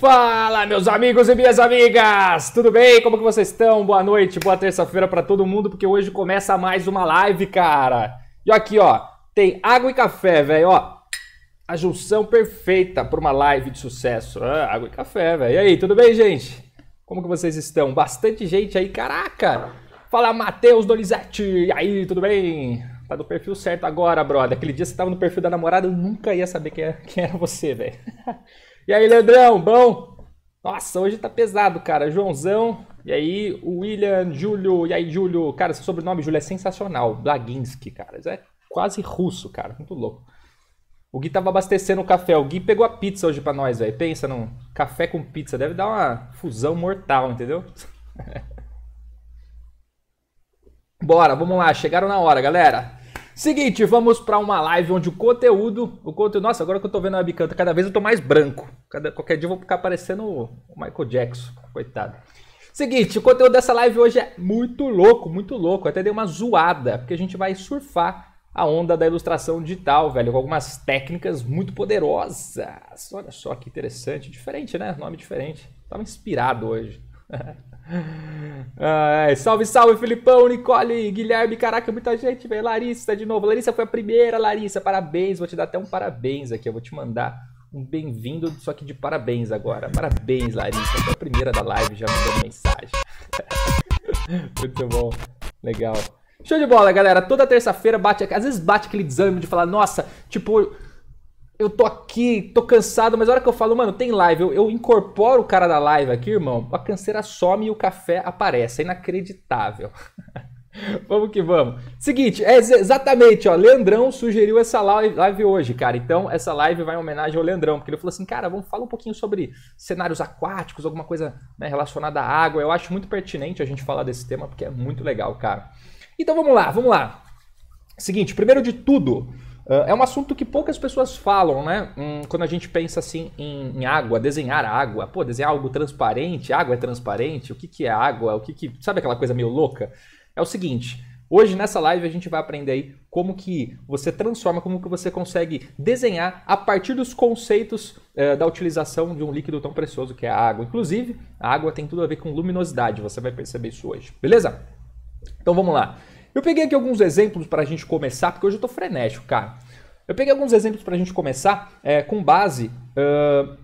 Fala, meus amigos e minhas amigas! Tudo bem? Como que vocês estão? Boa noite, boa terça-feira para todo mundo, porque hoje começa mais uma live, cara. E aqui, ó, tem água e café, velho, ó. A junção perfeita para uma live de sucesso. Ah, água e café, velho. E aí, tudo bem, gente? Como que vocês estão? Bastante gente aí, caraca! Fala, Matheus Donizete! E aí, tudo bem? Tá no perfil certo agora, brother. Aquele dia você tava no perfil da namorada, eu nunca ia saber quem era, é, quem era você, velho. E aí, Leandrão, bom? Nossa, hoje tá pesado, cara. Joãozão, e aí, William, Júlio, e aí, Júlio. Cara, seu sobrenome, Júlio, é sensacional. Blaginski, cara. Isso é quase russo, cara. Muito louco. O Gui tava abastecendo o café. O Gui pegou a pizza hoje pra nós, velho. Pensa num café com pizza. Deve dar uma fusão mortal, entendeu? Bora, vamos lá. Chegaram na hora, galera. Seguinte, vamos para uma live onde o conteúdo, o conteúdo, nossa, agora que eu tô vendo a bicanta, cada vez eu tô mais branco. Cada, qualquer dia eu vou ficar parecendo o Michael Jackson, coitado. Seguinte, o conteúdo dessa live hoje é muito louco, muito louco. até dei uma zoada, porque a gente vai surfar a onda da ilustração digital, velho, com algumas técnicas muito poderosas. Olha só que interessante, diferente, né? Nome diferente. Tava inspirado hoje. Ah, é. salve, salve, Filipão, Nicole, Guilherme, caraca, muita gente, velho. Larissa de novo. Larissa foi a primeira, Larissa, parabéns. Vou te dar até um parabéns aqui. Eu vou te mandar um bem-vindo, só que de parabéns agora. Parabéns, Larissa. Foi a primeira da live, já mandou mensagem. Muito bom, legal. Show de bola, galera. Toda terça-feira bate, às vezes bate aquele desânimo de falar, nossa, tipo, eu tô aqui, tô cansado, mas a hora que eu falo, mano, tem live, eu, eu incorporo o cara da live aqui, irmão, a canseira some e o café aparece. É inacreditável. vamos que vamos. Seguinte, é exatamente, ó. Leandrão sugeriu essa live, hoje, cara. Então, essa live vai em homenagem ao Leandrão, porque ele falou assim, cara, vamos falar um pouquinho sobre cenários aquáticos, alguma coisa né, relacionada à água. Eu acho muito pertinente a gente falar desse tema, porque é muito legal, cara. Então vamos lá, vamos lá. Seguinte, primeiro de tudo, Uh, é um assunto que poucas pessoas falam, né? Hum, quando a gente pensa assim em, em, água, desenhar água, pô, desenhar algo transparente, água é transparente, o que, que é água, o que, que. Sabe aquela coisa meio louca? É o seguinte. Hoje nessa live a gente vai aprender aí como que você transforma, como que você consegue desenhar a partir dos conceitos eh, da utilização de um líquido tão precioso que é a água. Inclusive, a água tem tudo a ver com luminosidade, você vai perceber isso hoje, beleza? Então vamos lá. Eu peguei aqui alguns exemplos para a gente começar, porque hoje eu estou frenético, cara. Eu peguei alguns exemplos para a gente começar é, com base. Uh,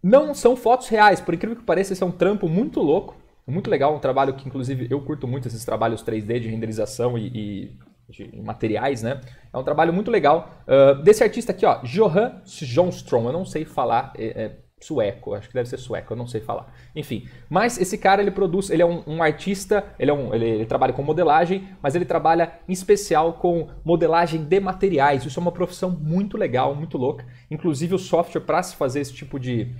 não são fotos reais, por incrível que pareça, esse é um trampo muito louco, muito legal, um trabalho que inclusive eu curto muito esses trabalhos 3D de renderização e, e de materiais, né? É um trabalho muito legal uh, desse artista aqui, ó, Johan Johnstrom. Eu não sei falar é, é, sueco, acho que deve ser sueco, eu não sei falar. Enfim, mas esse cara ele produz, ele é um, um artista, ele, é um, ele, ele, trabalha com modelagem, mas ele trabalha em especial com modelagem de materiais. Isso é uma profissão muito legal, muito louca. Inclusive o software para se fazer esse tipo de,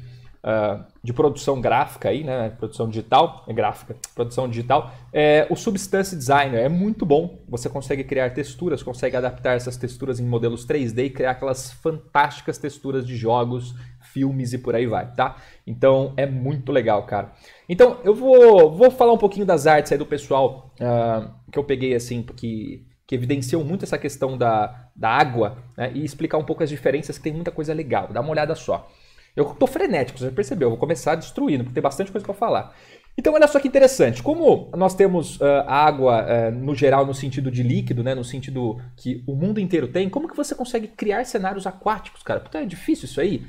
uh, de produção gráfica aí, né, produção digital, é gráfica, produção digital, é, o Substance Designer é muito bom. Você consegue criar texturas, consegue adaptar essas texturas em modelos 3D e criar aquelas fantásticas texturas de jogos filmes e por aí vai, tá? Então é muito legal, cara. Então eu vou, vou falar um pouquinho das artes aí do pessoal uh, que eu peguei assim, porque que evidenciou muito essa questão da, da água né, e explicar um pouco as diferenças, que tem muita coisa legal. Dá uma olhada só. Eu tô frenético, você já percebeu, eu vou começar destruindo, porque tem bastante coisa para falar. Então, olha só que interessante. Como nós temos uh, água, uh, no geral, no sentido de líquido, né, no sentido que o mundo inteiro tem, como que você consegue criar cenários aquáticos, cara? Porque é difícil isso aí.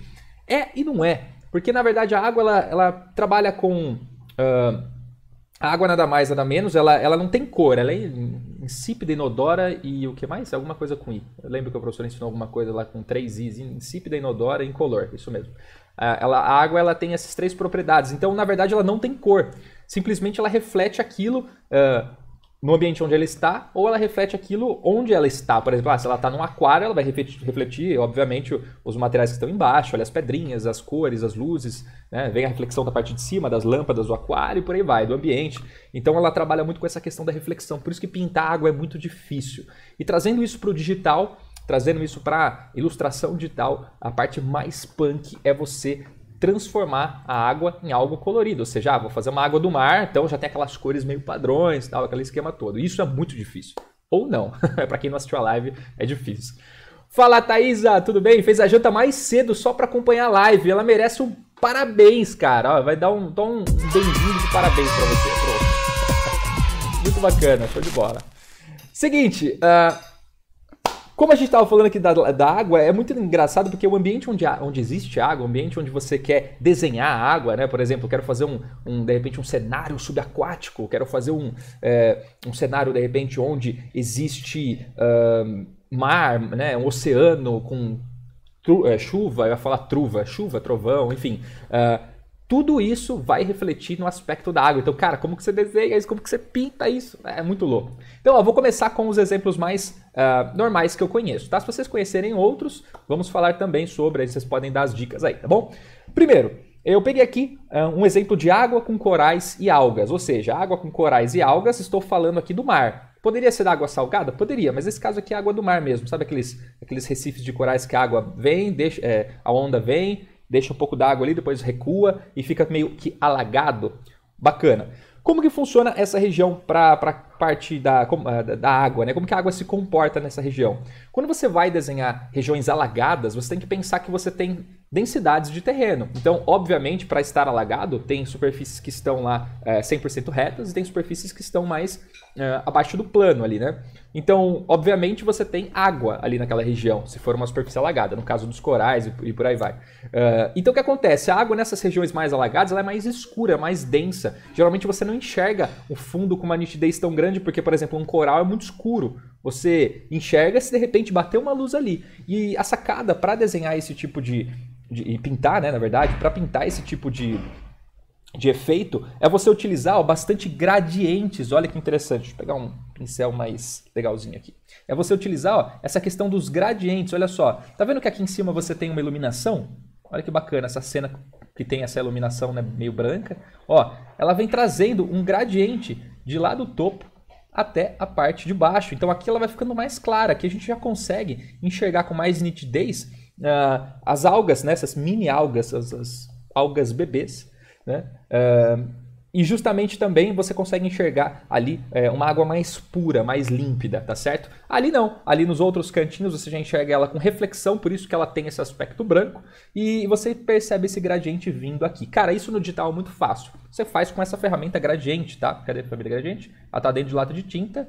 É e não é. Porque na verdade a água ela, ela trabalha com. Uh, a água nada mais, nada menos, ela, ela não tem cor, ela é insípida, inodora e o que mais? Alguma coisa com I. Eu lembro que o professor ensinou alguma coisa lá com três I's, insípida, inodora e incolor, isso mesmo. Uh, ela, a água ela tem essas três propriedades, então na verdade ela não tem cor, simplesmente ela reflete aquilo, uh, no ambiente onde ela está, ou ela reflete aquilo onde ela está. Por exemplo, ah, se ela está num aquário, ela vai refletir, obviamente, os materiais que estão embaixo, olha as pedrinhas, as cores, as luzes, né? vem a reflexão da parte de cima, das lâmpadas do aquário e por aí vai, do ambiente. Então ela trabalha muito com essa questão da reflexão, por isso que pintar água é muito difícil. E trazendo isso para o digital, trazendo isso para ilustração digital, a parte mais punk é você transformar a água em algo colorido, ou seja, ah, vou fazer uma água do mar, então já tem aquelas cores meio padrões, tal, aquele esquema todo. Isso é muito difícil. Ou não, para quem não assistiu a live, é difícil. Fala Thaisa, tudo bem? Fez a janta mais cedo só para acompanhar a live. Ela merece um parabéns, cara. Ó, vai dar um, dar um beijinho de parabéns para você. Pronto. Muito bacana, show de bola. Seguinte, uh, como a gente estava falando aqui da, da, água, é muito engraçado porque o ambiente onde, onde existe água, o ambiente onde você quer desenhar água, né? Por exemplo, quero fazer um, um de repente um cenário subaquático, quero fazer um, é, um cenário de repente onde existe uh, mar, né? Um oceano com tru, é, chuva, eu ia falar truva, chuva, trovão, enfim. Uh, tudo isso vai refletir no aspecto da água. Então, cara, como que você desenha isso? Como que você pinta isso? É muito louco. Então, eu vou começar com os exemplos mais uh, normais que eu conheço, tá? Se vocês conhecerem outros, vamos falar também sobre, aí vocês podem dar as dicas aí, tá bom? Primeiro, eu peguei aqui uh, um exemplo de água com corais e algas, ou seja, água com corais e algas, estou falando aqui do mar. Poderia ser água salgada? Poderia, mas nesse caso aqui é água do mar mesmo, sabe aqueles, aqueles recifes de corais que a água vem, deixa, é, a onda vem deixa um pouco d'água ali, depois recua e fica meio que alagado. Bacana. Como que funciona essa região para a parte ah, da, da água, né? Como que a água se comporta nessa região? Quando você vai desenhar regiões alagadas, você tem que pensar que você tem densidades de terreno. Então, obviamente, para estar alagado, tem superfícies que estão lá é, eh, 100% retas e tem superfícies que estão mais uh, abaixo do plano ali, né? Então, obviamente, você tem água ali naquela região, se for uma superfície alagada, no caso dos corais e por aí vai. Uh, então, o que acontece? A água nessas regiões mais alagadas é mais escura, mais densa. Geralmente, você não enxerga o fundo com uma nitidez tão grande, porque, por exemplo, um coral é muito escuro. Você enxerga se de repente bater uma luz ali. E a sacada para desenhar esse tipo de, de. e pintar, né, na verdade, para pintar esse tipo de de efeito é você utilizar ó, bastante gradientes. Olha que interessante. Deixa eu pegar um pincel mais legalzinho aqui. É você utilizar ó, essa questão dos gradientes. Olha só. Tá vendo que aqui em cima você tem uma iluminação? Olha que bacana essa cena que tem essa iluminação né, meio branca. Ó, ela vem trazendo um gradiente de lá do topo até a parte de baixo. Então aqui ela vai ficando mais clara. Aqui a gente já consegue enxergar com mais nitidez uh, as algas, né, essas mini algas, as, as algas bebês né? Uh, e justamente também você consegue enxergar ali é, uma água mais pura, mais límpida, tá certo? Ali não, ali nos outros cantinhos você já enxerga ela com reflexão, por isso que ela tem esse aspecto branco, e você percebe esse gradiente vindo aqui. Cara, isso no digital é muito fácil. Você faz com essa ferramenta gradiente, tá? Cadê a ferramenta gradiente? Ela tá dentro de lata de tinta,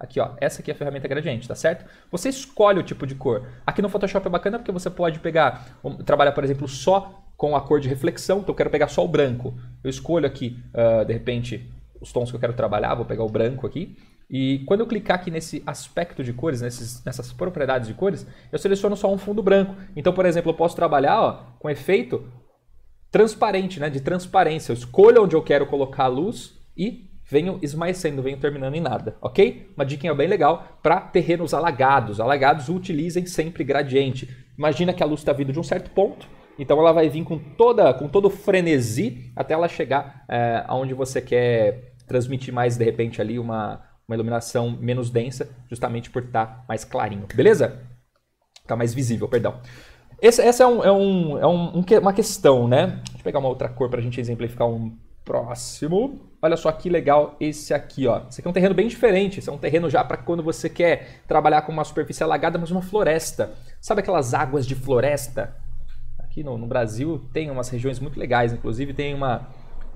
Aqui, ó, essa aqui é a ferramenta gradiente, tá certo? Você escolhe o tipo de cor. Aqui no Photoshop é bacana porque você pode pegar, trabalhar, por exemplo, só com a cor de reflexão, então eu quero pegar só o branco. Eu escolho aqui, uh, de repente, os tons que eu quero trabalhar, vou pegar o branco aqui. E quando eu clicar aqui nesse aspecto de cores, nesses, nessas propriedades de cores, eu seleciono só um fundo branco. Então, por exemplo, eu posso trabalhar ó, com efeito transparente, né, de transparência. Eu escolho onde eu quero colocar a luz e venho esmaecendo, venho terminando em nada, ok? Uma dica bem legal para terrenos alagados. Alagados utilizem sempre gradiente. Imagina que a luz está vindo de um certo ponto, então ela vai vir com toda, com todo o frenesi até ela chegar é, aonde você quer transmitir mais de repente ali uma, uma iluminação menos densa, justamente por estar tá mais clarinho, beleza? Tá mais visível, perdão. Esse, essa é, um, é, um, é um, uma questão, né? Deixa eu pegar uma outra cor para a gente exemplificar um próximo. Olha só que legal esse aqui, ó. Esse aqui é um terreno bem diferente. Esse é um terreno já para quando você quer trabalhar com uma superfície alagada, mas uma floresta. Sabe aquelas águas de floresta? aqui no, no, Brasil tem umas regiões muito legais. Inclusive tem uma,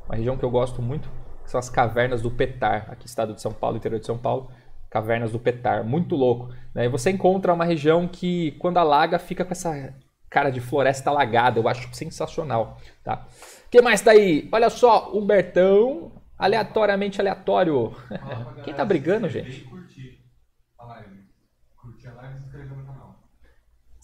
uma região que eu gosto muito, que são as Cavernas do Petar, aqui estado de São Paulo, interior de São Paulo. Cavernas do Petar, muito louco. Né? E você encontra uma região que, quando alaga, fica com essa cara de floresta alagada. Eu acho sensacional, tá? que mais tá aí? Olha só, Humbertão, aleatoriamente aleatório. Quem tá brigando, é gente?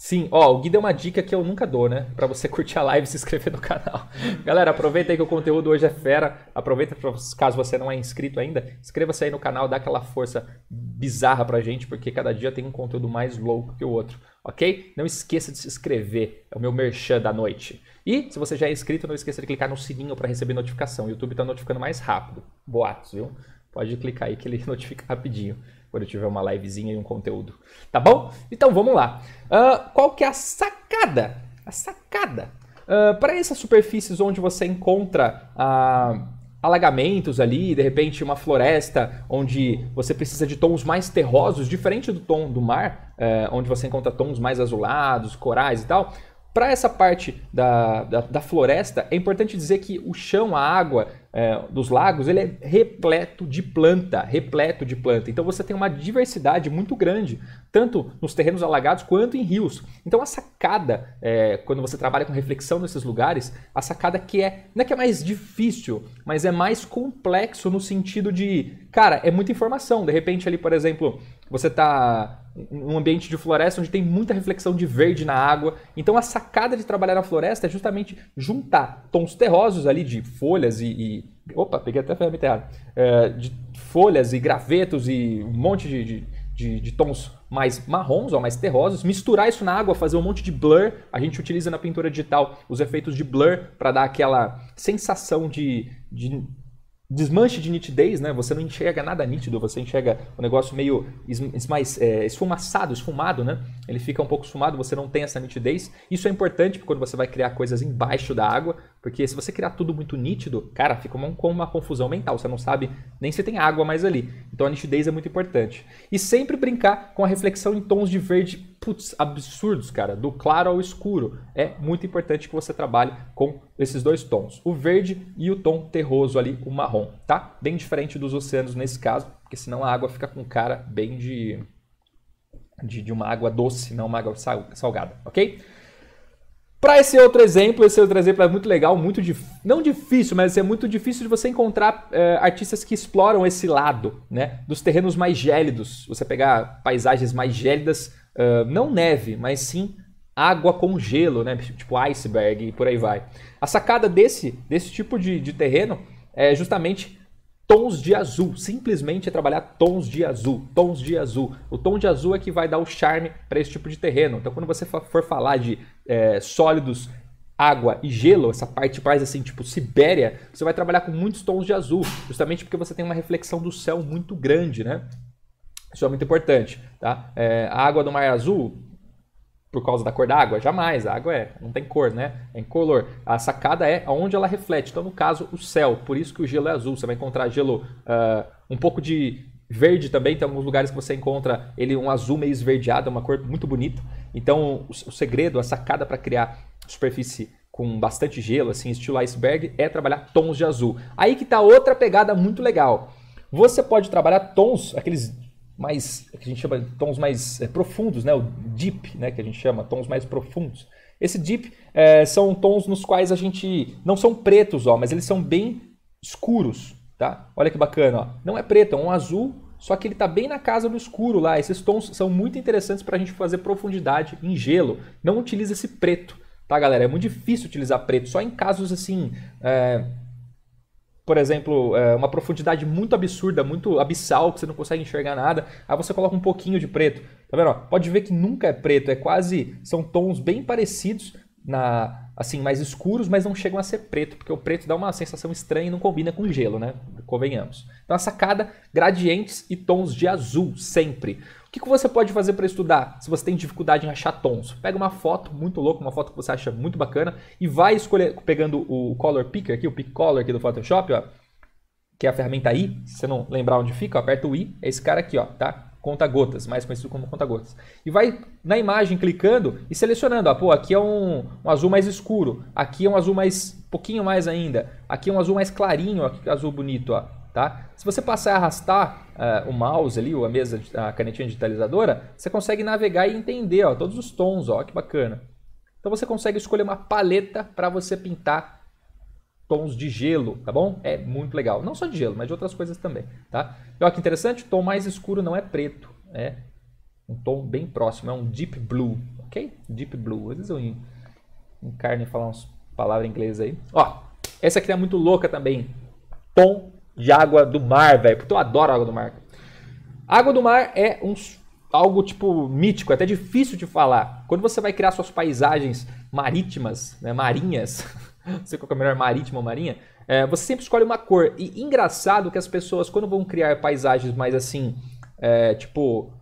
Sim, ó, o Gui deu uma dica que eu nunca dou, né? Para você curtir a live e se inscrever no canal. Galera, aproveita aí que o conteúdo hoje é fera. Aproveita pra, caso você não é inscrito ainda, inscreva-se aí no canal, dá aquela força bizarra pra gente, porque cada dia tem um conteúdo mais louco que o outro, ok? Não esqueça de se inscrever, é o meu merchan da noite. E se você já é inscrito, não esqueça de clicar no sininho para receber notificação. O YouTube tá notificando mais rápido. Boatos, viu? Pode clicar aí que ele notifica rapidinho quando tiver uma livezinha e um conteúdo, tá bom? Então vamos lá. Uh, qual que é a sacada? A sacada uh, ah, para essas superfícies onde você encontra uh, alagamentos ali, de repente uma floresta onde você precisa de tons mais terrosos, diferente do tom do mar, é, onde você encontra tons mais azulados, corais e tal. Para essa parte da, da, da, floresta, é importante dizer que o chão, a água, é, dos lagos, ele é repleto de planta, repleto de planta. Então você tem uma diversidade muito grande, tanto nos terrenos alagados quanto em rios. Então a sacada, é, quando você trabalha com reflexão nesses lugares, a sacada que é, não é que é mais difícil, mas é mais complexo no sentido de, cara, é muita informação. De repente ali, por exemplo, você está um ambiente de floresta onde tem muita reflexão de verde na água. Então a sacada de trabalhar na floresta é justamente juntar tons terrosos ali de folhas e. e opa, peguei até a ferramenta errada. É, de folhas e gravetos e um monte de, de, de, de tons mais marrons ou mais terrosos, misturar isso na água, fazer um monte de blur. A gente utiliza na pintura digital os efeitos de blur para dar aquela sensação de, de desmanche de nitidez, né? Você não enxerga nada nítido, você enxerga o um negócio meio mais é, esfumaçado, esfumado, né? Ele fica um pouco esfumado, você não tem essa nitidez. Isso é importante quando você vai criar coisas embaixo da água, porque se você criar tudo muito nítido, cara, fica uma, com uma confusão mental. Você não sabe nem se tem água mais ali. Então a nitidez é muito importante. E sempre brincar com a reflexão em tons de verde, putz, absurdos, cara. Do claro ao escuro. É muito importante que você trabalhe com esses dois tons. O verde e o tom terroso ali, o marrom, tá? Bem diferente dos oceanos nesse caso, porque senão a água fica com cara bem de... De, de uma água doce, não uma água salgada, ok? Para esse outro exemplo, esse outro exemplo é muito legal, muito dif... não difícil, mas é muito difícil de você encontrar é, artistas que exploram esse lado, né? Dos terrenos mais gélidos. Você pegar paisagens mais gélidas, uh, não neve, mas sim água com gelo, né? Tipo iceberg e por aí vai. A sacada desse, desse tipo de, de terreno é justamente tons de azul. Simplesmente é trabalhar tons de azul, tons de azul. O tom de azul é que vai dar o charme para esse tipo de terreno. Então, quando você for falar de é, sólidos, água e gelo, essa parte mais assim, tipo Sibéria, você vai trabalhar com muitos tons de azul, justamente porque você tem uma reflexão do céu muito grande, né? Isso é muito importante, tá? É, a água do mar é azul, por causa da cor da água? Jamais, a água é, não tem cor, né? É incolor. A sacada é onde ela reflete, então no caso o céu, por isso que o gelo é azul. Você vai encontrar gelo, uh, um pouco de verde também, tem alguns lugares que você encontra ele um azul meio esverdeado, é uma cor muito bonita. Então, o, o segredo, a sacada para criar superfície com bastante gelo, assim, estilo iceberg, é trabalhar tons de azul. Aí que tá outra pegada muito legal. Você pode trabalhar tons, aqueles mais, que a gente chama de tons mais é, profundos, né? O deep, né? Que a gente chama, tons mais profundos. Esse deep é, são tons nos quais a gente não são pretos, ó, mas eles são bem escuros, tá? Olha que bacana, ó. Não é preto, é um azul só que ele está bem na casa do escuro lá. Esses tons são muito interessantes para a gente fazer profundidade em gelo. Não utiliza esse preto, tá, galera? É muito difícil utilizar preto. Só em casos assim, é... por exemplo, é uma profundidade muito absurda, muito abissal, que você não consegue enxergar nada. Aí você coloca um pouquinho de preto. Tá vendo? Pode ver que nunca é preto. É quase... São tons bem parecidos, na assim mais escuros, mas não chegam a ser preto, porque o preto dá uma sensação estranha e não combina com gelo, né? Convenhamos. Então a sacada, gradientes e tons de azul sempre. O que, que você pode fazer para estudar se você tem dificuldade em achar tons? Pega uma foto muito louca, uma foto que você acha muito bacana e vai escolher, pegando o color picker aqui, o pick color aqui do Photoshop, ó, que é a ferramenta I, se você não lembrar onde fica, ó, aperta o I, é esse cara aqui, ó, tá? conta-gotas, mais conhecido como conta-gotas. E vai na imagem clicando e selecionando, ah, pô, aqui é um, um, azul mais escuro, aqui é um azul mais pouquinho mais ainda, aqui é um azul mais clarinho, aqui é um azul bonito, ó, tá? Se você passar a arrastar uh, o mouse ali, ou a mesa, a canetinha digitalizadora, você consegue navegar e entender, ó, todos os tons, ó, que bacana. Então você consegue escolher uma paleta para você pintar tons de gelo, tá bom? É muito legal. Não só de gelo, mas de outras coisas também, tá? E olha que interessante, o tom mais escuro não é preto, é um tom bem próximo, é um deep blue, ok? Deep blue. Às vezes eu encarno e falar umas palavras em inglês aí. Ó, essa aqui é muito louca também. Tom de água do mar, velho, porque eu adoro água do mar. Água do mar é um algo tipo mítico, é até difícil de falar. Quando você vai criar suas paisagens marítimas, né, marinhas, não sei qual é a melhor, marítima ou marinha, é, você sempre escolhe uma cor. E engraçado que as pessoas, quando vão criar paisagens mais assim, é, tipo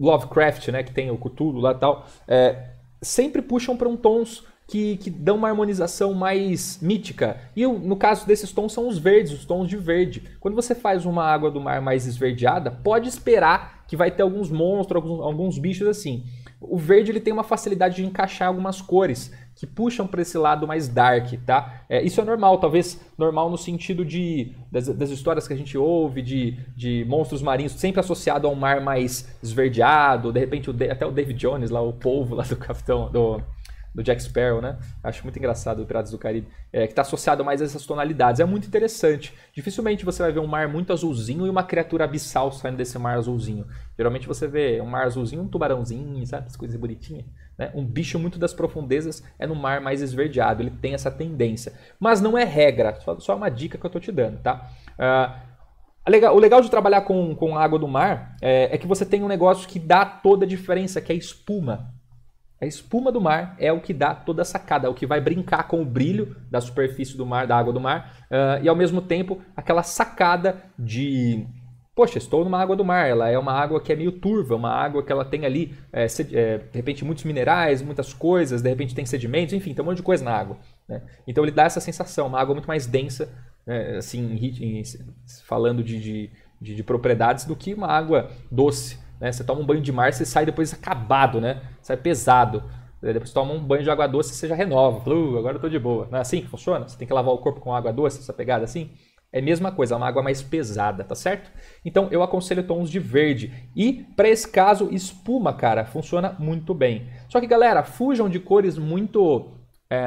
Lovecraft, né, que tem o Cthulhu lá e tal, é, sempre puxam para um tons que, que, dão uma harmonização mais mítica. E no caso desses tons são os verdes, os tons de verde. Quando você faz uma água do mar mais esverdeada, pode esperar que vai ter alguns monstros, alguns, alguns bichos assim. O verde ele tem uma facilidade de encaixar algumas cores que puxam para esse lado mais dark, tá? É, isso é normal, talvez normal no sentido de das, das, histórias que a gente ouve de, de monstros marinhos sempre associado a um mar mais esverdeado, de repente o, até o David Jones lá, o povo lá do Capitão do, do Jack Sparrow, né? Acho muito engraçado o Piratas do Caribe, é, que está associado mais a essas tonalidades. É muito interessante. Dificilmente você vai ver um mar muito azulzinho e uma criatura abissal saindo desse mar azulzinho. Geralmente você vê um mar azulzinho, um tubarãozinho, sabe? As coisas bonitinhas. Né? Um bicho muito das profundezas é no mar mais esverdeado, ele tem essa tendência. Mas não é regra, só, só uma dica que eu estou te dando, tá? Uh, o legal de trabalhar com, com água do mar é, é, que você tem um negócio que dá toda a diferença, que é a espuma. A espuma do mar é o que dá toda a sacada, é o que vai brincar com o brilho da superfície do mar, da água do mar, uh, e ao mesmo tempo aquela sacada de Poxa, estou numa água do mar, ela é uma água que é meio turva, uma água que ela tem ali, é, é, de repente, muitos minerais, muitas coisas, de repente tem sedimentos, enfim, tem um monte de coisa na água. Né? Então ele dá essa sensação, uma água muito mais densa, né, assim, em, em, falando de, de, de, de, propriedades, do que uma água doce. Né? Você toma um banho de mar, você sai depois acabado, né? sai pesado. Depois toma um banho de água doce, você já renova. Fala, uh, agora eu tô de boa. Não é assim que funciona? Você tem que lavar o corpo com água doce, essa pegada assim? É a mesma coisa, é uma água mais pesada, tá certo? Então eu aconselho tons de verde. E para esse caso, espuma, cara, funciona muito bem. Só que galera, fujam de cores muito é,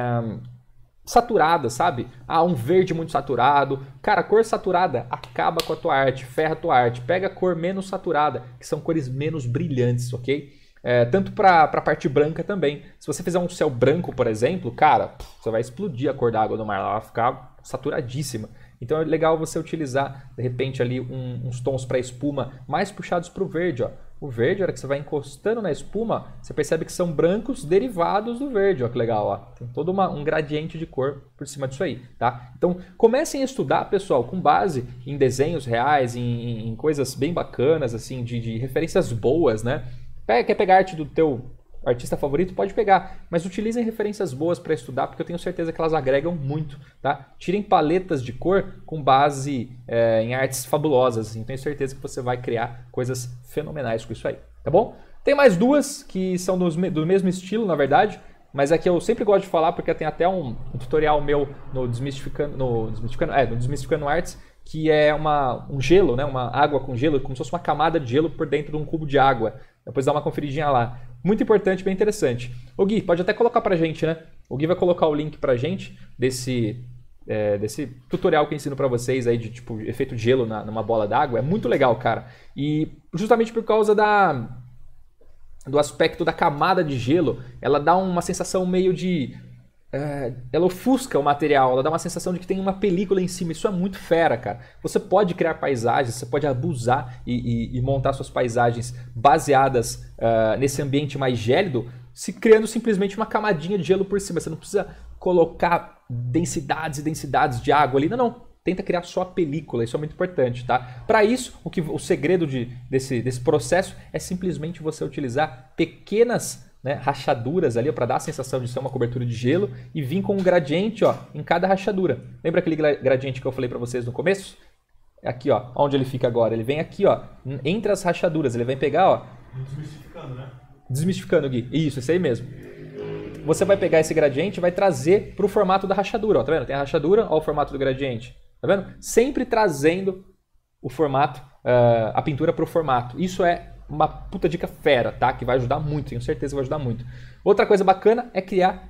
saturadas, sabe? Ah, um verde muito saturado. Cara, cor saturada acaba com a tua arte, ferra a tua arte. Pega a cor menos saturada, que são cores menos brilhantes, ok? É, tanto para a parte branca também. Se você fizer um céu branco, por exemplo, cara, você vai explodir a cor da água do mar, ela vai ficar saturadíssima. Então é legal você utilizar, de repente, ali um, uns tons para espuma mais puxados para o verde. Ó. O verde, na hora que você vai encostando na espuma, você percebe que são brancos derivados do verde. Ó, que legal, ó. Tem todo uma, um gradiente de cor por cima disso aí, tá? Então, comecem a estudar, pessoal, com base em desenhos reais, em, em coisas bem bacanas, assim, de, de referências boas, né? Quer pegar arte do teu artista favorito, pode pegar. Mas utilizem referências boas para estudar, porque eu tenho certeza que elas agregam muito, tá? Tirem paletas de cor com base é, em artes fabulosas. Assim. Tenho certeza que você vai criar coisas fenomenais com isso aí, tá bom? Tem mais duas que são dos, do mesmo estilo, na verdade. Mas aqui é eu sempre gosto de falar porque tem até um, um tutorial meu no Desmistificando, no Desmistificando, é, no Desmistificando Arts que é uma, um gelo, né? uma água com gelo, como se fosse uma camada de gelo por dentro de um cubo de água. Depois dá uma conferidinha lá. Muito importante, bem interessante. O Gui, pode até colocar pra gente, né? O Gui vai colocar o link pra gente desse, é, desse tutorial que eu ensino pra vocês aí de tipo efeito de gelo na, numa bola d'água. É muito legal, cara. E justamente por causa da do aspecto da camada de gelo, ela dá uma sensação meio de é, ela ofusca o material, ela dá uma sensação de que tem uma película em cima. Isso é muito fera, cara. Você pode criar paisagens, você pode abusar e, e, e montar suas paisagens baseadas uh, nesse ambiente mais gélido, se criando simplesmente uma camadinha de gelo por cima. Você não precisa colocar densidades e densidades de água ali. Não, não. Tenta criar só a película, isso é muito importante, tá? Para isso, o, que, o segredo de, desse, desse processo é simplesmente você utilizar pequenas né, rachaduras ali para dar a sensação de ser uma cobertura de gelo e vim com um gradiente ó, em cada rachadura. Lembra aquele gradiente que eu falei para vocês no começo? É aqui, ó, onde ele fica agora? Ele vem aqui, ó, entre as rachaduras. Ele vem pegar, ó. Desmistificando, né? Desmistificando, Gui. Isso, esse aí mesmo você vai pegar esse gradiente e vai trazer para o formato da rachadura. Ó, tá vendo? Tem a rachadura, ó, o formato do gradiente. Tá vendo? Sempre trazendo o formato, uh, a pintura para o formato. Isso é uma puta dica fera, tá? Que vai ajudar muito, tenho certeza que vai ajudar muito. Outra coisa bacana é criar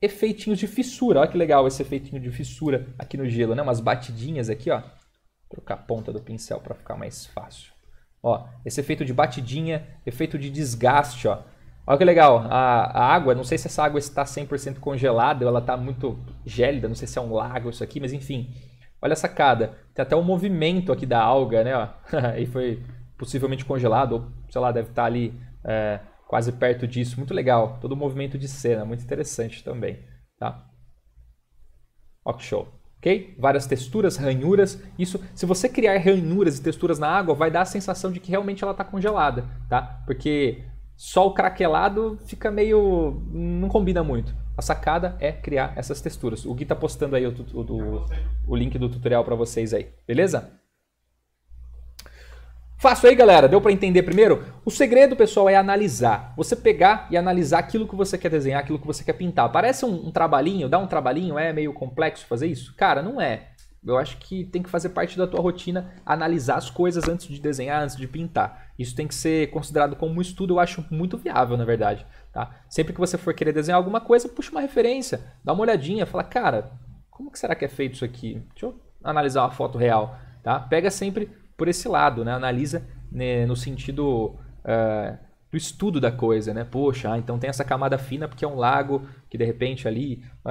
efeitinhos de fissura. Olha que legal esse efeitinho de fissura aqui no gelo, né? Umas batidinhas aqui, ó. Vou trocar a ponta do pincel para ficar mais fácil. Ó, esse efeito de batidinha, efeito de desgaste, ó. Olha que legal, a, a água, não sei se essa água está 100% congelada ou ela está muito gélida, não sei se é um lago isso aqui, mas enfim. Olha a sacada, tem até o um movimento aqui da alga, né? Ó. Aí foi possivelmente congelado, ou sei lá, deve estar ali é, quase perto disso. Muito legal, todo o movimento de cena, muito interessante também. Tá? Ok, show. Ok? Várias texturas, ranhuras. Isso, se você criar ranhuras e texturas na água, vai dar a sensação de que realmente ela está congelada, tá? Porque só o craquelado fica meio. não combina muito. A sacada é criar essas texturas. O Gui tá postando aí o, o, o, o link do tutorial para vocês aí, beleza? Fácil aí, galera. Deu para entender primeiro? O segredo, pessoal, é analisar. Você pegar e analisar aquilo que você quer desenhar, aquilo que você quer pintar. Parece um, um trabalhinho, dá um trabalhinho, é meio complexo fazer isso? Cara, não é. Eu acho que tem que fazer parte da tua rotina analisar as coisas antes de desenhar, antes de pintar. Isso tem que ser considerado como um estudo, eu acho muito viável, na verdade. Tá? Sempre que você for querer desenhar alguma coisa, puxa uma referência, dá uma olhadinha, fala, cara, como que será que é feito isso aqui? Deixa eu analisar uma foto real. Tá? Pega sempre por esse lado, né? Analisa né, no sentido uh, do estudo da coisa, né? Poxa, ah, então tem essa camada fina porque é um lago que de repente ali uh,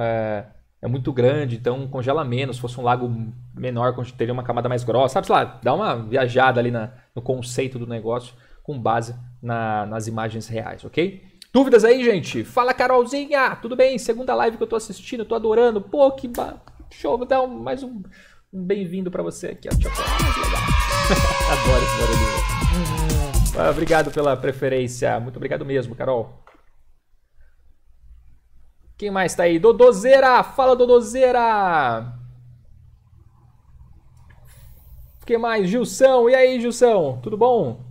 é muito grande, então congela menos. Se fosse um lago menor, teria uma camada mais grossa. Sabe, sei lá, dá uma viajada ali na, no conceito do negócio com base na, nas imagens reais, ok? Dúvidas aí, gente? Fala, Carolzinha! Tudo bem? Segunda live que eu tô assistindo, tô adorando. Pô, que ba... show! Dá um, mais um, um bem-vindo para você aqui. Tchau, tchau. Adoro esse barulhinho. Ah, obrigado pela preferência. Muito obrigado mesmo, Carol. Quem mais tá aí? Dodozeira! Fala, Dodozeira! Quem mais? Gilson! E aí, Gilson? Tudo bom?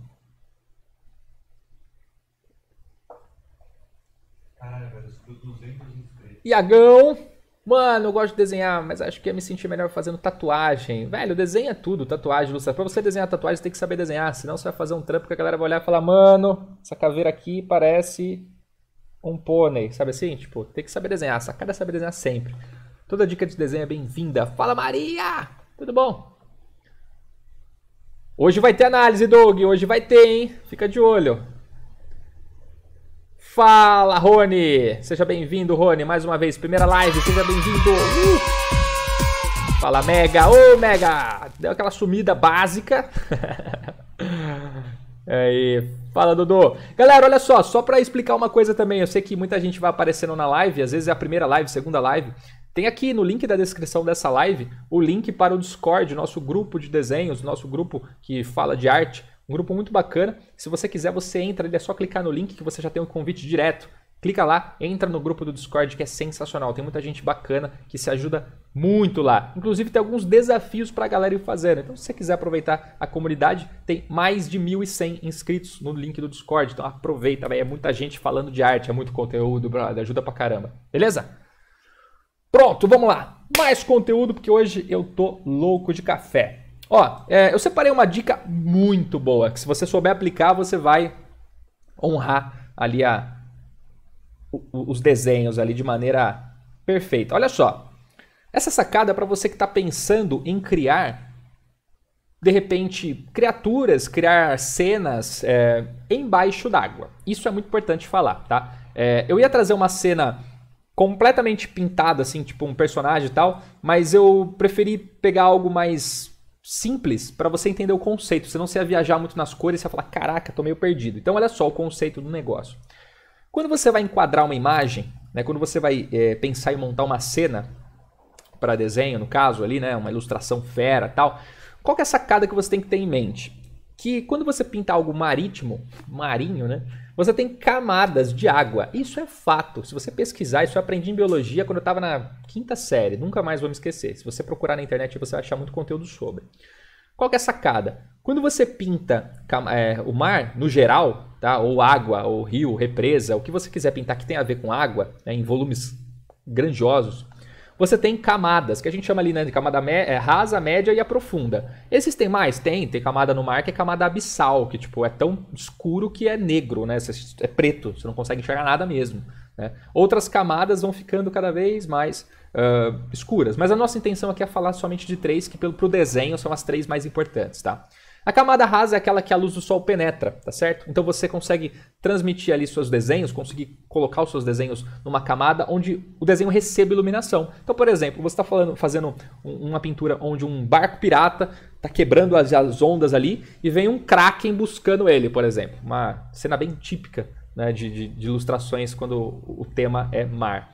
Iagão! Mano, eu gosto de desenhar, mas acho que ia me sentir melhor fazendo tatuagem. Velho, desenha tudo, tatuagem, Lúcia. Pra você desenhar tatuagem, você tem que saber desenhar, senão você vai fazer um trampo que a galera vai olhar e falar, mano, essa caveira aqui parece um pônei, sabe assim? Tipo, tem que saber desenhar, sacada é saber desenhar sempre. Toda dica de desenho é bem-vinda. Fala, Maria! Tudo bom? Hoje vai ter análise, Doug, hoje vai ter, hein? Fica de olho. Fala, Rony! Seja bem-vindo, Rony, mais uma vez. Primeira live, seja bem-vindo! Uh! Fala, Mega! Ô, oh, Mega! Deu aquela sumida básica. Aí, fala Dudu. Galera, olha só, só para explicar uma coisa também, eu sei que muita gente vai aparecendo na live, às vezes é a primeira live, segunda live. Tem aqui no link da descrição dessa live o link para o Discord, nosso grupo de desenhos, nosso grupo que fala de arte. Um grupo muito bacana. Se você quiser, você entra, é só clicar no link que você já tem um convite direto. Clica lá, entra no grupo do Discord que é sensacional. Tem muita gente bacana que se ajuda muito lá. Inclusive tem alguns desafios para a galera ir fazendo. Então se você quiser aproveitar a comunidade, tem mais de 1.100 inscritos no link do Discord. Então aproveita, véio. é muita gente falando de arte, é muito conteúdo, brother. ajuda pra caramba. Beleza? Pronto, vamos lá. Mais conteúdo porque hoje eu tô louco de café. Ó, é, eu separei uma dica muito boa, que se você souber aplicar, você vai honrar ali a, os desenhos ali de maneira perfeita. Olha só, essa sacada é para você que está pensando em criar, de repente, criaturas, criar cenas é, embaixo d'água. Isso é muito importante falar, tá? É, eu ia trazer uma cena completamente pintada, assim, tipo um personagem e tal, mas eu preferi pegar algo mais simples para você entender o conceito. Você não se viajar muito nas cores, você falar, caraca, tô meio perdido. Então olha só o conceito do negócio. Quando você vai enquadrar uma imagem, né, quando você vai é, pensar em montar uma cena para desenho, no caso ali, né, uma ilustração fera tal, qual é a sacada que você tem que ter em mente? Que quando você pintar algo marítimo, marinho, né, você tem camadas de água. Isso é fato. Se você pesquisar, isso eu aprendi em biologia quando eu estava na quinta série. Nunca mais vou me esquecer. Se você procurar na internet, você vai achar muito conteúdo sobre. Qual que é a sacada? Quando você pinta é, o mar, no geral, tá? ou água, ou rio, represa, o que você quiser pintar que tem a ver com água, né? em volumes grandiosos, você tem camadas, que a gente chama ali né, de camada me- é, rasa, média e a profunda. Existem mais? Tem, tem camada no mar que é camada abissal, que tipo, é tão escuro que é negro, né? É preto, você não consegue enxergar nada mesmo. Né? Outras camadas vão ficando cada vez mais uh, escuras. Mas a nossa intenção aqui é falar somente de três, que pelo pro desenho são as três mais importantes, tá? A camada rasa é aquela que a luz do sol penetra, tá certo? Então você consegue transmitir ali seus desenhos, conseguir colocar os seus desenhos numa camada onde o desenho receba iluminação. Então, por exemplo, você está fazendo uma pintura onde um barco pirata está quebrando as, as, ondas ali e vem um kraken buscando ele, por exemplo. Uma cena bem típica né, de, de, de ilustrações quando o tema é mar.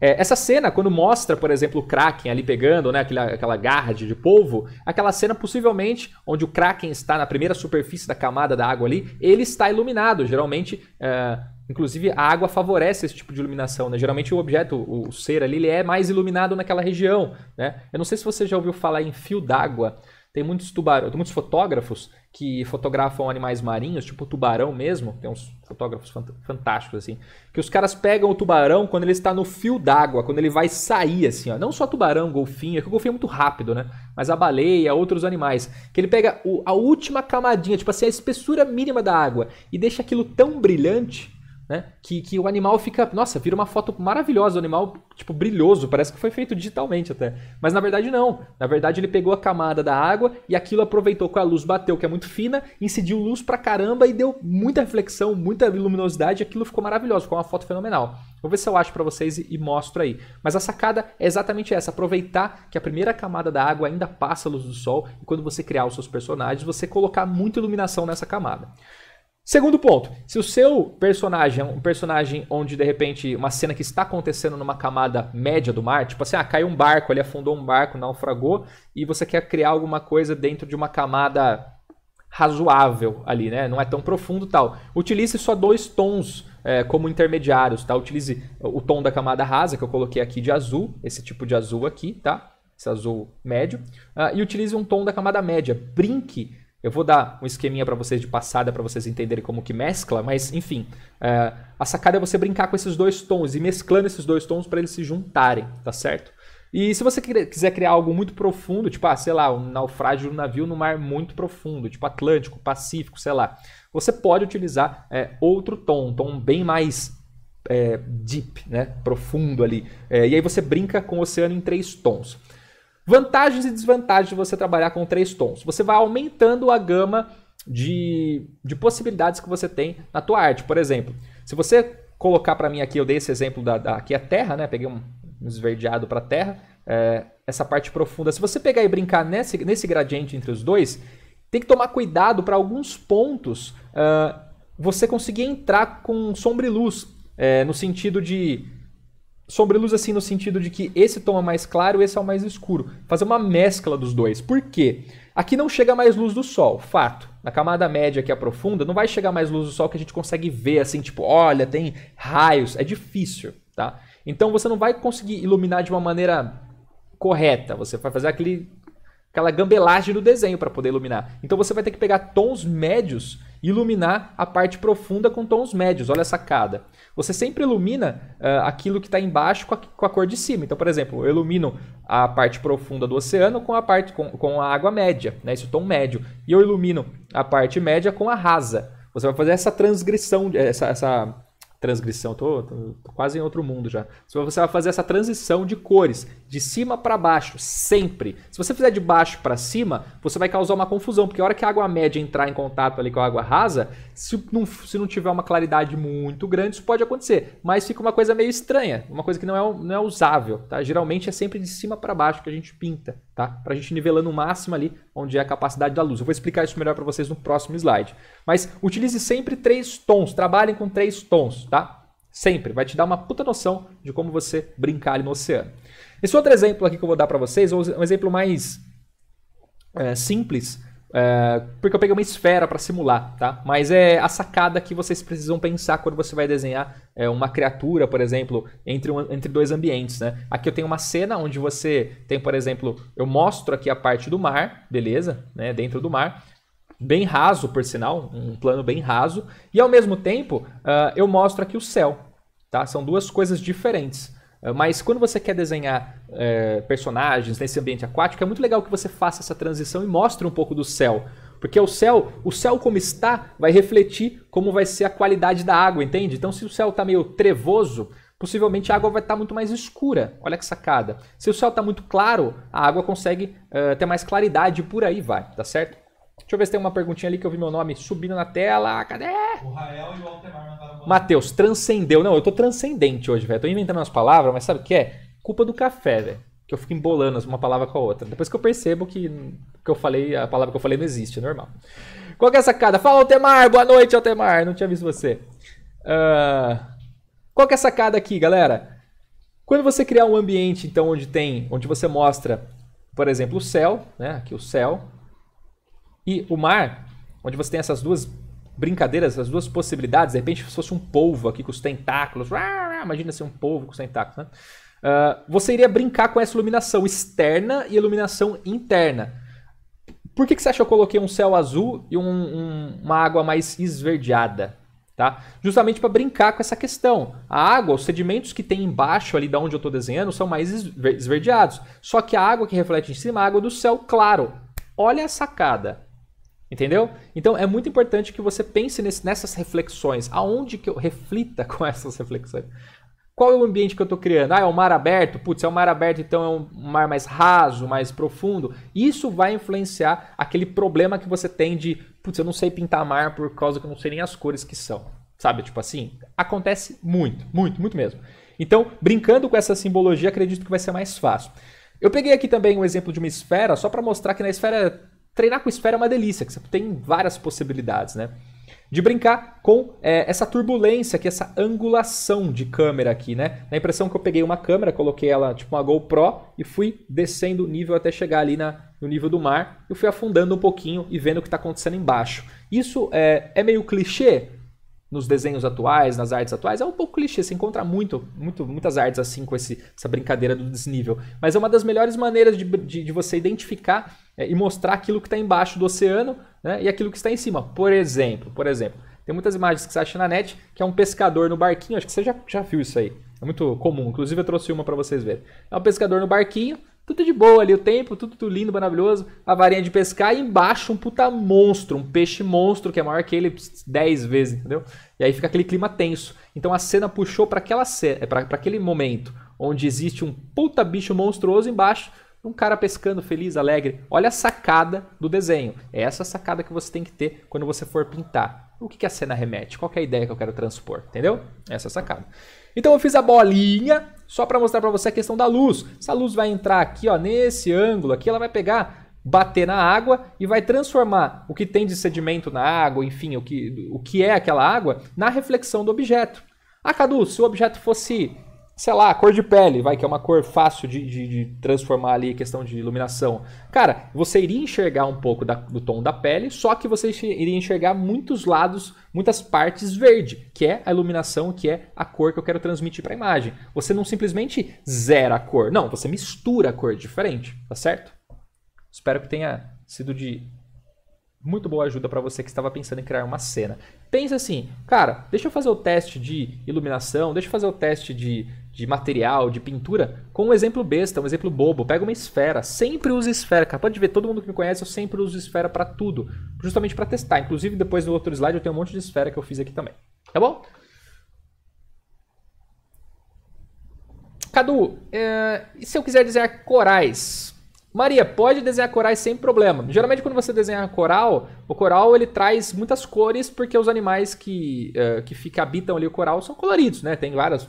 É, essa cena, quando mostra, por exemplo, o Kraken ali pegando né, aquela, aquela garra de, de polvo, aquela cena possivelmente onde o Kraken está na primeira superfície da camada da água ali, ele está iluminado. Geralmente, é, inclusive, a água favorece esse tipo de iluminação. Né? Geralmente, o objeto, o, o ser ali, ele é mais iluminado naquela região. Né? Eu não sei se você já ouviu falar em fio d'água. Tem muitos tubarões, muitos fotógrafos que fotografam animais marinhos, tipo tubarão mesmo. Tem uns fotógrafos fant fantásticos assim, que os caras pegam o tubarão quando ele está no fio d'água, quando ele vai sair assim, ó. Não só tubarão, golfinho, é que o golfinho é muito rápido, né? Mas a baleia, outros animais, que ele pega o, a última camadinha, tipo assim, a espessura mínima da água e deixa aquilo tão brilhante né? Que, que o animal fica. Nossa, vira uma foto maravilhosa, o animal, tipo, brilhoso, parece que foi feito digitalmente até. Mas na verdade não. Na verdade, ele pegou a camada da água e aquilo aproveitou que a luz bateu, que é muito fina, incidiu luz pra caramba e deu muita reflexão, muita luminosidade, e aquilo ficou maravilhoso, ficou uma foto fenomenal. Vou ver se eu acho para vocês e, e, mostro aí. Mas a sacada é exatamente essa: aproveitar que a primeira camada da água ainda passa a luz do sol, e quando você criar os seus personagens, você colocar muita iluminação nessa camada. Segundo ponto, se o seu personagem é um personagem onde de repente uma cena que está acontecendo numa camada média do mar, tipo assim, ah, caiu um barco, ele afundou um barco, naufragou, e você quer criar alguma coisa dentro de uma camada razoável ali, né? Não é tão profundo tal. Utilize só dois tons é, como intermediários, tá? Utilize o tom da camada rasa que eu coloquei aqui de azul, esse tipo de azul aqui, tá? Esse azul médio, uh, e utilize um tom da camada média. Brinque eu vou dar um esqueminha para vocês de passada para vocês entenderem como que mescla, mas enfim, é, a sacada é você brincar com esses dois tons e mesclando esses dois tons para eles se juntarem, tá certo? E se você quiser criar algo muito profundo, tipo, ah, sei lá, um naufrágio de um navio no mar muito profundo, tipo Atlântico, Pacífico, sei lá, você pode utilizar é, outro tom, um tom bem mais é, deep, né, profundo ali. É, e aí você brinca com o oceano em três tons. Vantagens e desvantagens de você trabalhar com três tons. Você vai aumentando a gama de, de possibilidades que você tem na tua arte. Por exemplo, se você colocar para mim aqui, eu dei esse exemplo da, da aqui a é terra, né? Peguei um, um esverdeado para terra, é, essa parte profunda. Se você pegar e brincar nesse, nesse gradiente entre os dois, tem que tomar cuidado para alguns pontos uh, você conseguir entrar com sombra e luz, é, no sentido de sobreluz assim no sentido de que esse toma é mais claro, esse é o mais escuro. Fazer uma mescla dos dois. Por quê? Aqui não chega mais luz do sol, fato. Na camada média que profunda, não vai chegar mais luz do sol que a gente consegue ver assim, tipo, olha, tem raios, é difícil, tá? Então você não vai conseguir iluminar de uma maneira correta, você vai fazer aquele aquela gambelagem do desenho para poder iluminar. Então você vai ter que pegar tons médios e iluminar a parte profunda com tons médios. Olha a sacada. Você sempre ilumina uh, aquilo que está embaixo com a, com a, cor de cima. Então, por exemplo, eu ilumino a parte profunda do oceano com a parte com, com a água média, né? Esse tom médio. E eu ilumino a parte média com a rasa. Você vai fazer essa transgressão, essa, essa transgressão, tô, tô, tô, quase em outro mundo já. você vai fazer essa transição de cores, de cima para baixo, sempre. Se você fizer de baixo para cima, você vai causar uma confusão, porque a hora que a água média entrar em contato ali com a água rasa, se não, se não tiver uma claridade muito grande, isso pode acontecer, mas fica uma coisa meio estranha, uma coisa que não é, não é usável, tá? Geralmente é sempre de cima para baixo que a gente pinta tá? Para a gente nivelando o máximo ali onde é a capacidade da luz. Eu vou explicar isso melhor para vocês no próximo slide. Mas utilize sempre três tons, trabalhem com três tons, tá? Sempre, vai te dar uma puta noção de como você brincar ali no oceano. Esse outro exemplo aqui que eu vou dar para vocês, é um exemplo mais é, simples, é, porque eu peguei uma esfera para simular, tá? Mas é a sacada que vocês precisam pensar quando você vai desenhar é, uma criatura, por exemplo, entre, um, entre dois ambientes, né? Aqui eu tenho uma cena onde você tem, por exemplo, eu mostro aqui a parte do mar, beleza? Né? Dentro do mar. Bem raso, por sinal, um plano bem raso. E ao mesmo tempo, uh, eu mostro aqui o céu, tá? São duas coisas diferentes. Ah, mas quando você quer desenhar é, personagens nesse ambiente aquático, é muito legal que você faça essa transição e mostre um pouco do céu. Porque o céu, o céu como está, vai refletir como vai ser a qualidade da água, entende? Então, se o céu está meio trevoso, possivelmente a água vai estar tá muito mais escura. Olha que sacada. Se o céu está muito claro, a água consegue uh, ter mais claridade e por aí vai, tá certo? Deixa eu ver se tem uma perguntinha ali que eu vi meu nome subindo na tela. Cadê? O Rael e o Altemar mandaram. Matheus, transcendeu. Não, eu tô transcendente hoje, velho. Tô inventando umas palavras, mas sabe o que é? Culpa do café, velho. Que eu fico embolando uma palavra com a outra. Depois que eu percebo que, que eu falei, a palavra que eu falei não existe, é normal. Qual que é a sacada? Fala, Altemar! Boa noite, Altemar! Não tinha visto você. Uh, qual que é a sacada aqui, galera? Quando você criar um ambiente, então, onde tem, onde você mostra, por exemplo, o céu, né? Aqui o céu, e o mar, onde você tem essas duas brincadeiras, essas duas possibilidades, de repente se fosse um polvo aqui com os tentáculos, imagina ser um polvo com os tentáculos, né? Uh, você iria brincar com essa iluminação externa e iluminação interna. Por que, que você acha que eu coloquei um céu azul e um, um, uma água mais esverdeada? Tá? Justamente para brincar com essa questão. A água, os sedimentos que tem embaixo ali da onde eu estou desenhando são mais esverdeados. Só que a água que reflete em cima é a água do céu claro. Olha a sacada. Entendeu? Então é muito importante que você pense nesse, nessas reflexões. Aonde que eu reflita com essas reflexões? Qual é o ambiente que eu estou criando? Ah, é o um mar aberto? Putz, é um mar aberto, então é um mar mais raso, mais profundo. Isso vai influenciar aquele problema que você tem de, putz, eu não sei pintar mar por causa que eu não sei nem as cores que são. Sabe? Tipo assim, acontece muito, muito, muito mesmo. Então, brincando com essa simbologia, acredito que vai ser mais fácil. Eu peguei aqui também um exemplo de uma esfera, só para mostrar que na esfera Treinar com esfera é uma delícia, que você tem várias possibilidades, né? De brincar com é, essa turbulência aqui, é essa angulação de câmera aqui, né? Na impressão que eu peguei uma câmera, coloquei ela tipo uma GoPro e fui descendo o nível até chegar ali na, no nível do mar. Eu fui afundando um pouquinho e vendo o que está acontecendo embaixo. Isso é, é meio clichê? nos desenhos atuais, nas artes atuais, é um pouco clichê, se encontra muito, muito muitas artes assim com esse, essa brincadeira do desnível. Mas é uma das melhores maneiras de, de, de você identificar é, e mostrar aquilo que está embaixo do oceano né, e aquilo que está em cima. Por exemplo, por exemplo, tem muitas imagens que você acha na net que é um pescador no barquinho, acho que você já, já viu isso aí. É muito comum, inclusive eu trouxe uma para vocês verem. É um pescador no barquinho, tudo de boa ali, o tempo, tudo, tudo lindo, maravilhoso. A varinha de pescar e embaixo um puta monstro, um peixe monstro que é maior que ele 10 vezes, entendeu? E aí fica aquele clima tenso. Então a cena puxou para aquela cena, é para aquele momento onde existe um puta bicho monstruoso embaixo, um cara pescando feliz, alegre. Olha a sacada do desenho. É essa sacada que você tem que ter quando você for pintar. O que, que a cena remete? Qual é a ideia que eu quero transpor? Entendeu? Essa é a sacada. Então eu fiz a bolinha só para mostrar para você a questão da luz. Essa luz vai entrar aqui, ó, nesse ângulo aqui, ela vai pegar, bater na água e vai transformar o que tem de sedimento na água, enfim, o que, o que é aquela água, na reflexão do objeto. Ah, Cadu, se o objeto fosse sei lá, cor de pele, vai, que é uma cor fácil de, de, de transformar ali, questão de iluminação. Cara, você iria enxergar um pouco da, do tom da pele, só que você iria enxergar muitos lados, muitas partes verde, que é a iluminação, que é a cor que eu quero transmitir para a imagem. Você não simplesmente zera a cor, não, você mistura a cor diferente, tá certo? Espero que tenha sido de muito boa ajuda para você que estava pensando em criar uma cena. Pensa assim, cara, deixa eu fazer o teste de iluminação, deixa eu fazer o teste de, de material, de pintura, com um exemplo besta, um exemplo bobo. Pega uma esfera, sempre usa esfera, Pode ver, todo mundo que me conhece, eu sempre uso esfera para tudo, justamente para testar. Inclusive, depois do outro slide, eu tenho um monte de esfera que eu fiz aqui também. Tá bom? Cadu, é, e se eu quiser dizer corais? Maria, pode desenhar corais sem problema. Geralmente quando você desenha coral, o coral ele traz muitas cores porque os animais que, uh, que, fica, habitam ali o coral são coloridos, né? Tem várias...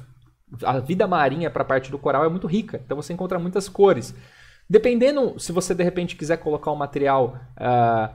A vida marinha para a parte do coral é muito rica, então você encontra muitas cores. Dependendo, se você de repente quiser colocar um material uh,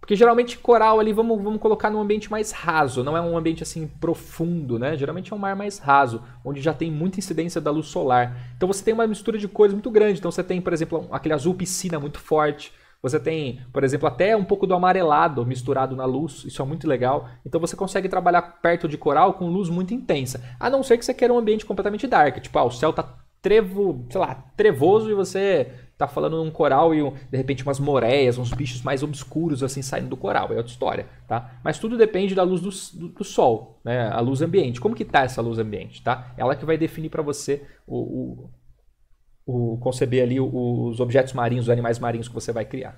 porque geralmente coral ali, vamos, vamos colocar num ambiente mais raso, não é um ambiente assim profundo, né? Geralmente é um mar mais raso, onde já tem muita incidência da luz solar. Então você tem uma mistura de cores muito grande. Então você tem, por exemplo, aquele azul piscina muito forte. Você tem, por exemplo, até um pouco do amarelado misturado na luz, isso é muito legal. Então você consegue trabalhar perto de coral com luz muito intensa. A não ser que você queira um ambiente completamente dark, tipo, ah, o céu tá trevo, sei lá, trevoso e você tá falando um coral e, um, de repente, umas moreias, uns bichos mais obscuros assim saindo do coral, é outra história, tá? Mas tudo depende da luz do, do, do sol, né? A luz ambiente. Como que tá essa luz ambiente, tá? Ela que vai definir para você o, o, o, conceber ali os objetos marinhos, os animais marinhos que você vai criar.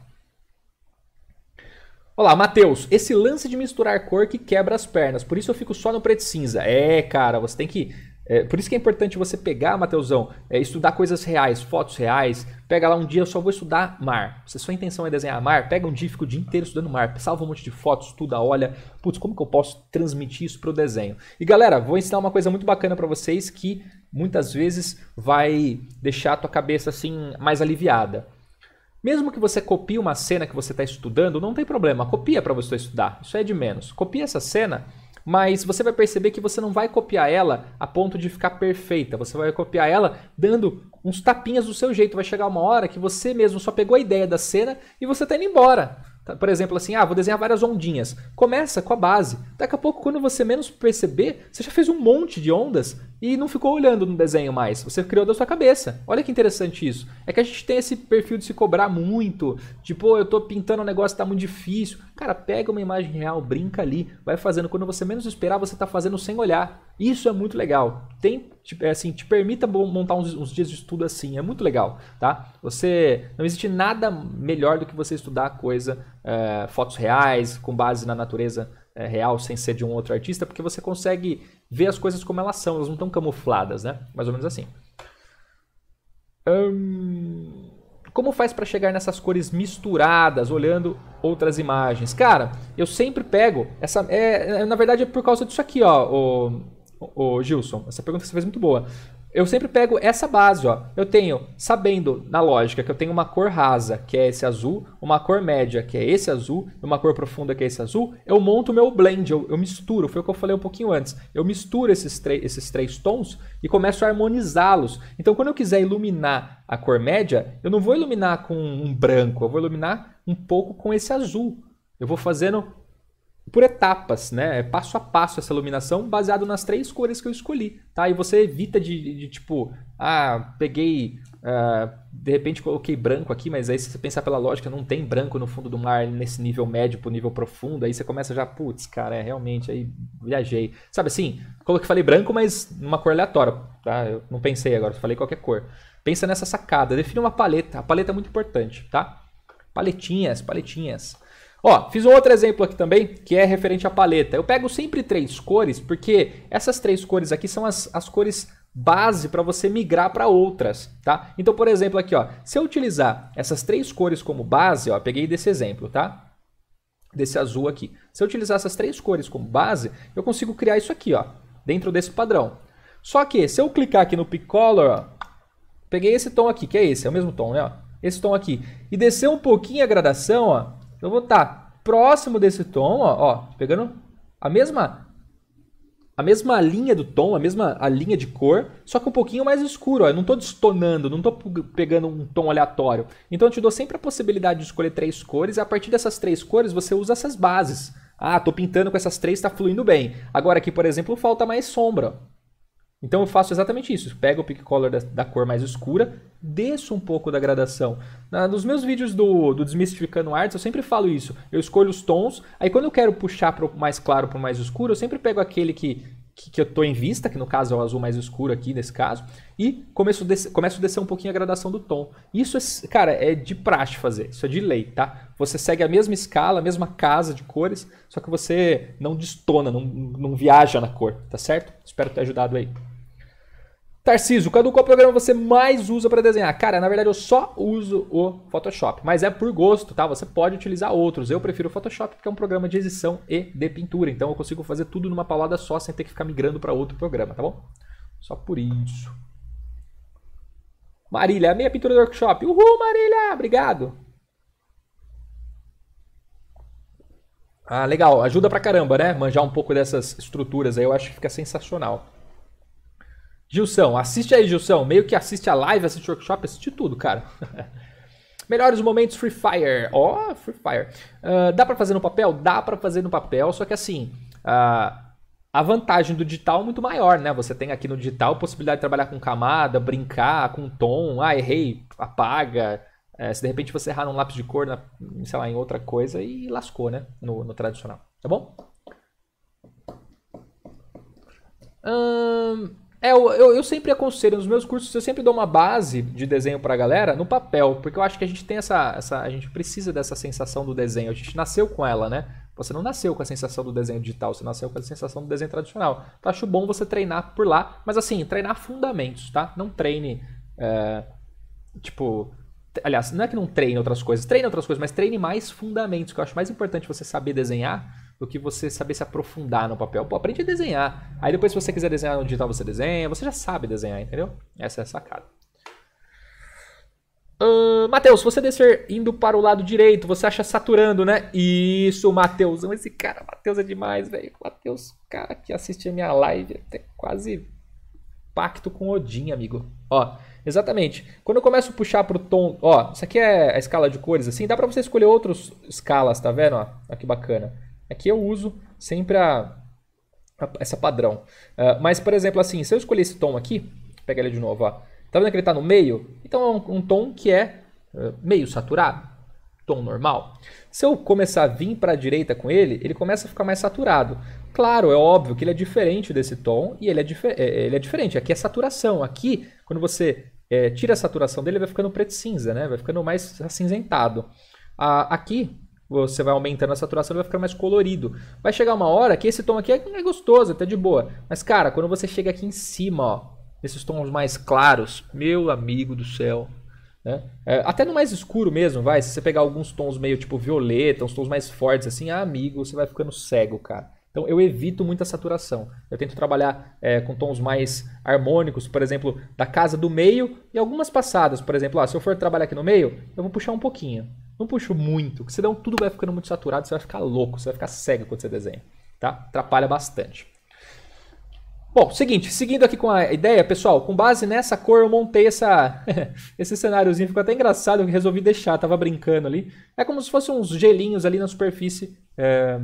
Olá, Matheus, esse lance de misturar cor que quebra as pernas, por isso eu fico só no preto e cinza. É, cara, você tem que é, por isso que é importante você pegar, Mateusão, é, estudar coisas reais, fotos reais. Pega lá um dia, eu só vou estudar mar. Se a sua intenção é desenhar mar, pega um dia, fica o dia inteiro estudando mar. Salva um monte de fotos, estuda, olha. Putz, como que eu posso transmitir isso para o desenho? E galera, vou ensinar uma coisa muito bacana para vocês que muitas vezes vai deixar a tua cabeça assim mais aliviada. Mesmo que você copie uma cena que você está estudando, não tem problema, copia para você estudar, isso é de menos. Copia essa cena mas você vai perceber que você não vai copiar ela a ponto de ficar perfeita. Você vai copiar ela dando uns tapinhas do seu jeito. Vai chegar uma hora que você mesmo só pegou a ideia da cena e você tá indo embora. Tá, por exemplo, assim, ah, vou desenhar várias ondinhas. Começa com a base. Daqui a pouco, quando você menos perceber, você já fez um monte de ondas e não ficou olhando no desenho mais. Você criou da sua cabeça. Olha que interessante isso. É que a gente tem esse perfil de se cobrar muito. Tipo, eu tô pintando um negócio que tá muito difícil. Cara, pega uma imagem real, brinca ali, vai fazendo. Quando você menos esperar, você está fazendo sem olhar. Isso é muito legal. Tem, é assim, te permita montar uns, uns dias de estudo assim. É muito legal, tá? Você não existe nada melhor do que você estudar coisa, é, fotos reais, com base na natureza é, real, sem ser de um outro artista, porque você consegue ver as coisas como elas são. Elas não estão camufladas, né? Mais ou menos assim. Hum... Como faz para chegar nessas cores misturadas, olhando outras imagens? Cara, eu sempre pego essa. É, é na verdade é por causa disso aqui, ó, o, o, Gilson. Essa pergunta que você fez é muito boa eu sempre pego essa base, ó. Eu tenho, sabendo na lógica que eu tenho uma cor rasa, que é esse azul, uma cor média, que é esse azul, e uma cor profunda, que é esse azul, eu monto o meu blend, eu, eu, misturo, foi o que eu falei um pouquinho antes. Eu misturo esses, esses três tons e começo a harmonizá-los. Então, quando eu quiser iluminar a cor média, eu não vou iluminar com um branco, eu vou iluminar um pouco com esse azul. Eu vou fazendo por etapas, né? É passo a passo essa iluminação, baseado nas três cores que eu escolhi, tá? E você evita de, de tipo, ah, peguei. Uh, de repente coloquei branco aqui, mas aí se você pensar pela lógica, não tem branco no fundo do mar nesse nível médio pro nível profundo, aí você começa já, putz, cara, é realmente, aí viajei. Sabe assim, coloquei, falei branco, mas numa cor aleatória, tá? Eu não pensei agora, falei qualquer cor. Pensa nessa sacada, define uma paleta, a paleta é muito importante, tá? Paletinhas, paletinhas. Ó, fiz um outro exemplo aqui também, que é referente à paleta. Eu pego sempre três cores, porque essas três cores aqui são as, as cores base para você migrar para outras, tá? Então, por exemplo, aqui, ó, se eu utilizar essas três cores como base, ó, peguei desse exemplo, tá? Desse azul aqui. Se eu utilizar essas três cores como base, eu consigo criar isso aqui, ó, dentro desse padrão. Só que se eu clicar aqui no pick color, ó, peguei esse tom aqui, que é esse, é o mesmo tom, né, ó? Esse tom aqui, e descer um pouquinho a gradação, ó, então, eu vou estar tá próximo desse tom, ó, ó, pegando a mesma a mesma linha do tom, a mesma a linha de cor, só que um pouquinho mais escuro. Ó. Eu não estou destonando, não estou pegando um tom aleatório. Então eu te dou sempre a possibilidade de escolher três cores, e a partir dessas três cores você usa essas bases. Ah, estou pintando com essas três, está fluindo bem. Agora aqui, por exemplo, falta mais sombra. Então eu faço exatamente isso. Pego o pick color da, da, cor mais escura, desço um pouco da gradação. Na, nos meus vídeos do, do Desmistificando Artes, eu sempre falo isso. Eu escolho os tons, aí quando eu quero puxar para o mais claro para o mais escuro, eu sempre pego aquele que, que, que eu estou em vista, que no caso é o azul mais escuro aqui nesse caso, e começo, des, começo a descer um pouquinho a gradação do tom. Isso, é, cara, é de praxe fazer, isso é de lei, tá? Você segue a mesma escala, a mesma casa de cores, só que você não destona, não, não viaja na cor, tá certo? Espero ter ajudado aí. Tarciso, Cadu, qual programa você mais usa para desenhar? Cara, na verdade eu só uso o Photoshop, mas é por gosto, tá? Você pode utilizar outros. Eu prefiro o Photoshop porque é um programa de edição e de pintura, então eu consigo fazer tudo numa paulada só sem ter que ficar migrando para outro programa, tá bom? Só por isso. Marília, a minha pintura do workshop. Uhul, Marília, obrigado. Ah, legal, ajuda pra caramba, né? Manjar um pouco dessas estruturas aí, eu acho que fica sensacional. Gilson, assiste aí, Gilson. Meio que assiste a live, assiste o workshop, assiste tudo, cara. Melhores momentos Free Fire. Ó, oh, Free Fire. Uh, dá para fazer no papel? Dá para fazer no papel, só que assim. Uh, a vantagem do digital é muito maior, né? Você tem aqui no digital a possibilidade de trabalhar com camada, brincar, com tom. Ah, errei, apaga. É, se de repente você errar num lápis de cor, na, sei lá, em outra coisa e lascou, né? No, no tradicional. Tá bom? Hum, é, eu, eu, eu, sempre aconselho, nos meus cursos, eu sempre dou uma base de desenho pra galera no papel, porque eu acho que a gente tem essa, essa. A gente precisa dessa sensação do desenho, a gente nasceu com ela, né? Você não nasceu com a sensação do desenho digital, você nasceu com a sensação do desenho tradicional. Então acho bom você treinar por lá, mas assim, treinar fundamentos, tá? Não treine. É, tipo. Aliás, não é que não treine outras coisas, treine outras coisas, mas treine mais fundamentos, que eu acho mais importante você saber desenhar do que você saber se aprofundar no papel. Pô, aprende a desenhar. Aí depois, se você quiser desenhar no digital, você desenha. Você já sabe desenhar, entendeu? Essa é a sacada. Uh, Matheus, você descer indo para o lado direito, você acha saturando, né? Isso, Matheusão. Esse cara, Matheus é demais, velho. Matheus, cara que assiste a minha live, até quase pacto com Odin, amigo. Ó, exatamente. Quando eu começo a puxar o tom, ó, isso aqui é a escala de cores, assim, dá para você escolher outras escalas, tá vendo? ó que bacana. Aqui eu uso sempre a, a essa padrão. Uh, mas, por exemplo, assim, se eu escolher esse tom aqui, pega ele de novo, ó. Tá vendo que ele está no meio? Então é um, um tom que é uh, meio saturado, tom normal. Se eu começar a vir para a direita com ele, ele começa a ficar mais saturado. Claro, é óbvio que ele é diferente desse tom e ele é, dif é, é, ele é diferente. Aqui é saturação. Aqui, quando você é, tira a saturação dele, vai ficando preto cinza, né? Vai ficando mais acinzentado. Ah, aqui, você vai aumentando a saturação, ele vai ficar mais colorido. Vai chegar uma hora que esse tom aqui é, é gostoso, até de boa. Mas, cara, quando você chega aqui em cima, ó, nesses tons mais claros, meu amigo do céu. Né? É, até no mais escuro mesmo, vai. Se você pegar alguns tons meio tipo violeta, uns tons mais fortes assim, ah, amigo, você vai ficando cego, cara. Então eu evito muita saturação. Eu tento trabalhar é, com tons mais harmônicos, por exemplo, da casa do meio e algumas passadas. Por exemplo, ó, ah, se eu for trabalhar aqui no meio, eu vou puxar um pouquinho. Não puxo muito, porque senão tudo vai ficando muito saturado, você vai ficar louco, você vai ficar cego quando você desenha. Tá? Atrapalha bastante. Bom, seguinte, seguindo aqui com a ideia, pessoal, com base nessa cor eu montei essa, esse cenáriozinho, ficou até engraçado, eu resolvi deixar, tava brincando ali. É como se fossem uns gelinhos ali na superfície é,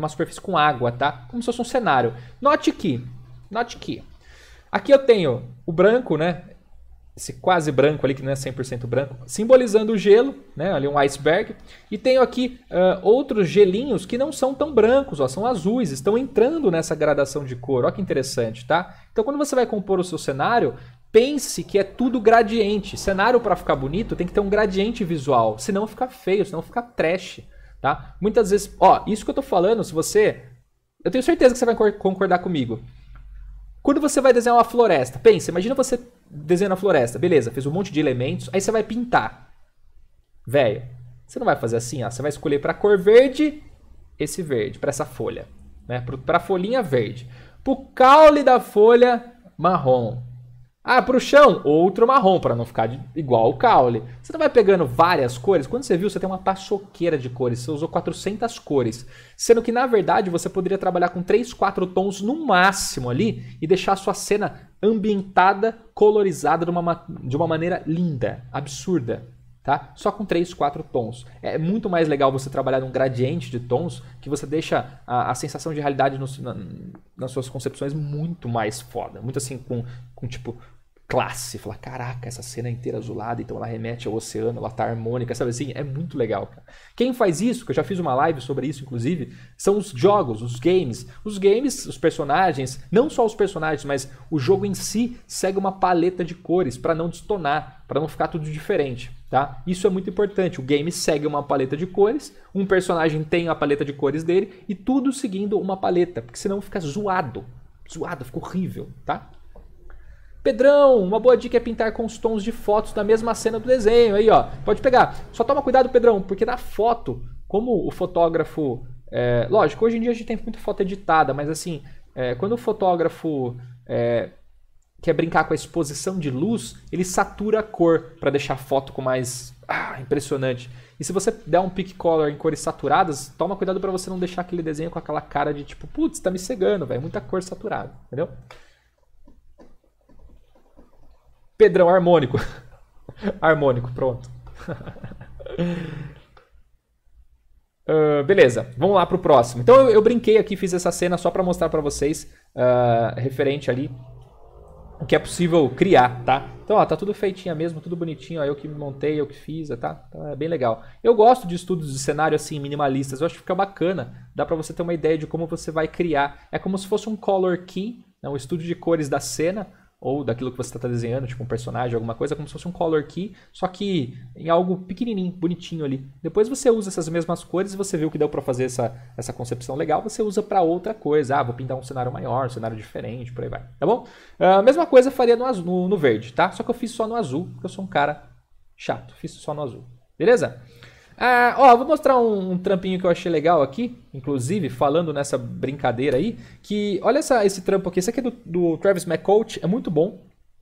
numa superfície com água, tá? Como se fosse um cenário. Note que, note que, aqui eu tenho o branco, né? Esse quase branco ali, que não é 100% branco, simbolizando o gelo, né? Ali um iceberg. E tenho aqui uh, outros gelinhos que não são tão brancos, ó, são azuis, estão entrando nessa gradação de cor. Olha que interessante, tá? Então quando você vai compor o seu cenário, pense que é tudo gradiente. Cenário para ficar bonito tem que ter um gradiente visual, senão fica feio, senão fica trash tá? Muitas vezes, ó, isso que eu tô falando, se você, eu tenho certeza que você vai concordar comigo. Quando você vai desenhar uma floresta, pensa, imagina você desenhando a floresta, beleza, fez um monte de elementos, aí você vai pintar. Velho, você não vai fazer assim, ó, você vai escolher para cor verde esse verde, para essa folha, né? Para a folhinha verde. Para o caule da folha marrom. Ah, pro chão, outro marrom, para não ficar igual o caule. Você não vai pegando várias cores? Quando você viu, você tem uma paçoqueira de cores, você usou 400 cores. Sendo que, na verdade, você poderia trabalhar com 3, 4 tons no máximo ali e deixar a sua cena ambientada, colorizada de uma, de uma maneira linda, absurda. Tá? Só com 3, 4 tons. É muito mais legal você trabalhar num gradiente de tons que você deixa a, a sensação de realidade no, na, nas suas concepções muito mais foda. Muito assim, com, com tipo classe. Fala, caraca, essa cena é inteira azulada, então ela remete ao oceano, ela tá harmônica, sabe assim? É muito legal, cara. Quem faz isso, que eu já fiz uma live sobre isso, inclusive, são os jogos, os games. Os games, os personagens, não só os personagens, mas o jogo em si segue uma paleta de cores para não destonar, para não ficar tudo diferente. Tá? Isso é muito importante. O game segue uma paleta de cores, um personagem tem a paleta de cores dele e tudo seguindo uma paleta, porque senão fica zoado. Zoado, fica horrível, tá? Pedrão, uma boa dica é pintar com os tons de fotos da mesma cena do desenho. Aí, ó, pode pegar. Só toma cuidado, Pedrão, porque na foto, como o fotógrafo. É, lógico, hoje em dia a gente tem muita foto editada, mas assim, é, quando o fotógrafo é, quer brincar com a exposição de luz, ele satura a cor para deixar a foto com mais ah, impressionante. E se você der um pick color em cores saturadas, toma cuidado para você não deixar aquele desenho com aquela cara de tipo, putz, tá me cegando, velho, muita cor saturada, entendeu? Pedrão, harmônico. harmônico, pronto. uh, beleza, vamos lá pro próximo. Então eu, eu brinquei aqui, fiz essa cena só para mostrar para vocês uh, referente ali o que é possível criar, tá? Então, ó, tá tudo feitinho mesmo, tudo bonitinho, ó, eu que montei, eu que fiz, tá? Então, é bem legal. Eu gosto de estudos de cenário assim, minimalistas, eu acho que fica bacana, dá para você ter uma ideia de como você vai criar. É como se fosse um color key, né, um estudo de cores da cena, ou daquilo que você está desenhando, tipo um personagem, alguma coisa, como se fosse um color key, só que em algo pequenininho, bonitinho ali. Depois você usa essas mesmas cores e você viu que deu para fazer essa, essa concepção legal, você usa para outra coisa. Ah, vou pintar um cenário maior, um cenário diferente, por aí vai, tá bom? A ah, mesma coisa eu faria no, azul, no verde, tá? Só que eu fiz só no azul, porque eu sou um cara chato, fiz só no azul, beleza? Ah, ó, vou mostrar um, um, trampinho que eu achei legal aqui, inclusive, falando nessa brincadeira aí, que olha essa, esse trampo aqui, esse aqui é do, do Travis McCoach, é muito bom.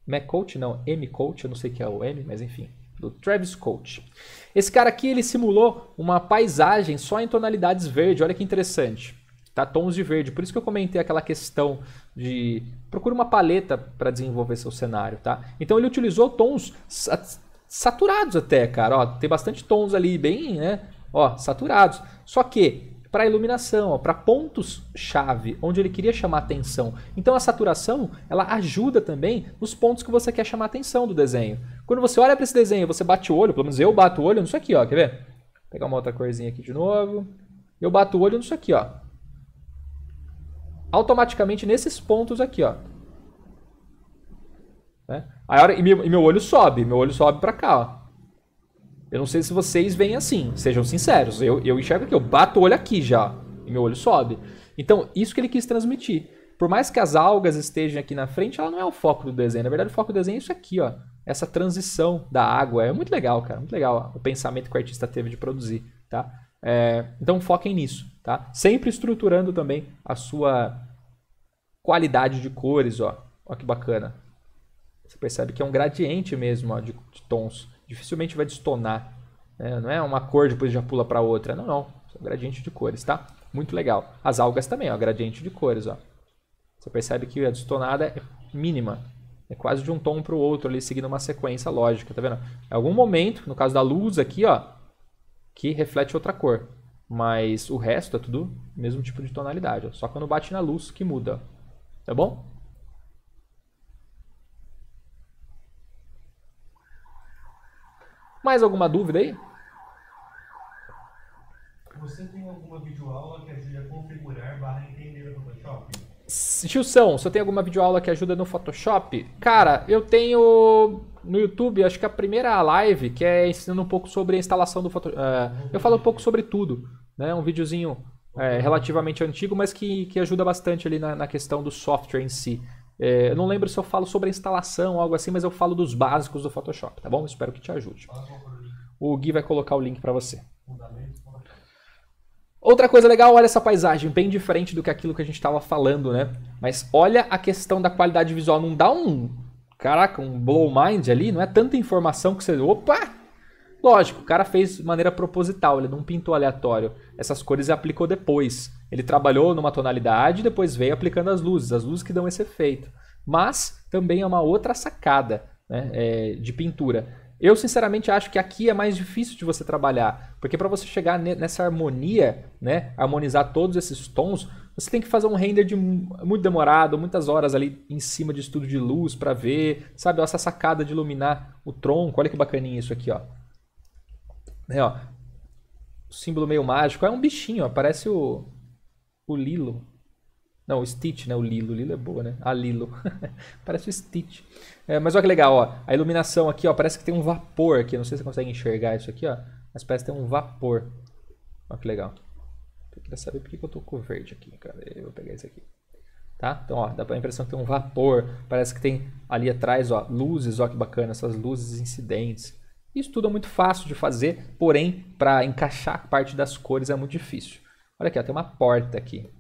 McCoach não, M Coach, eu não sei que é o M, mas enfim, do Travis Coach. Esse cara aqui, ele simulou uma paisagem só em tonalidades verde, olha que interessante. Tá, tons de verde, por isso que eu comentei aquela questão de procura uma paleta para desenvolver seu cenário, tá? Então ele utilizou tons saturados até, cara. Ó, tem bastante tons ali, bem, né? Ó, saturados. Só que para iluminação, para pontos chave onde ele queria chamar atenção. Então a saturação, ela ajuda também nos pontos que você quer chamar atenção do desenho. Quando você olha para esse desenho, você bate o olho, pelo menos eu bato o olho nisso aqui, ó, quer ver? Vou pegar uma outra corzinha aqui de novo. Eu bato o olho nisso aqui, ó. Automaticamente nesses pontos aqui, ó. Né? Aí, e, meu, e meu olho sobe, meu olho sobe para cá. Ó. Eu não sei se vocês veem assim, sejam sinceros. Eu, eu enxergo aqui, eu bato o olho aqui já, e meu olho sobe. Então, isso que ele quis transmitir. Por mais que as algas estejam aqui na frente, ela não é o foco do desenho. Na verdade, o foco do desenho é isso aqui, ó. Essa transição da água. É muito legal, cara. Muito legal ó, o pensamento que o artista teve de produzir, tá? É, então, foquem nisso, tá? Sempre estruturando também a sua qualidade de cores, ó. Olha que bacana. Você percebe que é um gradiente mesmo ó, de, de, tons. Dificilmente vai destonar. Né? Não é uma cor depois já pula para outra. Não, não. É um gradiente de cores, tá? Muito legal. As algas também, ó, gradiente de cores, ó. Você percebe que a destonada é mínima. É quase de um tom para o outro ali, seguindo uma sequência lógica, tá vendo? algum momento, no caso da luz aqui, ó, que reflete outra cor. Mas o resto é tudo mesmo tipo de tonalidade, ó. Só quando bate na luz que muda, tá bom? Mais alguma dúvida aí? Você tem alguma videoaula que ajude a configurar barra entender o Photoshop? Gilson, você tem alguma videoaula que ajuda no Photoshop? Cara, eu tenho no YouTube, acho que a primeira live, que é ensinando um pouco sobre a instalação do Photoshop. É, eu falo um pouco sobre tudo, né? Um videozinho é, relativamente antigo, mas que, que ajuda bastante ali na, na questão do software em si. É, não lembro se eu falo sobre a instalação algo assim, mas eu falo dos básicos do Photoshop, tá bom? Espero que te ajude. O Gui vai colocar o link para você. Outra coisa legal, olha essa paisagem, bem diferente do que aquilo que a gente estava falando, né? Mas olha a questão da qualidade visual, não dá um, caraca, um blow mind ali, não é tanta informação que você, opa! Lógico, o cara fez de maneira proposital, ele não pintou aleatório. Essas cores ele aplicou depois. Ele trabalhou numa tonalidade e depois veio aplicando as luzes, as luzes que dão esse efeito. Mas também é uma outra sacada né, é, de pintura. Eu sinceramente acho que aqui é mais difícil de você trabalhar, porque para você chegar nessa harmonia, né, harmonizar todos esses tons, você tem que fazer um render de muito demorado, muitas horas ali em cima de estudo de luz para ver, sabe, essa sacada de iluminar o tronco, olha que bacaninha isso aqui, ó. É, ó. O símbolo meio mágico, é um bichinho, ó, parece o o Lilo. Não, o Stitch, né? O Lilo. O Lilo é boa, né? A ah, Lilo. parece o Stitch. É, mas olha que legal, ó. A iluminação aqui, ó. Parece que tem um vapor aqui. Não sei se você consegue enxergar isso aqui, ó. Mas parece que tem um vapor. Olha que legal. Eu queria saber por que, eu tô com verde aqui, cara. Eu vou pegar isso aqui. Tá? Então, ó, dá a impressão que tem um vapor. Parece que tem ali atrás, ó, luzes, ó, que bacana, essas luzes incidentes. Isso tudo é muito fácil de fazer, porém, para encaixar a parte das cores é muito difícil. Olha aqui, ó, tem uma porta aqui.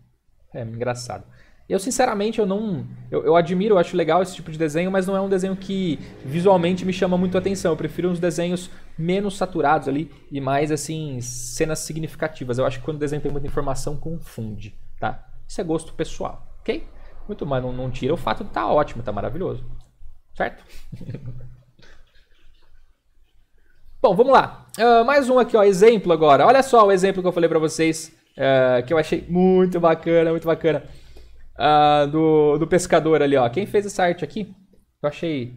É engraçado. Eu, sinceramente, eu não. Eu, eu, admiro, eu acho legal esse tipo de desenho, mas não é um desenho que visualmente me chama muito a atenção. Eu prefiro uns desenhos menos saturados ali e mais, assim, cenas significativas. Eu acho que quando o desenho tem muita informação, confunde, tá? Isso é gosto pessoal, ok? Muito mais, não, não tira o fato de tá ótimo, tá maravilhoso. Certo? Bom, vamos lá. Uh, mais um aqui, ó, exemplo agora. Olha só o exemplo que eu falei para vocês é, que eu achei muito bacana, muito bacana. Uh, do, do pescador ali, ó. Quem fez essa arte aqui? Eu achei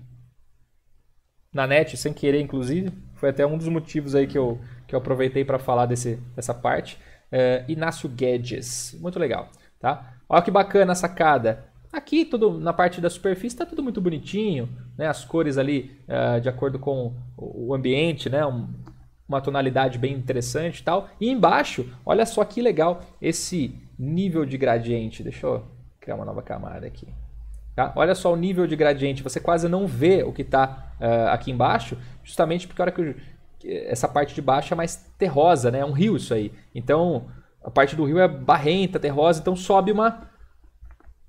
na net, sem querer, inclusive. Foi até um dos motivos aí que eu, que eu aproveitei para falar desse, dessa parte. Uh, Inácio Guedes. Muito legal, tá? Olha que bacana a sacada. Aqui, tudo, na parte da superfície, está tudo muito bonitinho, né? As cores ali uh, de acordo com o ambiente, né? Um, uma tonalidade bem interessante e tal. E embaixo, olha só que legal esse nível de gradiente. Deixa eu criar uma nova camada aqui. Tá? Olha só o nível de gradiente, você quase não vê o que está uh, eh, aqui embaixo, justamente porque a hora que eu, essa parte de baixo é mais terrosa, né? é um rio isso aí. Então a parte do rio é barrenta, terrosa, então sobe uma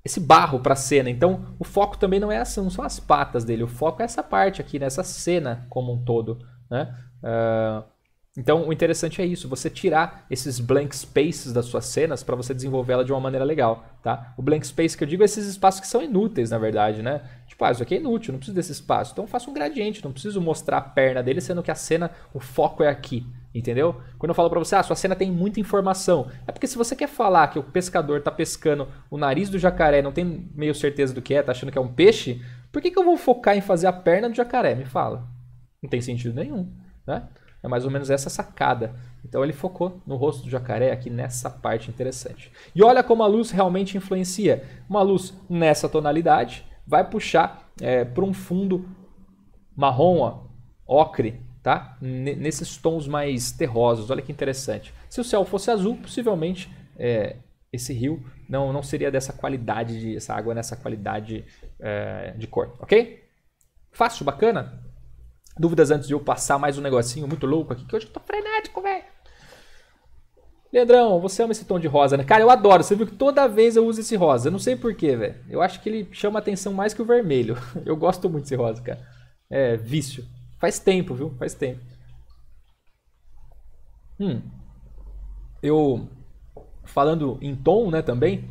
esse barro para a cena. Então o foco também não é essa, não são as patas dele, o foco é essa parte aqui, nessa né? cena como um todo. Né? Uh, então, o interessante é isso, você tirar esses blank spaces das suas cenas para você desenvolver ela de uma maneira legal, tá? O blank space que eu digo é esses espaços que são inúteis, na verdade, né? Tipo, ah, isso aqui é inútil, não preciso desse espaço. Então, faça um gradiente, não preciso mostrar a perna dele, sendo que a cena, o foco é aqui, entendeu? Quando eu falo para você, ah, sua cena tem muita informação, é porque se você quer falar que o pescador tá pescando o nariz do jacaré, não tem meio certeza do que é, tá achando que é um peixe, por que, que eu vou focar em fazer a perna do jacaré? Me fala. Não tem sentido nenhum. Né? É mais ou menos essa sacada. Então ele focou no rosto do jacaré aqui nessa parte interessante. E olha como a luz realmente influencia. Uma luz nessa tonalidade vai puxar é, para um fundo marrom, ó, ocre, tá? N nesses tons mais terrosos. Olha que interessante. Se o céu fosse azul, possivelmente é, esse rio não, não seria dessa qualidade, de, essa água nessa qualidade é, de cor, ok? Fácil, bacana? Dúvidas antes de eu passar mais um negocinho muito louco aqui, que hoje eu tô frenético, velho. Leandrão, você ama esse tom de rosa, né? Cara, eu adoro. Você viu que toda vez eu uso esse rosa. Eu não sei porquê, velho. Eu acho que ele chama atenção mais que o vermelho. Eu gosto muito desse rosa, cara. É, vício. Faz tempo, viu? Faz tempo. Hum. Eu. Falando em tom, né, também.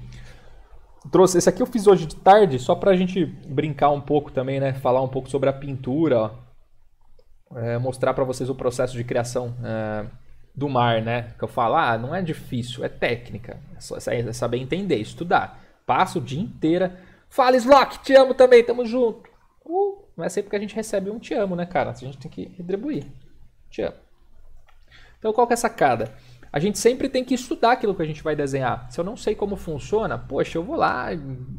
Trouxe. Esse aqui eu fiz hoje de tarde, só pra gente brincar um pouco também, né? Falar um pouco sobre a pintura, ó é, mostrar para vocês o processo de criação é, do mar, né? Que eu falo, ah, não é difícil, é técnica. É, é, é saber entender, estudar. Passa o dia inteiro. Fala, Slock, te amo também, tamo junto. Uh, não é sempre que a gente recebe um te amo, né, cara? A gente tem que retribuir. Te amo. Então, qual que é a sacada? a gente sempre tem que estudar aquilo que a gente vai desenhar. Se eu não sei como funciona, poxa, eu vou lá,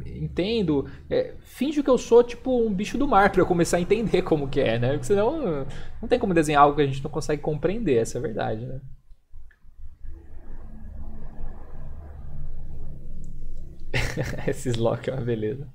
entendo, é, finge que eu sou tipo um bicho do mar para eu começar a entender como que é, né? Porque senão não tem como desenhar algo que a gente não consegue compreender, essa é a verdade, né? Esse Slock é uma beleza.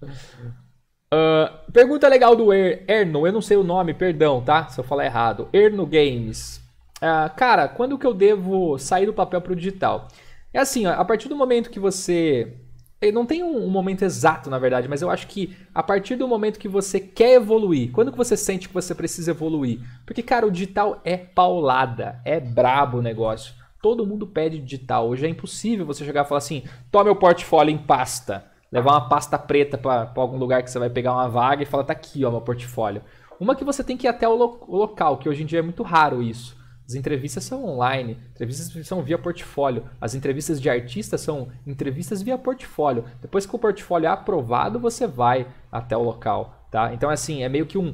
Uh, pergunta legal do er, Erno, eu não sei o nome, perdão, tá? Se eu falar errado. Erno Games. Ah, cara, quando que eu devo sair do papel para o digital? É assim, ó, a partir do momento que você. Eh, não tem um, um momento exato, na verdade, mas eu acho que a partir do momento que você quer evoluir, quando que você sente que você precisa evoluir? Porque, cara, o digital é paulada, é brabo o negócio. Todo mundo pede digital. Hoje é impossível você chegar e falar assim: toma o portfólio em pasta. Levar uma pasta preta para algum lugar que você vai pegar uma vaga e falar: tá aqui, ó, meu portfólio. Uma que você tem que ir até o, lo o local, que hoje em dia é muito raro isso. As entrevistas são online, entrevistas são via portfólio. As entrevistas de artistas são entrevistas via portfólio. Depois que o portfólio é aprovado, você vai até o local, tá? Então assim, é meio que um,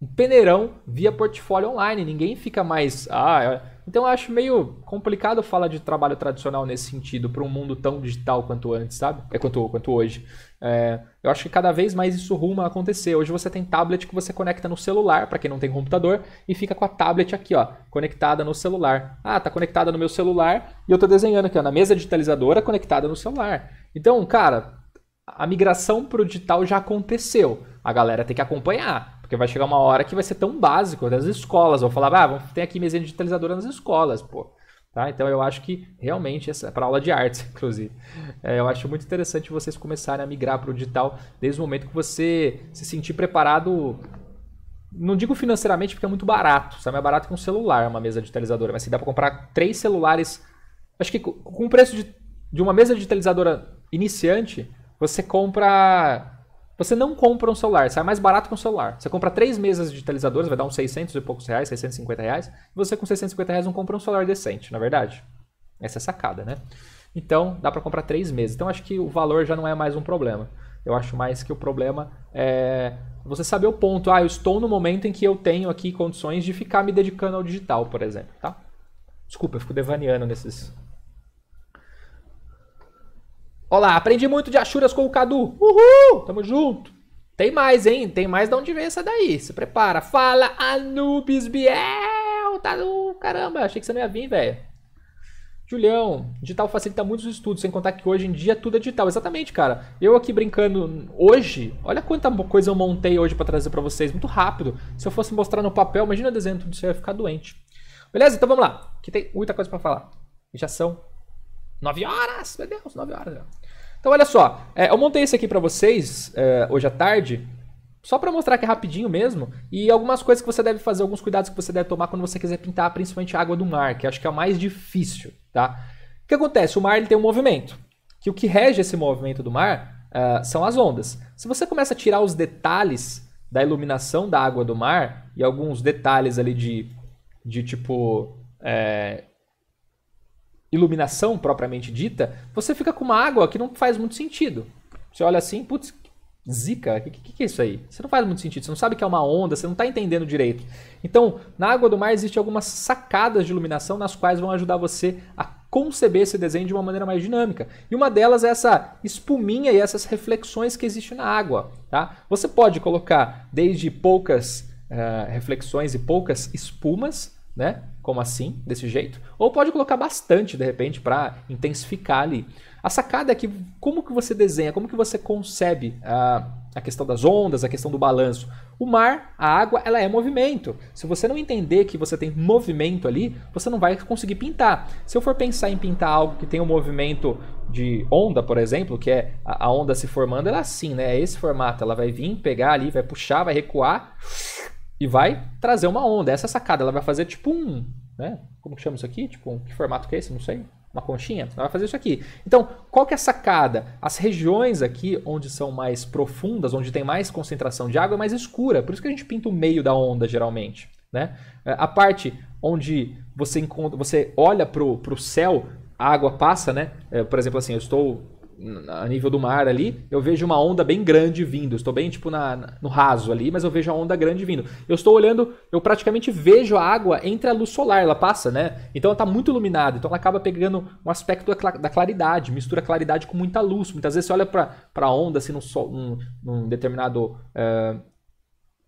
um peneirão via portfólio online. Ninguém fica mais, ah, então eu acho meio complicado falar de trabalho tradicional nesse sentido para um mundo tão digital quanto antes, sabe? É quanto, quanto hoje. É, eu acho que cada vez mais isso ruma a acontecer. Hoje você tem tablet que você conecta no celular, para quem não tem computador, e fica com a tablet aqui, ó, conectada no celular. Ah, tá conectada no meu celular e eu tô desenhando aqui, ó, na mesa digitalizadora conectada no celular. Então, cara, a migração pro digital já aconteceu. A galera tem que acompanhar. Porque vai chegar uma hora que vai ser tão básico, nas escolas vão falar, ah, vamos ter aqui mesa digitalizadora nas escolas, pô. Tá? Então eu acho que realmente, essa é para aula de artes, inclusive, é, eu acho muito interessante vocês começarem a migrar para o digital desde o momento que você se sentir preparado. Não digo financeiramente porque é muito barato, sabe? É barato que um celular, uma mesa digitalizadora. Mas se assim, dá para comprar três celulares, acho que com o preço de, de uma mesa digitalizadora iniciante, você compra você não compra um celular, sai mais barato que um celular. Você compra três mesas digitalizadoras, vai dar uns 600 e poucos reais, 650 reais. E você com 650 reais não compra um celular decente, na é verdade. Essa é a sacada, né? Então, dá para comprar três meses. Então, acho que o valor já não é mais um problema. Eu acho mais que o problema é você saber o ponto. Ah, eu estou no momento em que eu tenho aqui condições de ficar me dedicando ao digital, por exemplo, tá? Desculpa, eu fico devaneando nesses Olá, aprendi muito de Achuras com o Cadu. Uhul, tamo junto. Tem mais, hein? Tem mais de onde vem essa daí. Se prepara. Fala, Anubis Biel. Tá no... Caramba, achei que você não ia vir, velho. Julião, digital facilita muitos estudos, sem contar que hoje em dia tudo é digital. Exatamente, cara. Eu aqui brincando hoje, olha quanta coisa eu montei hoje para trazer para vocês, muito rápido. Se eu fosse mostrar no papel, imagina o desenho tudo isso, eu ia ficar doente. Beleza? Então vamos lá, que tem muita coisa para falar. Já são nove horas, meu Deus, nove horas. Já. Então, olha só, é, eu montei esse aqui para vocês é, hoje à tarde, só para mostrar que é rapidinho mesmo, e algumas coisas que você deve fazer, alguns cuidados que você deve tomar quando você quiser pintar, principalmente a água do mar, que acho que é o mais difícil, tá? O que acontece? O mar ele tem um movimento, que o que rege esse movimento do mar é, são as ondas. Se você começa a tirar os detalhes da iluminação da água do mar e alguns detalhes ali de, de tipo é, iluminação propriamente dita, você fica com uma água que não faz muito sentido. Você olha assim, putz, zica, o que, que, que, é isso aí? Você não faz muito sentido, você não sabe que é uma onda, você não está entendendo direito. Então, na água do mar existem algumas sacadas de iluminação nas quais vão ajudar você a conceber esse desenho de uma maneira mais dinâmica. E uma delas é essa espuminha e essas reflexões que existem na água. Tá? Você pode colocar desde poucas uh, reflexões e poucas espumas, né? como assim, desse jeito, ou pode colocar bastante de repente para intensificar ali. A sacada é que como que você desenha, como que você concebe a, a questão das ondas, a questão do balanço. O mar, a água, ela é movimento. Se você não entender que você tem movimento ali, você não vai conseguir pintar. Se eu for pensar em pintar algo que tem um movimento de onda, por exemplo, que é a onda se formando, ela é assim, né? É esse formato. Ela vai vir, pegar ali, vai puxar, vai recuar e vai trazer uma onda. Essa sacada, ela vai fazer tipo um, né? Como que chama isso aqui? Tipo, um, que formato que é esse? Não sei. Uma conchinha? Ela vai fazer isso aqui. Então, qual que é a sacada? As regiões aqui onde são mais profundas, onde tem mais concentração de água, é mais escura. Por isso que a gente pinta o meio da onda, geralmente. Né? É, a parte onde você, encontra, você olha para o céu, a água passa, né? É, por exemplo, assim, eu estou a nível do mar ali, eu vejo uma onda bem grande vindo. Estou bem tipo na, no raso ali, mas eu vejo a onda grande vindo. Eu estou olhando, eu praticamente vejo a água entre a luz solar, ela passa, né? Então ela está muito iluminada, então ela acaba pegando um aspecto da claridade, mistura claridade com muita luz. Muitas vezes você olha para a onda assim num, sol, num, num determinado uh,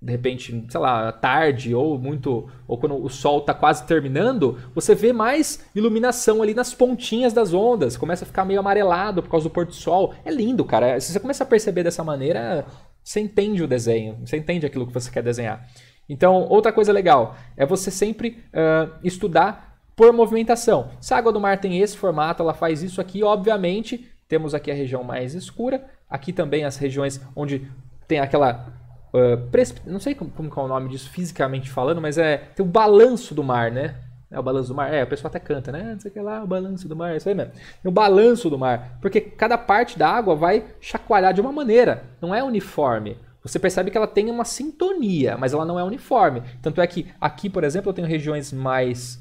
de repente, sei lá, tarde ou muito ou quando o sol está quase terminando, você vê mais iluminação ali nas pontinhas das ondas, começa a ficar meio amarelado por causa do pôr do sol. É lindo, cara. Se você começa a perceber dessa maneira, você entende o desenho, você entende aquilo que você quer desenhar. Então, outra coisa legal é você sempre uh, estudar por movimentação. Se a água do mar tem esse formato, ela faz isso aqui, obviamente, temos aqui a região mais escura, aqui também as regiões onde tem aquela ah, precip... Não sei como, como, é o nome disso fisicamente falando, mas é. Tem o balanço do mar, né? É o balanço do mar? É, o pessoal até canta, né? Não sei o que lá, o balanço do mar, é isso aí mesmo. Tem o balanço do mar, porque cada parte da água vai chacoalhar de uma maneira, não é uniforme. Você percebe que ela tem uma sintonia, mas ela não é uniforme. Tanto é que aqui, por exemplo, eu tenho regiões mais.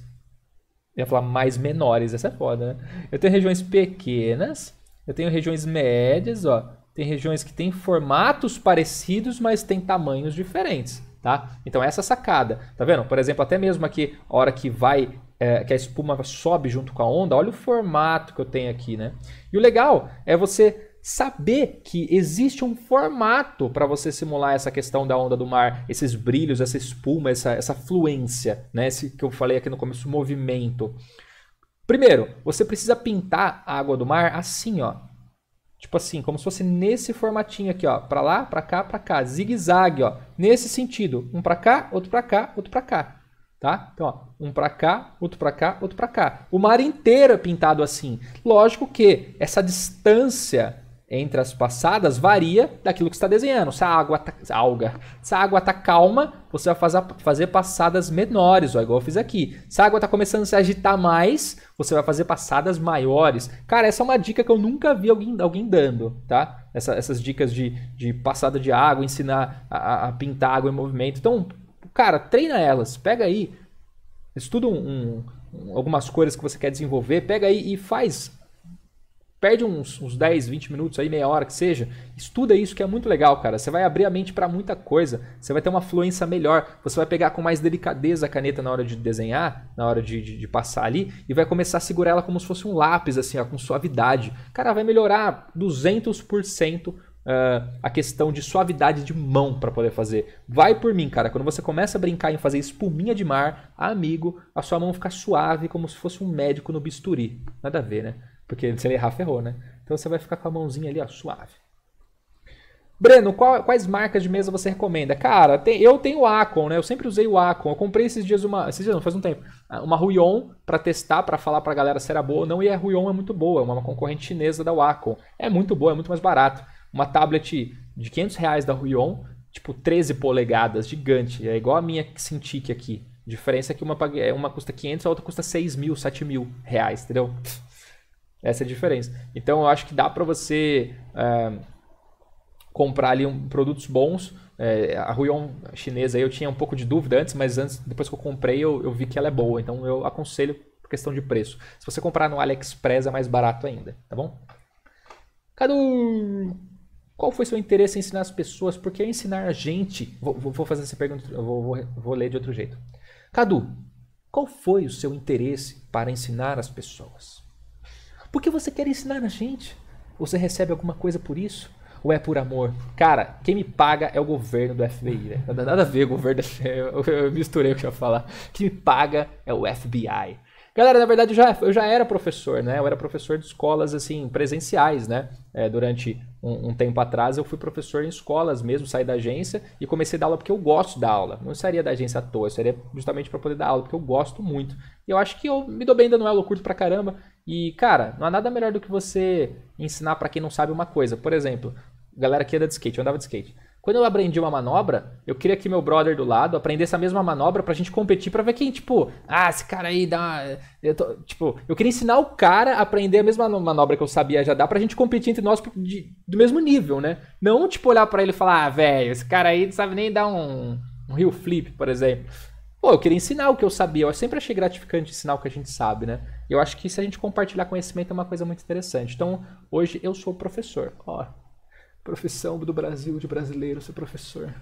Eu ia falar mais menores, essa é foda, né? Eu tenho regiões pequenas, eu tenho regiões médias, ó. Tem regiões que têm formatos parecidos, mas têm tamanhos diferentes, tá? Então essa sacada, tá vendo? Por exemplo, até mesmo aqui, a hora que vai é, que a espuma sobe junto com a onda, olha o formato que eu tenho aqui, né? E o legal é você saber que existe um formato para você simular essa questão da onda do mar, esses brilhos, essa espuma, essa, essa fluência, né? Esse que eu falei aqui no começo, movimento. Primeiro, você precisa pintar a água do mar assim, ó. Tipo assim, como se fosse nesse formatinho aqui, ó, para lá, para cá, para cá, zigue-zague, ó, nesse sentido, um para cá, outro para cá, outro para cá, tá? Então, ó, um para cá, outro para cá, outro para cá. O mar inteiro é pintado assim. Lógico que essa distância entre as passadas varia daquilo que está desenhando. Se a água tá, se a alga, se a água está calma, você vai fazer, fazer passadas menores, ó, igual eu fiz aqui. Se a água está começando a se agitar mais, você vai fazer passadas maiores. Cara, essa é uma dica que eu nunca vi alguém, alguém dando, tá? Essa, essas dicas de, de passada de água, ensinar a, a pintar água em movimento. Então, cara, treina elas, pega aí, estuda um, um, algumas cores que você quer desenvolver, pega aí e faz Perde uns, uns 10, 20 minutos aí, meia hora que seja. Estuda isso que é muito legal, cara. Você vai abrir a mente para muita coisa. Você vai ter uma fluência melhor. Você vai pegar com mais delicadeza a caneta na hora de desenhar, na hora de, de, de passar ali. E vai começar a segurar ela como se fosse um lápis, assim, ó, com suavidade. Cara, vai melhorar 200% Uh, ah, a questão de suavidade de mão para poder fazer. Vai por mim, cara. Quando você começa a brincar em fazer espuminha de mar, amigo, a sua mão fica suave como se fosse um médico no bisturi. Nada a ver, né? Porque se ele errar, ferrou, né? Então você vai ficar com a mãozinha ali, ó, suave. Breno, qual, quais marcas de mesa você recomenda? Cara, tem, eu tenho o Acon, né? Eu sempre usei o Acon. Eu comprei esses dias uma. Esses dias não, faz um tempo. Ah, uma Ruyon para testar, para falar pra galera se era boa ou não. E a Ruyon é muito boa, é uma concorrente chinesa da Wacom. É muito boa, é muito mais barato. Uma tablet de 500 reais da Ruyon, tipo 13 polegadas, gigante. É igual a minha Cintiq aqui. A diferença é que uma, é, uma custa 500 a outra custa 6 mil, 7 mil reais, entendeu? Essa é a diferença. Então eu acho que dá para você é, comprar ali um, produtos bons. É, a Ruion chinesa eu tinha um pouco de dúvida antes, mas antes, depois que eu comprei eu, eu vi que ela é boa. Então eu aconselho por questão de preço. Se você comprar no AliExpress é mais barato ainda, tá bom? Cadu, qual foi seu interesse em ensinar as pessoas? Por que ensinar a gente? Vou, vou fazer essa pergunta, vou, vou, vou ler de outro jeito. Cadu, qual foi o seu interesse para ensinar as pessoas? Porque você quer ensinar a gente? Você recebe alguma coisa por isso? Ou é por amor? Cara, quem me paga é o governo do FBI, né? Nada, nada a ver, governo do FBI. Eu, eu misturei o que eu ia falar. Quem me paga é o FBI. Galera, na verdade eu já, eu já era professor, né? Eu era professor de escolas, assim, presenciais, né? É, durante um, um, tempo atrás eu fui professor em escolas mesmo, saí da agência e comecei a dar aula porque eu gosto da aula. Não seria da agência à toa, seria justamente para poder dar aula, porque eu gosto muito. E eu acho que eu me dou bem dando aula, eu curto pra caramba. E, cara, não há nada melhor do que você ensinar para quem não sabe uma coisa. Por exemplo, galera que anda de skate, eu andava de skate. Quando eu aprendi uma manobra, eu queria que meu brother do lado aprendesse a mesma manobra pra gente competir pra ver quem, tipo, ah, esse cara aí dá uma... Eu tô... Tipo, eu queria ensinar o cara a aprender a mesma manobra que eu sabia já dar pra gente competir entre nós de... do mesmo nível, né? Não, tipo, olhar para ele e falar, ah, velho, esse cara aí não sabe nem dar um, um heel flip, por exemplo. Pô, eu queria ensinar o que eu sabia. Eu sempre achei gratificante ensinar o que a gente sabe, né? Eu acho que se a gente compartilhar conhecimento é uma coisa muito interessante. Então, hoje eu sou professor. Ó, profissão do Brasil, de brasileiro, ser professor.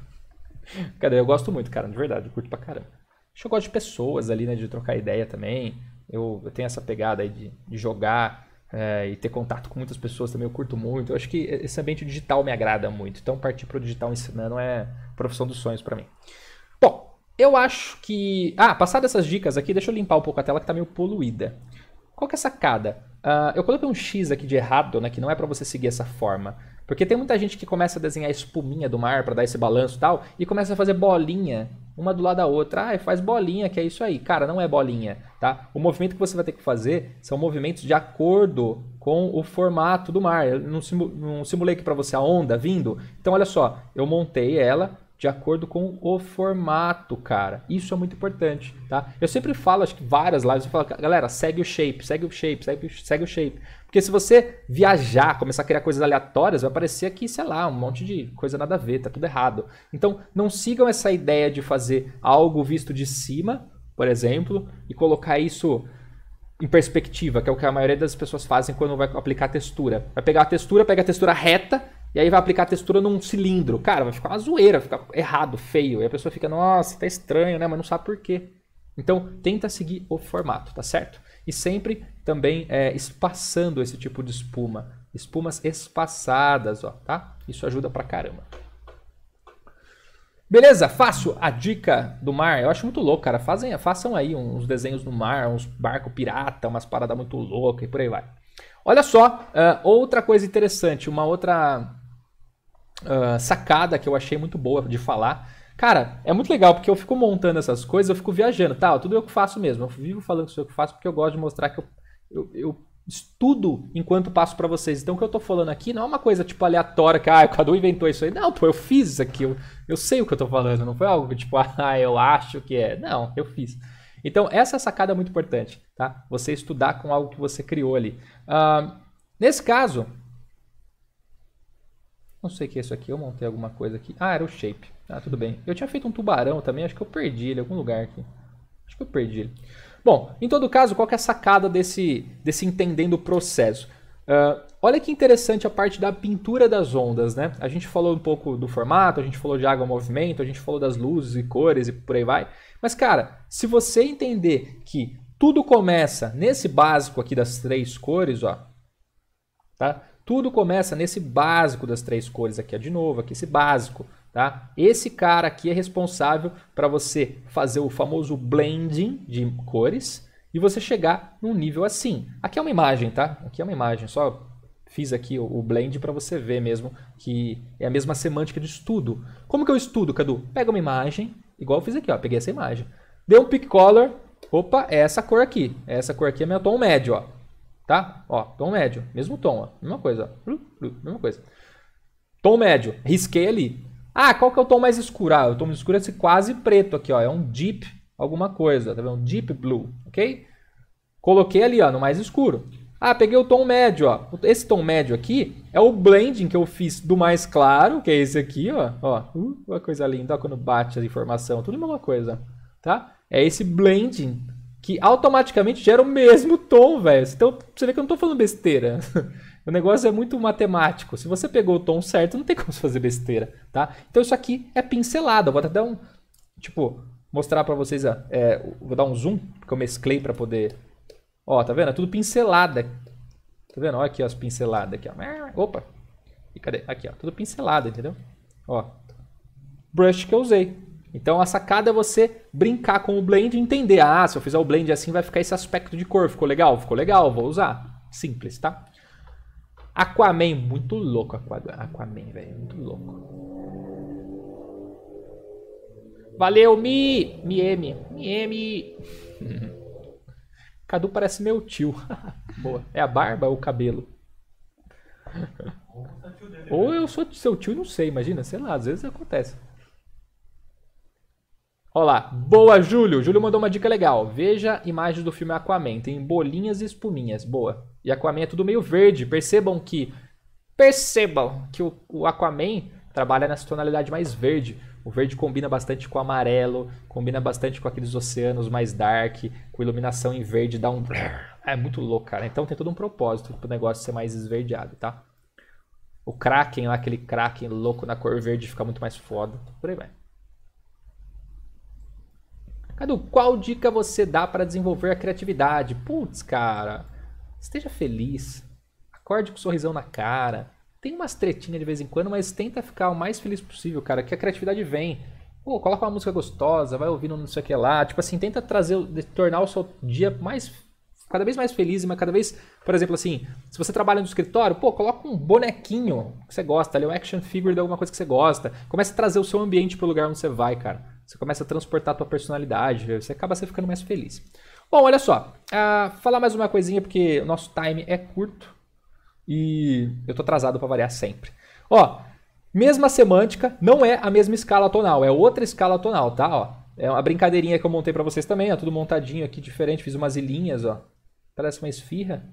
Cara, eu gosto muito, cara, de verdade, eu curto pra caramba. Acho que eu gosto de pessoas ali, né, de trocar ideia também. Eu, eu tenho essa pegada aí de, de jogar é, e ter contato com muitas pessoas também, eu curto muito. Eu acho que esse ambiente digital me agrada muito. Então, partir pro digital ensinando é profissão dos sonhos para mim. Bom, eu acho que. Ah, passadas essas dicas aqui, deixa eu limpar um pouco a tela que tá meio poluída. Qual que é a sacada? Uh, eu coloquei um X aqui de errado, né? Que não é para você seguir essa forma. Porque tem muita gente que começa a desenhar a espuminha do mar para dar esse balanço e tal, e começa a fazer bolinha uma do lado da outra. Ah, faz bolinha, que é isso aí. Cara, não é bolinha, tá? O movimento que você vai ter que fazer são movimentos de acordo com o formato do mar. Eu não, simulei aqui para você a onda vindo. Então, olha só, eu montei ela, de acordo com o formato, cara. Isso é muito importante, tá? Eu sempre falo, acho que várias lives, eu falo, galera, segue o shape, segue o shape, segue, o, segue o shape. Porque se você viajar, começar a criar coisas aleatórias, vai aparecer aqui, sei lá, um monte de coisa nada a ver, tá tudo errado. Então, não sigam essa ideia de fazer algo visto de cima, por exemplo, e colocar isso em perspectiva, que é o que a maioria das pessoas fazem quando vai aplicar textura. Vai pegar a textura, pega a textura reta e aí vai aplicar a textura num cilindro. Cara, vai ficar uma zoeira, vai ficar errado, feio. E a pessoa fica, nossa, tá estranho, né? Mas não sabe por quê. Então, tenta seguir o formato, tá certo? E sempre também é, espaçando esse tipo de espuma. Espumas espaçadas, ó, tá? Isso ajuda pra caramba. Beleza, fácil a dica do mar. Eu acho muito louco, cara. Fazem, façam aí uns desenhos no mar, uns barco pirata, umas paradas muito loucas e por aí vai. Olha só, uh, outra coisa interessante, uma outra ah, sacada que eu achei muito boa de falar. Cara, é muito legal porque eu fico montando essas coisas, eu fico viajando, tá? Tudo eu que faço mesmo. Eu vivo falando que sou eu que faço porque eu gosto de mostrar que eu, eu, eu estudo enquanto passo para vocês. Então o que eu tô falando aqui não é uma coisa tipo aleatória que ah, o Cadu inventou isso aí. Não, pô, eu fiz isso aqui. Eu, eu sei o que eu tô falando, não foi algo tipo, ah, eu acho que é. Não, eu fiz. Então essa sacada é muito importante, tá? Você estudar com algo que você criou ali. Uh, nesse caso, não sei o que é isso aqui, eu montei alguma coisa aqui. Ah, era o shape. Ah, tudo bem. Eu tinha feito um tubarão também, acho que eu perdi ele em algum lugar aqui. Acho que eu perdi ele. Bom, em todo caso, qual que é a sacada desse, desse entendendo o processo? Uh, olha que interessante a parte da pintura das ondas, né? A gente falou um pouco do formato, a gente falou de água movimento, a gente falou das luzes e cores e por aí vai. Mas, cara, se você entender que tudo começa nesse básico aqui das três cores, ó, tá? Tudo começa nesse básico das três cores aqui, de novo, aqui esse básico, tá? Esse cara aqui é responsável para você fazer o famoso blending de cores e você chegar num nível assim. Aqui é uma imagem, tá? Aqui é uma imagem, só fiz aqui o blend para você ver mesmo que é a mesma semântica de estudo. Como que eu estudo, Cadu? Pega uma imagem, igual eu fiz aqui, ó, peguei essa imagem. Deu um pick color, opa, é essa cor aqui. É essa cor aqui é meu tom médio, ó tá? Ó, tom médio, mesmo tom, ó, mesma coisa, ó, mesma coisa. Tom médio, risquei ali. Ah, qual que é o tom mais escuro? Ah, o tom mais escuro é esse quase preto aqui, ó, é um deep alguma coisa, tá vendo? Um deep blue, ok? Coloquei ali, ó, no mais escuro. Ah, peguei o tom médio, ó. Esse tom médio aqui é o blending que eu fiz do mais claro, que é esse aqui, ó. Ó, uh, uma coisa linda, ó, quando bate a informação, tudo a mesma coisa, tá? É esse blending que automaticamente gera o mesmo tom, velho. Então você vê que eu não tô falando besteira. O negócio é muito matemático. Se você pegou o tom certo, não tem como fazer besteira, tá? Então isso aqui é pincelado. Eu vou até dar um, tipo, mostrar para vocês, é, vou dar um zoom, porque eu mesclei para poder... Ó, tá vendo? É tudo pincelada. Tá vendo? Olha aqui ó, as pinceladas aqui, ó. Opa! E cadê? Aqui, ó. Tudo pincelado, entendeu? Ó. Brush que eu usei. Então a sacada é você brincar com o blend e entender, ah, se eu fizer o blend assim vai ficar esse aspecto de cor, ficou legal? Ficou legal, vou usar. Simples, tá? Aquaman, muito louco Aquaman, velho, muito louco. Valeu, Mi! mi, m. Cadu parece meu tio. Boa. É a barba ou o cabelo? ou é né? eu sou seu tio e não sei, imagina, sei lá, às vezes acontece. Olá, boa, Júlio. Júlio mandou uma dica legal. Veja imagens do filme Aquaman. Tem bolinhas e espuminhas. Boa. E Aquaman é tudo meio verde. Percebam que. Percebam que o, o Aquaman trabalha nessa tonalidade mais verde. O verde combina bastante com o amarelo, combina bastante com aqueles oceanos mais dark, com iluminação em verde, dá um. É muito louco, cara. Então tem todo um propósito pro negócio ser mais esverdeado, tá? O Kraken lá, aquele Kraken louco na cor verde, fica muito mais foda. Por aí vai. Cadu, qual dica você dá para desenvolver a criatividade? Putz, cara, esteja feliz. Acorde com um sorrisão na cara. Tem umas tretinhas de vez em quando, mas tenta ficar o mais feliz possível, cara, que a criatividade vem. Pô, coloca uma música gostosa, vai ouvindo não sei o que lá. Tipo assim, tenta trazer, tornar o seu dia mais cada vez mais feliz, mas cada vez, por exemplo, assim, se você trabalha no escritório, pô, coloca um bonequinho que você gosta, ali um action figure de alguma coisa que você gosta. Começa a trazer o seu ambiente pro lugar onde você vai, cara. Você começa a transportar a tua personalidade, você acaba você ficando mais feliz. Bom, olha só, uh, falar mais uma coisinha porque o nosso time é curto e eu tô atrasado para variar sempre. Ó, mesma semântica, não é a mesma escala tonal, é outra escala tonal, tá? Ó, é uma brincadeirinha que eu montei para vocês também, ó, tudo montadinho aqui diferente, fiz umas ilhinhas, ó. Parece uma esfirra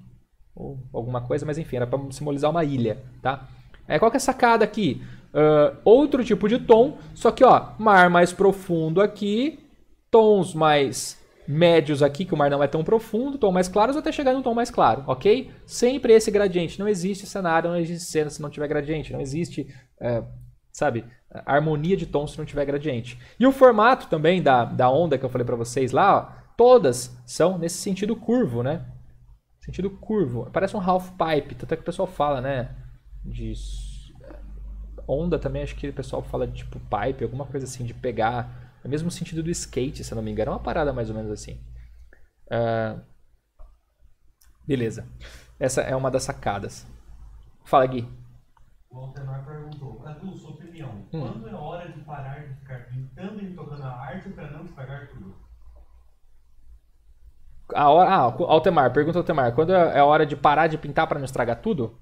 ou alguma coisa, mas enfim, era para simbolizar uma ilha, tá? É, qual que é a sacada aqui? uh, outro tipo de tom, só que ó, mar mais profundo aqui, tons mais médios aqui, que o mar não é tão profundo, tom mais claros até chegar num tom mais claro, ok? Sempre esse gradiente. Não existe cenário, não existe cena se não tiver gradiente. Não existe, é, sabe, harmonia de tom se não tiver gradiente. E o formato também da, da onda que eu falei para vocês lá, ó, todas são nesse sentido curvo, né? Sentido curvo. Parece um half pipe, tanto é que o pessoal fala, né? Disso. Onda também acho que o pessoal fala de tipo pipe, alguma coisa assim, de pegar. No é mesmo sentido do skate, se não me engano. É uma parada mais ou menos assim. Uh, beleza. Essa é uma das sacadas. Fala, Gui. O Altemar perguntou, Cadu, sua opinião, hum. quando é hora de parar de ficar pintando e tocando a arte para não estragar tudo? A hora, ah, Altemar, pergunta Altemar, quando é a é hora de parar de pintar para não estragar tudo?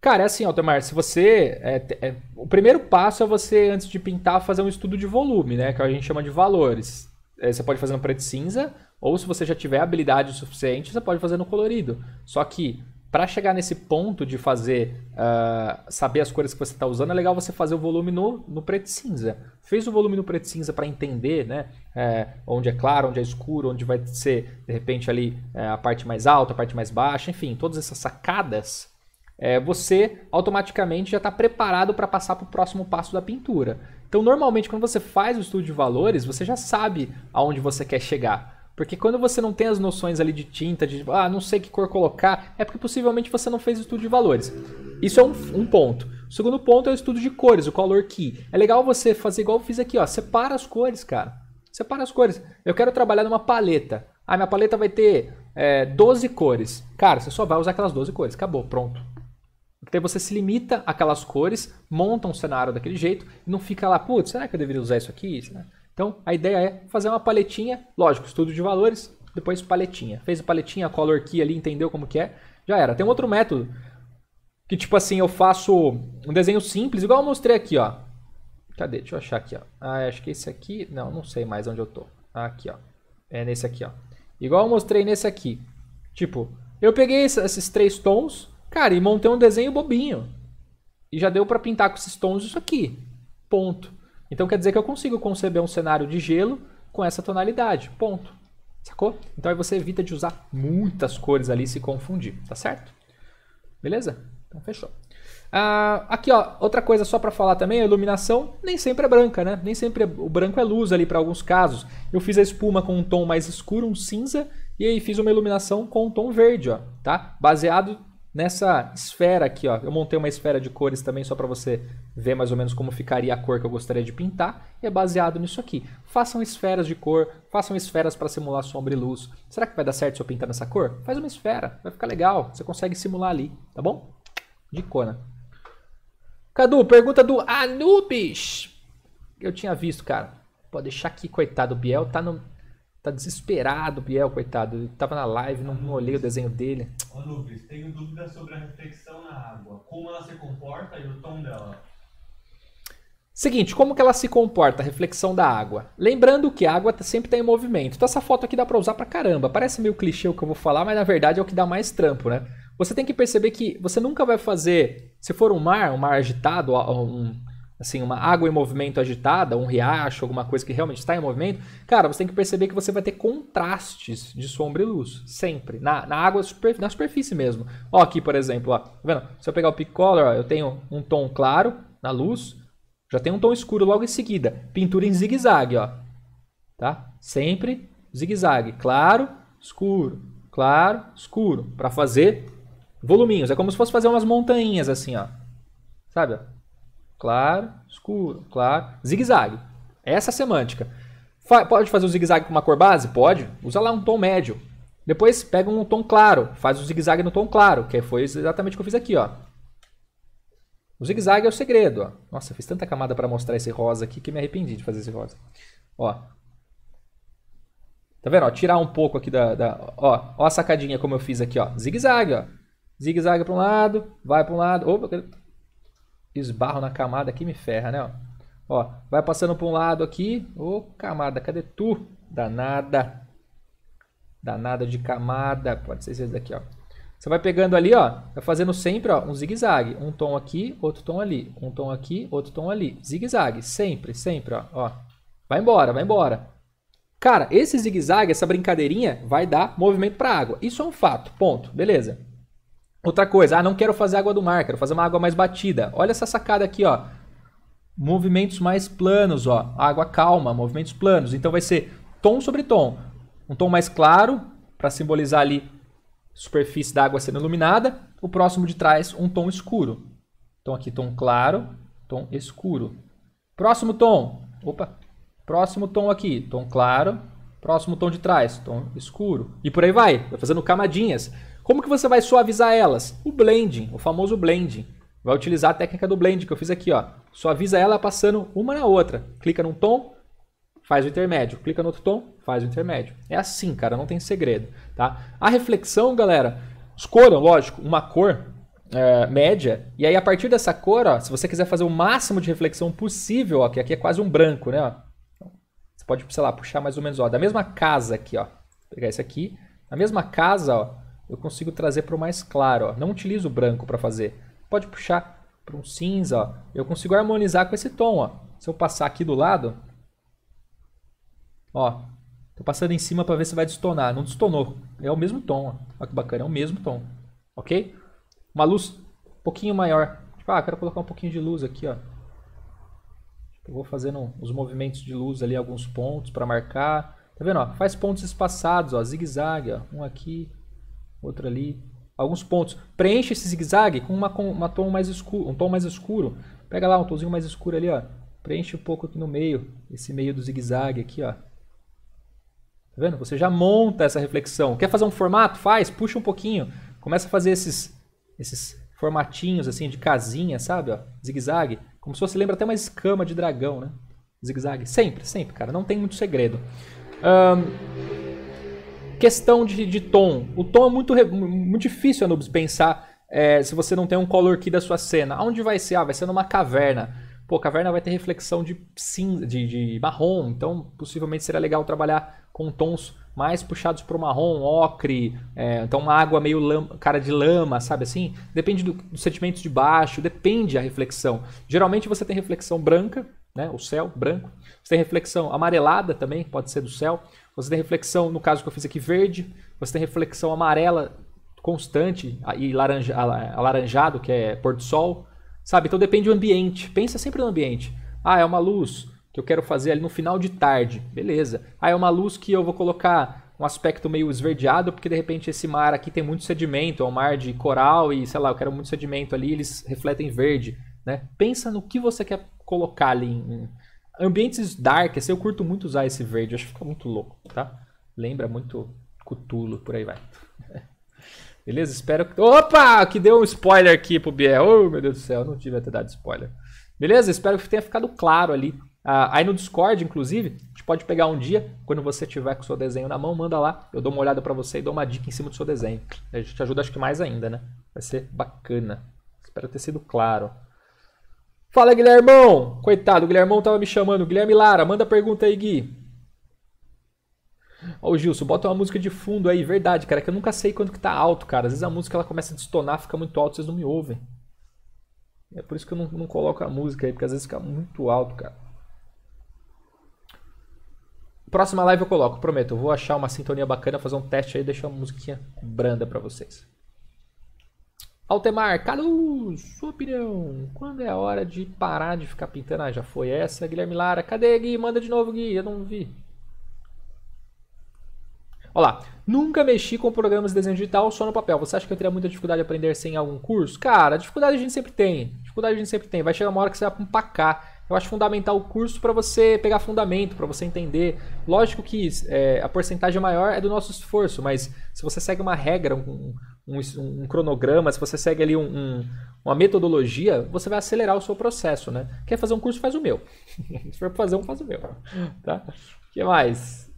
Cara, é assim, Altemar, se você. É, é, o primeiro passo é você, antes de pintar, fazer um estudo de volume, né? Que a gente chama de valores. É, você pode fazer no preto e cinza, ou se você já tiver habilidade suficiente, você pode fazer no colorido. Só que, para chegar nesse ponto de fazer. Uh, saber as cores que você está usando, é legal você fazer o volume no, no preto e cinza. Fez o volume no preto e cinza para entender, né? É, onde é claro, onde é escuro, onde vai ser, de repente, ali é, a parte mais alta, a parte mais baixa, enfim, todas essas sacadas é, você automaticamente já está preparado para passar para o próximo passo da pintura. Então, normalmente, quando você faz o estudo de valores, você já sabe aonde você quer chegar. Porque quando você não tem as noções ali de tinta, de ah, não sei que cor colocar, é porque possivelmente você não fez o estudo de valores. Isso é um, um ponto. O segundo ponto é o estudo de cores, o color key. É legal você fazer igual eu fiz aqui, ó. Separa as cores, cara. Separa as cores. Eu quero trabalhar numa paleta. Ah, minha paleta vai ter é, 12 cores. Cara, você só vai usar aquelas 12 cores. Acabou, pronto. Porque então, você se limita àquelas cores, monta um cenário daquele jeito e não fica lá, putz, será que eu deveria usar isso aqui? Né? Então a ideia é fazer uma paletinha, lógico, estudo de valores, depois paletinha. Fez a paletinha, a color key ali, entendeu como que é? Já era. Tem um outro método que tipo assim, eu faço um desenho simples, igual eu mostrei aqui, ó. Cadê? Deixa eu achar aqui, ó. Ah, acho que esse aqui, não, não sei mais onde eu tô. Ah, aqui, ó. É nesse aqui, ó. Igual eu mostrei nesse aqui. Tipo, eu peguei esses três tons, Cara, e montei um desenho bobinho. E já deu para pintar com esses tons isso aqui. Ponto. Então quer dizer que eu consigo conceber um cenário de gelo com essa tonalidade. Ponto. Sacou? Então aí você evita de usar muitas cores ali e se confundir, tá certo? Beleza? Então fechou. Ah, aqui, ó, outra coisa só para falar também, a iluminação nem sempre é branca, né? Nem sempre é... o branco é luz ali para alguns casos. Eu fiz a espuma com um tom mais escuro, um cinza, e aí fiz uma iluminação com um tom verde, ó, tá? Baseado nessa esfera aqui, ó, eu montei uma esfera de cores também só para você ver mais ou menos como ficaria a cor que eu gostaria de pintar, e é baseado nisso aqui. Façam esferas de cor, façam esferas para simular sombra e luz. Será que vai dar certo se eu pintar nessa cor? Faz uma esfera, vai ficar legal, você consegue simular ali, tá bom? de Dicona. Né? Cadu, pergunta do Anubis. Eu tinha visto, cara. Pode deixar aqui, coitado, o Biel tá no Tá desesperado, Biel, coitado. Ele tava na live, não, não olhei o desenho dele. Ô, Lucas, tenho dúvidas sobre a reflexão na água. Como ela se comporta e o tom dela. Seguinte, como que ela se comporta, a reflexão da água? Lembrando que a água tá, sempre está em movimento. Então essa foto aqui dá para usar para caramba. Parece meio clichê o que eu vou falar, mas na verdade é o que dá mais trampo, né? Você tem que perceber que você nunca vai fazer, se for um mar, um mar agitado, um, assim, uma água em movimento agitada, um riacho, alguma coisa que realmente está em movimento, cara, você tem que perceber que você vai ter contrastes de sombra e luz, sempre, na, na água, na superfície mesmo. Ó, aqui, por exemplo, ó, tá vendo? Se eu pegar o pick color, ó, eu tenho um tom claro na luz, já tem um tom escuro logo em seguida. Pintura em zigue-zague, ó. Tá? Sempre zigue-zague, claro, escuro, claro, escuro, para fazer voluminhos. É como se fosse fazer umas montanhas assim, ó. Sabe? claro, escuro, claro, zigue-zague. Essa é a semântica. Fa pode fazer o zigue-zague com uma cor base? Pode. Usa lá um tom médio. Depois pega um tom claro, faz o zigue-zague no tom claro, que foi exatamente o que eu fiz aqui, ó. O zigue-zague é o segredo, ó. Nossa, eu fiz tanta camada para mostrar esse rosa aqui que me arrependi de fazer esse rosa. Ó. Tá vendo? Ó, tirar um pouco aqui da, da ó, ó a sacadinha como eu fiz aqui, ó. Zigue-zague, ó. Zigue-zague para um lado, vai para um lado. Opa, esbarro na camada aqui me ferra, né? Ó, ó vai passando para um lado aqui. Ô, camada, cadê tu? Danada. Danada de camada. Pode ser esse daqui, ó. Você vai pegando ali, ó, vai fazendo sempre, ó, um zigue-zague. Um tom aqui, outro tom ali. Um tom aqui, outro tom ali. Zigue-zague, sempre, sempre, ó, ó. Vai embora, vai embora. Cara, esse zigue-zague, essa brincadeirinha, vai dar movimento para água. Isso é um fato, ponto. Beleza. Outra coisa, ah, não quero fazer água do mar, quero fazer uma água mais batida. Olha essa sacada aqui, ó. Movimentos mais planos, ó. Água calma, movimentos planos. Então vai ser tom sobre tom. Um tom mais claro para simbolizar ali superfície da água sendo iluminada. O próximo de trás, um tom escuro. Então aqui tom claro, tom escuro. Próximo tom. Opa. Próximo tom aqui, tom claro. Próximo tom de trás, tom escuro. E por aí vai, vai fazendo camadinhas. Como que você vai suavizar elas? O blending, o famoso blending. Vai utilizar a técnica do blend que eu fiz aqui, ó. Suaviza ela passando uma na outra. Clica num tom, faz o intermédio. Clica no outro tom, faz o intermédio. É assim, cara, não tem segredo, tá? A reflexão, galera, escolham, lógico, uma cor é, média. E aí, a partir dessa cor, ó, se você quiser fazer o máximo de reflexão possível, ó, que aqui é quase um branco, né? Ó. Você pode, sei lá, puxar mais ou menos, ó, da mesma casa aqui, ó. Vou pegar esse aqui. Na mesma casa, ó eu consigo trazer para o mais claro. Ó. Não utilizo branco para fazer. Pode puxar para um cinza. Ó. Eu consigo harmonizar com esse tom. Ó. Se eu passar aqui do lado, ó, tô passando em cima para ver se vai destonar. Não destonou. É o mesmo tom. Ó. Olha que bacana, é o mesmo tom. Ok? Uma luz um pouquinho maior. Tipo, ah, quero colocar um pouquinho de luz aqui. Ó. Eu vou fazendo os movimentos de luz ali, alguns pontos para marcar. Tá vendo? Ó? Faz pontos espaçados, ó, zigue-zague. Um aqui, outra ali. Alguns pontos. Preenche esse zigue-zague com uma, com uma tom mais escuro, um tom mais escuro. Pega lá um tomzinho mais escuro ali, ó. Preenche um pouco aqui no meio, esse meio do zigue-zague aqui, ó. Tá vendo? Você já monta essa reflexão. Quer fazer um formato? Faz, puxa um pouquinho. Começa a fazer esses, esses formatinhos assim de casinha, sabe? Zigue-zague. Como se fosse, lembra até uma escama de dragão, né? Zigue-zague. Sempre, sempre, cara. Não tem muito segredo. Um, Questão de, de tom. O tom é muito, muito difícil, Anubis, pensar é, se você não tem um color key da sua cena. Aonde vai ser? Ah, vai ser numa caverna. Pô, caverna vai ter reflexão de cinza, de, de marrom, então possivelmente seria legal trabalhar com tons mais puxados para o marrom, ocre, é, então uma água meio lama, cara de lama, sabe assim? Depende do, dos sentimentos de baixo, depende a reflexão. Geralmente você tem reflexão branca, né, o céu branco. Você tem reflexão amarelada também, pode ser do céu. Você tem reflexão, no caso que eu fiz aqui, verde. Você tem reflexão amarela constante e laranja, alaranjado, que é pôr do sol. Sabe? Então depende do ambiente. Pensa sempre no ambiente. Ah, é uma luz que eu quero fazer ali no final de tarde. Beleza. Ah, é uma luz que eu vou colocar um aspecto meio esverdeado, porque de repente esse mar aqui tem muito sedimento, é um mar de coral e sei lá, eu quero muito sedimento ali, eles refletem verde. Né? Pensa no que você quer colocar ali em, ambientes dark, assim, eu curto muito usar esse verde, acho que fica muito louco, tá? Lembra muito Cutulo, por aí vai. Beleza? Espero que... Opa! Que deu um spoiler aqui pro Biel. Oh, meu Deus do céu, não tive até dado spoiler. Beleza? Espero que tenha ficado claro ali. Ah, aí no Discord, inclusive, a gente pode pegar um dia, quando você tiver com o seu desenho na mão, manda lá. Eu dou uma olhada para você e dou uma dica em cima do seu desenho. A gente te ajuda, acho que mais ainda, né? Vai ser bacana. Espero ter sido claro. Fala, Guilhermão! Coitado, o Guilhermão tava me chamando. Guilherme Lara, manda pergunta aí, Gui. Ó, o Gilson, bota uma música de fundo aí, verdade, cara, é que eu nunca sei quando que tá alto, cara. Às vezes a música ela começa a destonar, fica muito alto, vocês não me ouvem. É por isso que eu não, não coloco a música aí, porque às vezes fica muito alto, cara. Próxima live eu coloco, prometo. Eu vou achar uma sintonia bacana, fazer um teste aí, deixar uma musiquinha branda para vocês. Altemar, Calu, sua opinião. Quando é a hora de parar de ficar pintando? Ah, já foi essa. Guilherme Lara, cadê Gui? Manda de novo, Gui. Eu não vi. Olha lá. Nunca mexi com programas de desenho digital só no papel. Você acha que eu teria muita dificuldade de aprender sem algum curso? Cara, dificuldade a gente sempre tem. Dificuldade a gente sempre tem. Vai chegar uma hora que você vai empacar eu acho fundamental o curso para você pegar fundamento, para você entender. Lógico que é, a porcentagem maior é do nosso esforço, mas se você segue uma regra, um, um, um cronograma, se você segue ali um, uma metodologia, você vai acelerar o seu processo, né? Quer fazer um curso, faz o meu. se for fazer um, faz o meu. Tá? O que mais?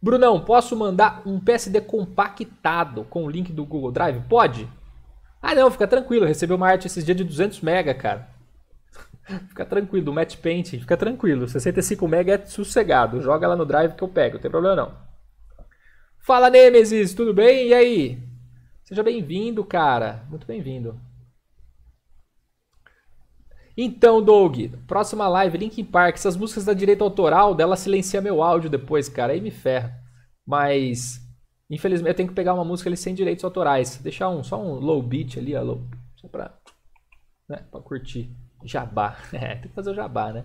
Brunão, posso mandar um PSD compactado com o link do Google Drive? Pode? Ah, não, fica tranquilo, recebeu uma arte esses dias de 200 mega, cara. fica tranquilo, do match painting, fica tranquilo. 65 mega é sossegado, joga lá no drive que eu pego, não tem problema não. Fala Nemesis, tudo bem? E aí? Seja bem-vindo, cara. Muito bem-vindo. Então, Doug, próxima live, Linkin Park. Essas músicas da direita autoral, dela silencia meu áudio depois, cara. Aí me ferra. Mas Infelizmente, eu tenho que pegar uma música ali sem direitos autorais. Deixar um, só um low beat ali, ó, low, só pra, né, pra curtir. Jabá. É, tem que fazer o jabá, né?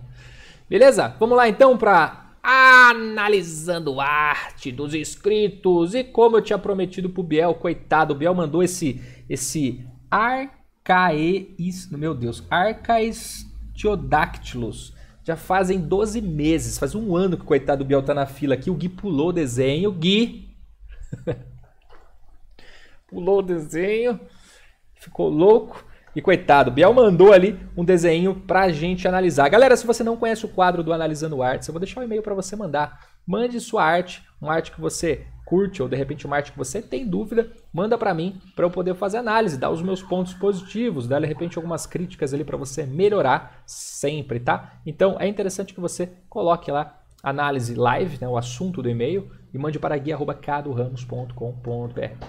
Beleza? Vamos lá então pra analisando arte dos inscritos. E como eu tinha prometido pro Biel, coitado, o Biel mandou esse, esse arcaeis, meu Deus, arcaistiodáctilos. Já fazem 12 meses, faz um ano que o coitado do Biel tá na fila aqui. O Gui pulou o desenho. Gui, Pulou o desenho, ficou louco. E coitado, Biel mandou ali um desenho pra gente analisar. Galera, se você não conhece o quadro do Analisando Artes, eu vou deixar o um e-mail para você mandar. Mande sua arte, uma arte que você curte ou de repente uma arte que você tem dúvida, manda para mim para eu poder fazer análise, dar os meus pontos positivos, dar de repente algumas críticas ali para você melhorar sempre, tá? Então é interessante que você coloque lá análise live, né, o assunto do e-mail, e mande para guia.cadoramos.com.br.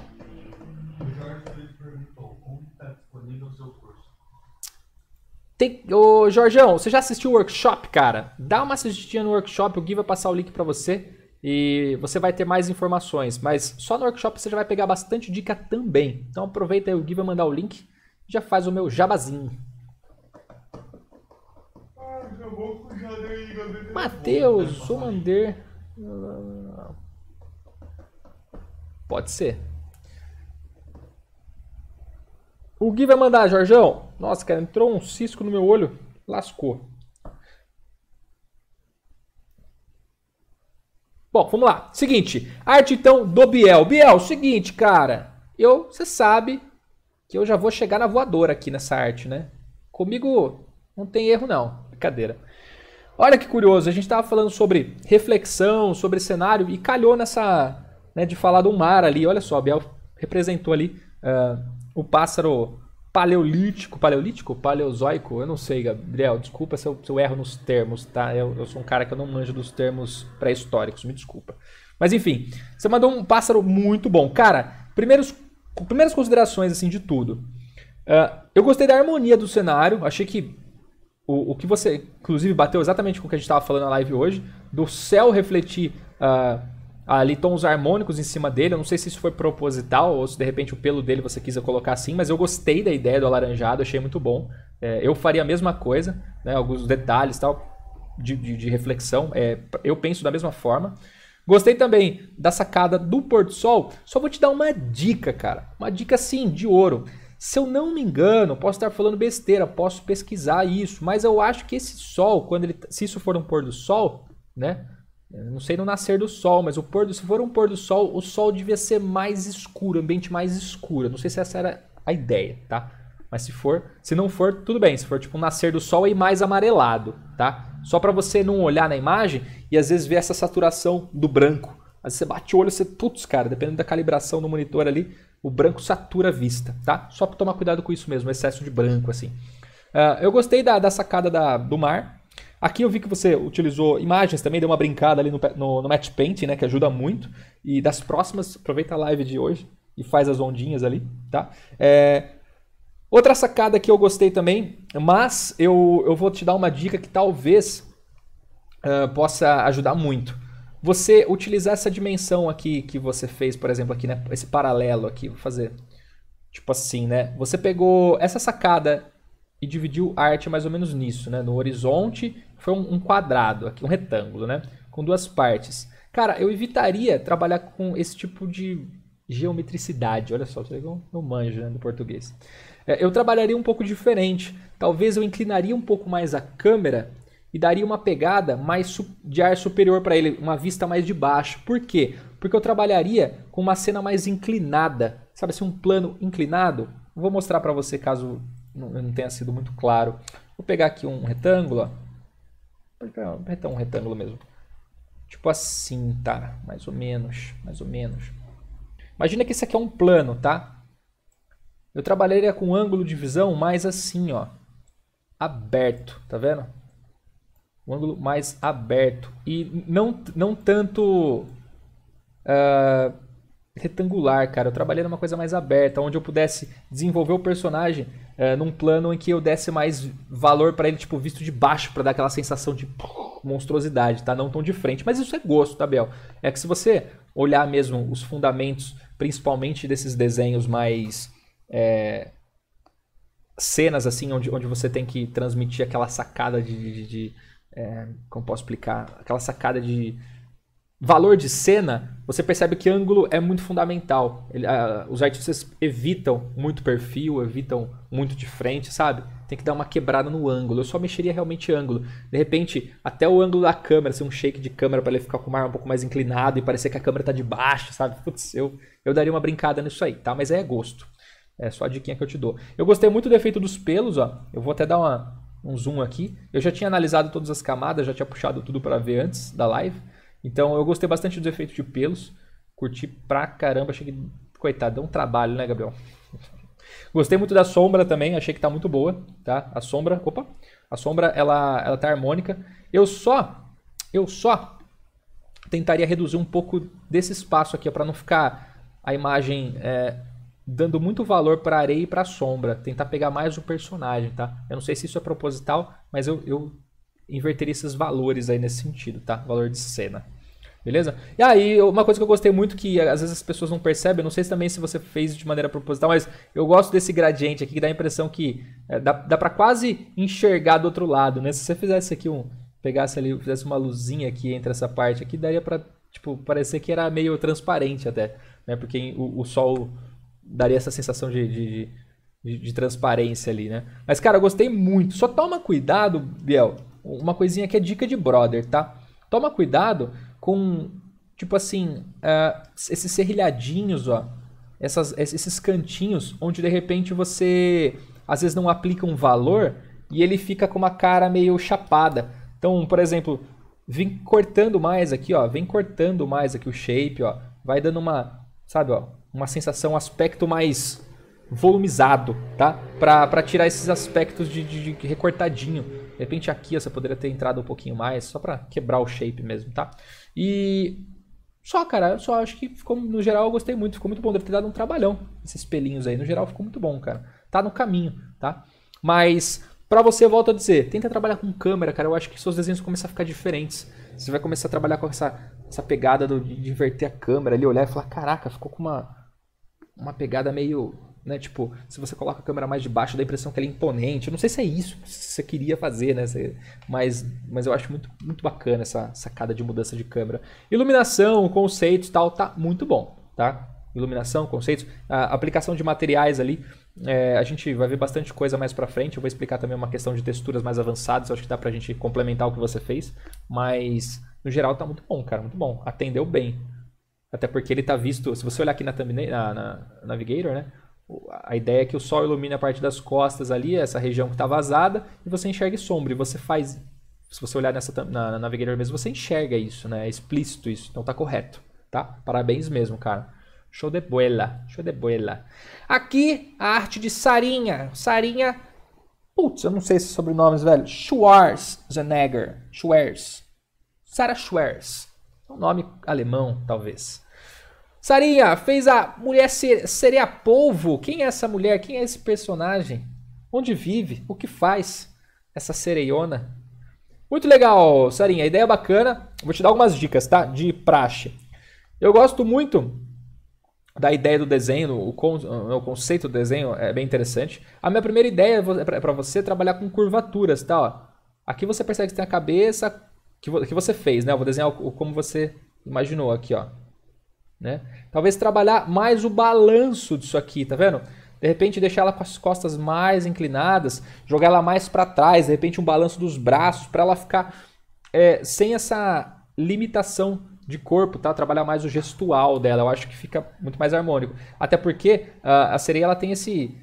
Tem... Ô, Jorgão, você já assistiu o workshop, cara? Dá uma assistidinha no workshop, o Gui vai passar o link para você e você vai ter mais informações. Mas só no workshop você já vai pegar bastante dica também. Então aproveita aí, o Gui vai mandar o link e já faz o meu jabazinho. Matheus, vou Uh... Pode ser. O Gui vai mandar, Jorgão. Nossa, cara, entrou um cisco no meu olho. Lascou. Bom, vamos lá. Seguinte, arte então do Biel. Biel, seguinte, cara. Eu, você sabe que eu já vou chegar na voadora aqui nessa arte, né? Comigo não tem erro não. Brincadeira. Olha que curioso, a gente estava falando sobre reflexão, sobre cenário e calhou nessa né, de falar do mar ali. Olha só, Biel representou ali uh, o pássaro paleolítico, paleolítico, paleozoico, eu não sei, Gabriel, desculpa se eu, se eu erro nos termos, tá? Eu, eu, sou um cara que eu não manjo dos termos pré-históricos, me desculpa. Mas enfim, você mandou um pássaro muito bom. Cara, primeiros, primeiras considerações assim de tudo. Uh, eu gostei da harmonia do cenário, achei que o, o que você, inclusive, bateu exatamente com o que a gente estava falando na live hoje, do céu refletir uh, ali tons harmônicos em cima dele. Eu não sei se isso foi proposital ou se de repente o pelo dele você quis colocar assim, mas eu gostei da ideia do alaranjado, achei muito bom. É, eu faria a mesma coisa, né, alguns detalhes tal, de, de, de reflexão. É, eu penso da mesma forma. Gostei também da sacada do pôr do sol. Só vou te dar uma dica, cara. Uma dica assim, de ouro. Se eu não me engano, posso estar falando besteira, posso pesquisar isso, mas eu acho que esse sol, quando ele, se isso for um pôr do sol, né? não sei no nascer do sol, mas o pôr do, se for um pôr do sol, o sol devia ser mais escuro, ambiente mais escuro. Não sei se essa era a ideia, tá? Mas se for, se não for, tudo bem. Se for tipo um nascer do sol aí mais amarelado, tá? Só para você não olhar na imagem e às vezes ver essa saturação do branco. Às vezes você bate o olho, você putz, cara, dependendo da calibração do monitor ali, o branco satura a vista, tá? Só para tomar cuidado com isso mesmo, excesso de branco assim. Uh, eu gostei da, da sacada da, do mar, Aqui eu vi que você utilizou imagens também, deu uma brincada ali no, no, no Match Paint, né, que ajuda muito. E das próximas, aproveita a live de hoje e faz as ondinhas ali, tá? É, outra sacada que eu gostei também, mas eu, eu vou te dar uma dica que talvez uh, possa ajudar muito. Você utilizar essa dimensão aqui que você fez, por exemplo, aqui, né? Esse paralelo aqui, vou fazer tipo assim, né? Você pegou essa sacada e dividiu a arte mais ou menos nisso, né? No horizonte foi um, um quadrado aqui, um retângulo, né? Com duas partes. Cara, eu evitaria trabalhar com esse tipo de geometricidade. Olha só, você não manja né, do português. É, eu trabalharia um pouco diferente. Talvez eu inclinaria um pouco mais a câmera e daria uma pegada mais de ar superior para ele, uma vista mais de baixo. Por quê? Porque eu trabalharia com uma cena mais inclinada, sabe assim, um plano inclinado. Vou mostrar para você caso não tenha sido muito claro. Vou pegar aqui um retângulo, ó. Pode um retângulo, mesmo. Tipo assim, tá? Mais ou menos, mais ou menos. Imagina que isso aqui é um plano, tá? Eu trabalharia com um ângulo de visão mais assim, ó. Aberto, tá vendo? Um ângulo mais aberto. E não, não tanto uh, retangular, cara. Eu trabalhei numa coisa mais aberta, onde eu pudesse desenvolver o personagem é, num plano em que eu desse mais valor para ele, tipo, visto de baixo, para dar aquela sensação de monstruosidade, tá? Não tão de frente. Mas isso é gosto, tá, É que se você olhar mesmo os fundamentos, principalmente desses desenhos mais. É, cenas assim, onde, onde você tem que transmitir aquela sacada de. de, de é, como posso explicar? Aquela sacada de valor de cena, você percebe que ângulo é muito fundamental. Ele, uh, os artistas evitam muito perfil, evitam muito de frente, sabe? Tem que dar uma quebrada no ângulo. Eu só mexeria realmente ângulo. De repente, até o ângulo da câmera, assim, um shake de câmera para ele ficar com o ar um pouco mais inclinado e parecer que a câmera tá de baixo, sabe? Putz, eu, eu daria uma brincada nisso aí, tá? Mas aí é gosto. É só a diquinha que eu te dou. Eu gostei muito do efeito dos pelos, ó. Eu vou até dar uma, um zoom aqui. Eu já tinha analisado todas as camadas, já tinha puxado tudo para ver antes da live. Então eu gostei bastante dos efeitos de pelos. Curti pra caramba. Achei que, coitado, deu um trabalho, né, Gabriel? Gostei muito da sombra também, achei que tá muito boa, tá? A sombra, opa, a sombra ela, ela tá harmônica. Eu só, eu só tentaria reduzir um pouco desse espaço aqui, para não ficar a imagem é, dando muito valor para areia e para sombra. Tentar pegar mais o personagem, tá? Eu não sei se isso é proposital, mas eu, eu inverteria esses valores aí nesse sentido, tá? Valor de cena. Beleza? E aí, uma coisa que eu gostei muito que às vezes as pessoas não percebem, não sei também se você fez de maneira proposital, mas eu gosto desse gradiente aqui que dá a impressão que é, dá, dá para quase enxergar do outro lado, né? Se você fizesse aqui um, pegasse ali, fizesse uma luzinha aqui entre essa parte aqui, daria para tipo, parecer que era meio transparente até, né? Porque o, o sol daria essa sensação de, de, de, de transparência ali, né? Mas, cara, eu gostei muito. Só toma cuidado, Biel, uma coisinha que é dica de brother, tá? Toma cuidado com, tipo assim, uh, esses serrilhadinhos, ó. Essas, esses cantinhos onde de repente você às vezes não aplica um valor e ele fica com uma cara meio chapada. Então, por exemplo, vem cortando mais aqui, ó, vem cortando mais aqui o shape, ó, vai dando uma, sabe, ó, uma sensação, um aspecto mais volumizado, tá? Para tirar esses aspectos de, de, de recortadinho. De repente aqui você poderia ter entrado um pouquinho mais, só para quebrar o shape mesmo, tá? E só, cara, eu só acho que ficou, no geral, eu gostei muito, ficou muito bom. Deve ter dado um trabalhão esses pelinhos aí. No geral, ficou muito bom, cara. Tá no caminho, tá? Mas, pra você, volto a dizer, tenta trabalhar com câmera, cara. Eu acho que seus desenhos começam a ficar diferentes. Você vai começar a trabalhar com essa, essa pegada do, de inverter a câmera ali, olhar e falar: caraca, ficou com uma, uma pegada meio né? Tipo, se você coloca a câmera mais de baixo dá a impressão que ela é imponente. Eu não sei se é isso que você queria fazer, né? Mas, mas eu acho muito, muito bacana essa sacada de mudança de câmera. Iluminação, conceitos e tal, tá muito bom, tá? Iluminação, conceitos, aplicação de materiais ali. É, a gente vai ver bastante coisa mais pra frente. Eu vou explicar também uma questão de texturas mais avançadas. Eu acho que dá pra gente complementar o que você fez. Mas, no geral, tá muito bom, cara. Muito bom. Atendeu bem. Até porque ele tá visto. Se você olhar aqui na, thumbnail, na, na Navigator, né? a ideia é que o sol ilumine a parte das costas ali, essa região que está vazada, e você enxerga sombra. E você faz, se você olhar nessa, na, na mesmo, você enxerga isso, né? É explícito isso. Então tá correto, tá? Parabéns mesmo, cara. Show de bola, show de bola. Aqui, a arte de Sarinha. Sarinha, putz, eu não sei esses sobrenomes, velho. Schwarzenegger, Schwarz. Sarah Schwarz. É um nome alemão, talvez. Sarinha fez a mulher ser, sereia polvo. Quem é essa mulher? Quem é esse personagem? Onde vive? O que faz essa sereiona? Muito legal, Sarinha. Ideia bacana. Vou te dar algumas dicas, tá? De praxe. Eu gosto muito da ideia do desenho, o, con o conceito do desenho é bem interessante. A minha primeira ideia é, é para é você trabalhar com curvaturas, tá? Ó, aqui você percebe que tem a cabeça que, vo que você fez, né? Eu vou desenhar o como você imaginou aqui, ó. Né? Talvez trabalhar mais o balanço disso aqui, tá vendo? De repente deixar ela com as costas mais inclinadas, jogar ela mais para trás, de repente um balanço dos braços para ela ficar é, sem essa limitação de corpo, tá? Trabalhar mais o gestual dela, eu acho que fica muito mais harmônico. Até porque a, ah, a sereia ela tem esse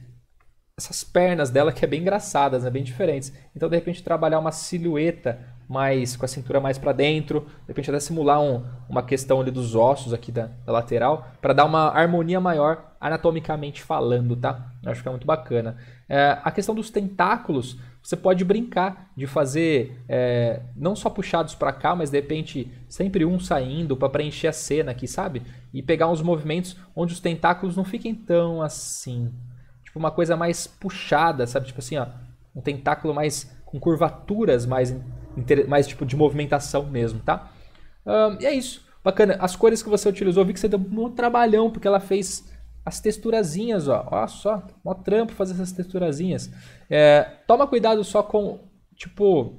essas pernas dela que é bem engraçadas, né? Bem diferentes. Então de repente trabalhar uma silhueta mais com a cintura mais para dentro, de repente até simular um, uma questão ali dos ossos aqui da, da lateral, para dar uma harmonia maior anatomicamente falando, tá? Eu acho que é muito bacana. É, a questão dos tentáculos, você pode brincar de fazer é, não só puxados para cá, mas de repente sempre um saindo para preencher a cena aqui, sabe? E pegar uns movimentos onde os tentáculos não fiquem tão assim. Tipo uma coisa mais puxada, sabe? Tipo assim, ó, um tentáculo mais com curvaturas mais mais tipo de movimentação mesmo, tá? Um, e é isso. Bacana. As cores que você utilizou, vi que você deu um trabalhão, porque ela fez as texturazinhas, ó. Olha só, mó trampo fazer essas texturazinhas. É, toma cuidado só com, tipo,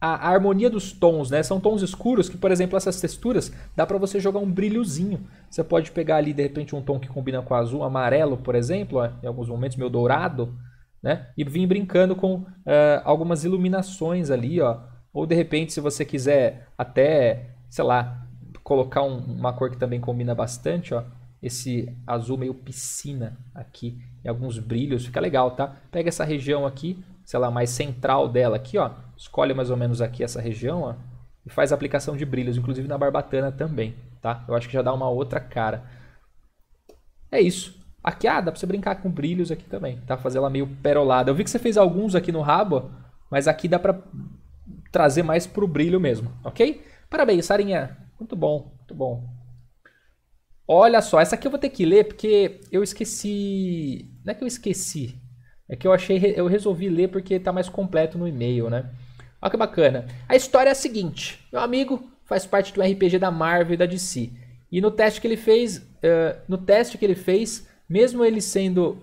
a, a, harmonia dos tons, né? São tons escuros que, por exemplo, essas texturas, dá para você jogar um brilhozinho. Você pode pegar ali, de repente, um tom que combina com azul, amarelo, por exemplo, ó, em alguns momentos, meu dourado né? E vim brincando com uh, algumas iluminações ali, ó. Ou de repente, se você quiser até, sei lá, colocar um, uma cor que também combina bastante, ó. Esse azul meio piscina aqui, e alguns brilhos, fica legal, tá? Pega essa região aqui, sei lá, mais central dela aqui, ó. Escolhe mais ou menos aqui essa região, ó. E faz aplicação de brilhos, inclusive na barbatana também, tá? Eu acho que já dá uma outra cara. É isso. Aqui, ah, dá pra você brincar com brilhos aqui também, tá? Fazer ela meio perolada. Eu vi que você fez alguns aqui no rabo, mas aqui dá pra trazer mais pro brilho mesmo, ok? Parabéns, Sarinha. Muito bom, muito bom. Olha só, essa aqui eu vou ter que ler porque eu esqueci... Não é que eu esqueci, é que eu achei, eu resolvi ler porque tá mais completo no e-mail, né? Olha que bacana. A história é a seguinte: meu amigo faz parte do RPG da Marvel e da DC. E no teste que ele fez, uh, no teste que ele fez, mesmo ele sendo.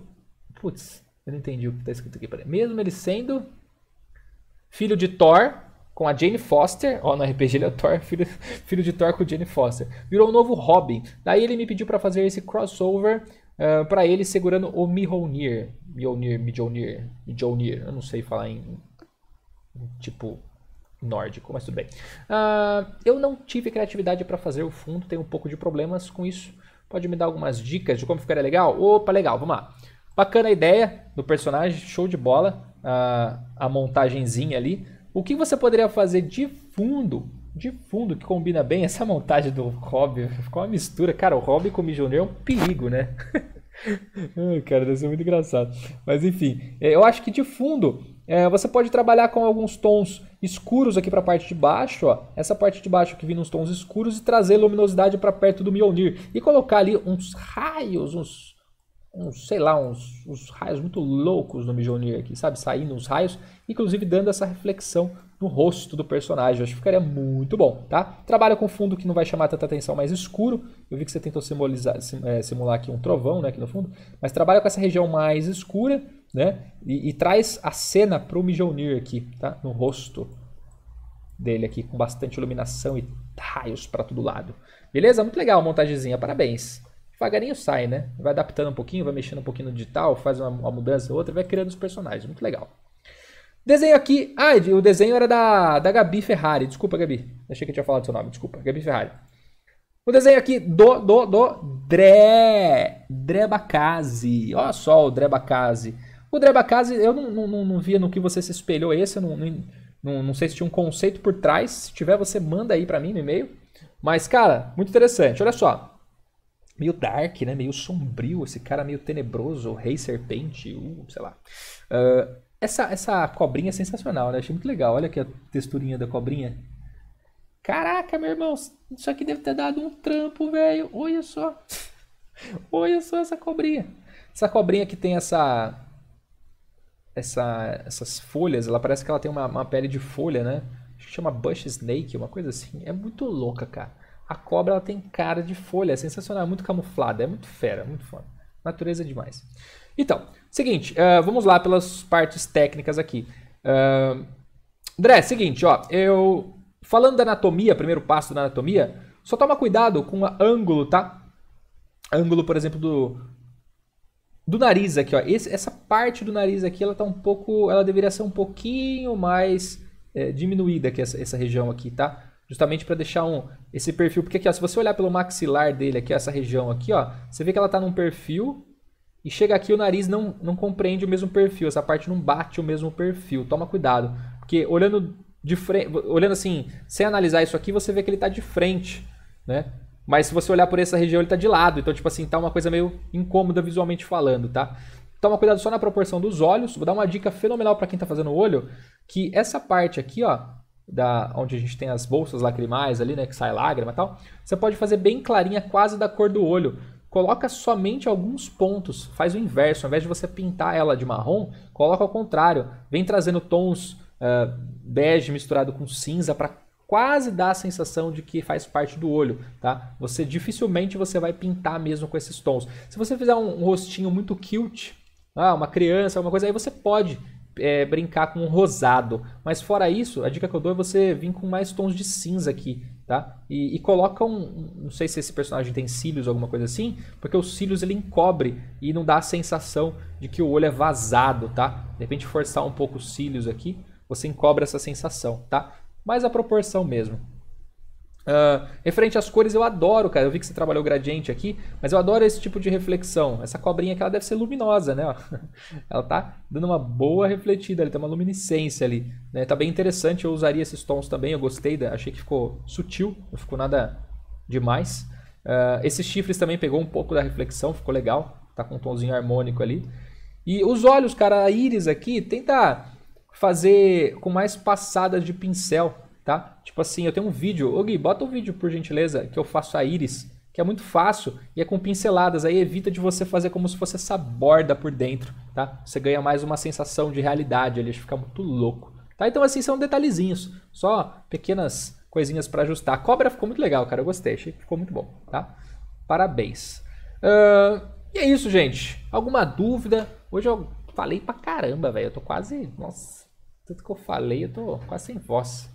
Putz, eu não entendi o que está escrito aqui. Peraí. Mesmo ele sendo filho de Thor com a Jane Foster. Ó, no RPG ele é Thor, filho, filho de Thor com Jane Foster. Virou um novo Robin. Daí ele me pediu para fazer esse crossover uh, ah, para ele segurando o Mjolnir. Mjolnir, Mjolnir, Mjolnir. Eu não sei falar em. Tipo, nórdico, mas tudo bem. Uh, eu não tive criatividade para fazer o fundo, tenho um pouco de problemas com isso. Pode me dar algumas dicas de como ficaria legal? Opa, legal, vamos lá. Bacana a ideia do personagem, show de bola, a, a montagenzinha ali. O que você poderia fazer de fundo, de fundo, que combina bem essa montagem do Hobby? Ficou uma mistura. Cara, o Hobby com o Mijoneiro é um perigo, né? Cara, deve ser muito engraçado. Mas enfim, é, eu acho que de fundo é, você pode trabalhar com alguns tons escuros aqui para a parte de baixo, ó, essa parte de baixo que vira uns tons escuros e trazer luminosidade para perto do Mjolnir e colocar ali uns raios, uns, uns sei lá, uns, uns, raios muito loucos no Mjolnir aqui, sabe? Saindo uns raios, inclusive dando essa reflexão no rosto do personagem. acho que ficaria muito bom, tá? Trabalha com fundo que não vai chamar tanta atenção, mais escuro. Eu vi que você tentou é, simular aqui um trovão, né, aqui no fundo, mas trabalha com essa região mais escura né? E, e traz a cena para o Mjolnir aqui, tá? No rosto dele aqui, com bastante iluminação e raios para todo lado. Beleza? Muito legal a montagemzinha, parabéns. Devagarinho sai, né? Vai adaptando um pouquinho, vai mexendo um pouquinho no digital, faz uma, uma mudança ou outra, vai criando os personagens. Muito legal. Desenho aqui. Ah, o desenho era da, da Gabi Ferrari. Desculpa, Gabi. Achei que eu tinha falado seu nome. Desculpa, Gabi Ferrari. O desenho aqui do, do, do Dre. Drebacase Olha só o Dre o Drebacase, eu não, não, não, via no que você se espelhou esse, eu não, não, não sei se tinha um conceito por trás. Se tiver, você manda aí para mim no e-mail. Mas, cara, muito interessante. Olha só. Meio dark, né? Meio sombrio, esse cara meio tenebroso, o rei serpente, uh, sei lá. Uh, essa, essa cobrinha é sensacional, né? Achei muito legal. Olha aqui a texturinha da cobrinha. Caraca, meu irmão, isso aqui deve ter dado um trampo, velho. Olha só. Olha só essa cobrinha. Essa cobrinha que tem essa essa, essas folhas, ela parece que ela tem uma, uma pele de folha, né? Acho que chama bush snake, uma coisa assim. É muito louca, cara. A cobra ela tem cara de folha, é sensacional, é muito camuflada, é muito fera, é muito foda. Natureza demais. Então, seguinte, uh, vamos lá pelas partes técnicas aqui. Uh, André, seguinte, ó, eu falando da anatomia, primeiro passo da anatomia, só toma cuidado com o ângulo, tá? Ângulo, por exemplo, do, do nariz aqui, ó. Esse, essa parte do nariz aqui, ela tá um pouco, ela deveria ser um pouquinho mais é, diminuída que essa, essa região aqui, tá? Justamente para deixar um esse perfil, porque aqui, ó, se você olhar pelo maxilar dele aqui, ó, essa região aqui, ó, você vê que ela tá num perfil e chega aqui o nariz não não compreende o mesmo perfil, essa parte não bate o mesmo perfil. Toma cuidado, porque olhando de frente, olhando assim, sem analisar isso aqui, você vê que ele tá de frente, né? Mas se você olhar por essa região, ele tá de lado. Então, tipo assim, tá uma coisa meio incômoda visualmente falando, tá? Toma cuidado só na proporção dos olhos. Vou dar uma dica fenomenal para quem tá fazendo o olho, que essa parte aqui, ó, da onde a gente tem as bolsas lacrimais ali, né, que sai lágrima e tal, você pode fazer bem clarinha, quase da cor do olho. Coloca somente alguns pontos, faz o inverso, ao invés de você pintar ela de marrom, coloca ao contrário. Vem trazendo tons uh, bege misturado com cinza para quase dá a sensação de que faz parte do olho, tá? Você dificilmente você vai pintar mesmo com esses tons. Se você fizer um, um rostinho muito cute, ah, uma criança, alguma coisa, aí você pode é, brincar com um rosado. Mas fora isso, a dica que eu dou é você vir com mais tons de cinza aqui, tá? E, e coloca um, não sei se esse personagem tem cílios ou alguma coisa assim, porque os cílios ele encobre e não dá a sensação de que o olho é vazado, tá? De repente forçar um pouco os cílios aqui, você encobre essa sensação, tá? mas a proporção mesmo. Uh, ah, referente às cores, eu adoro, cara. Eu vi que você trabalhou gradiente aqui, mas eu adoro esse tipo de reflexão. Essa cobrinha aqui, ela deve ser luminosa, né? ela tá dando uma boa refletida tem uma luminescência ali. Né? Tá bem interessante, eu usaria esses tons também, eu gostei, achei que ficou sutil, não ficou nada demais. Uh, esses chifres também pegou um pouco da reflexão, ficou legal. Tá com um tonzinho harmônico ali. E os olhos, cara, a íris aqui, tenta fazer com mais passadas de pincel, tá? Tipo assim, eu tenho um vídeo, ô Gui, bota um vídeo por gentileza que eu faço a íris, que é muito fácil e é com pinceladas, aí evita de você fazer como se fosse essa borda por dentro, tá? Você ganha mais uma sensação de realidade, ele fica muito louco. Tá? Então assim, são detalhezinhos, só pequenas coisinhas para ajustar. A cobra ficou muito legal, cara, eu gostei, achei que ficou muito bom, tá? Parabéns. Uh, e é isso, gente. Alguma dúvida? Hoje eu falei pra caramba, velho, eu tô quase... Nossa, tanto que eu falei, eu tô quase sem voz.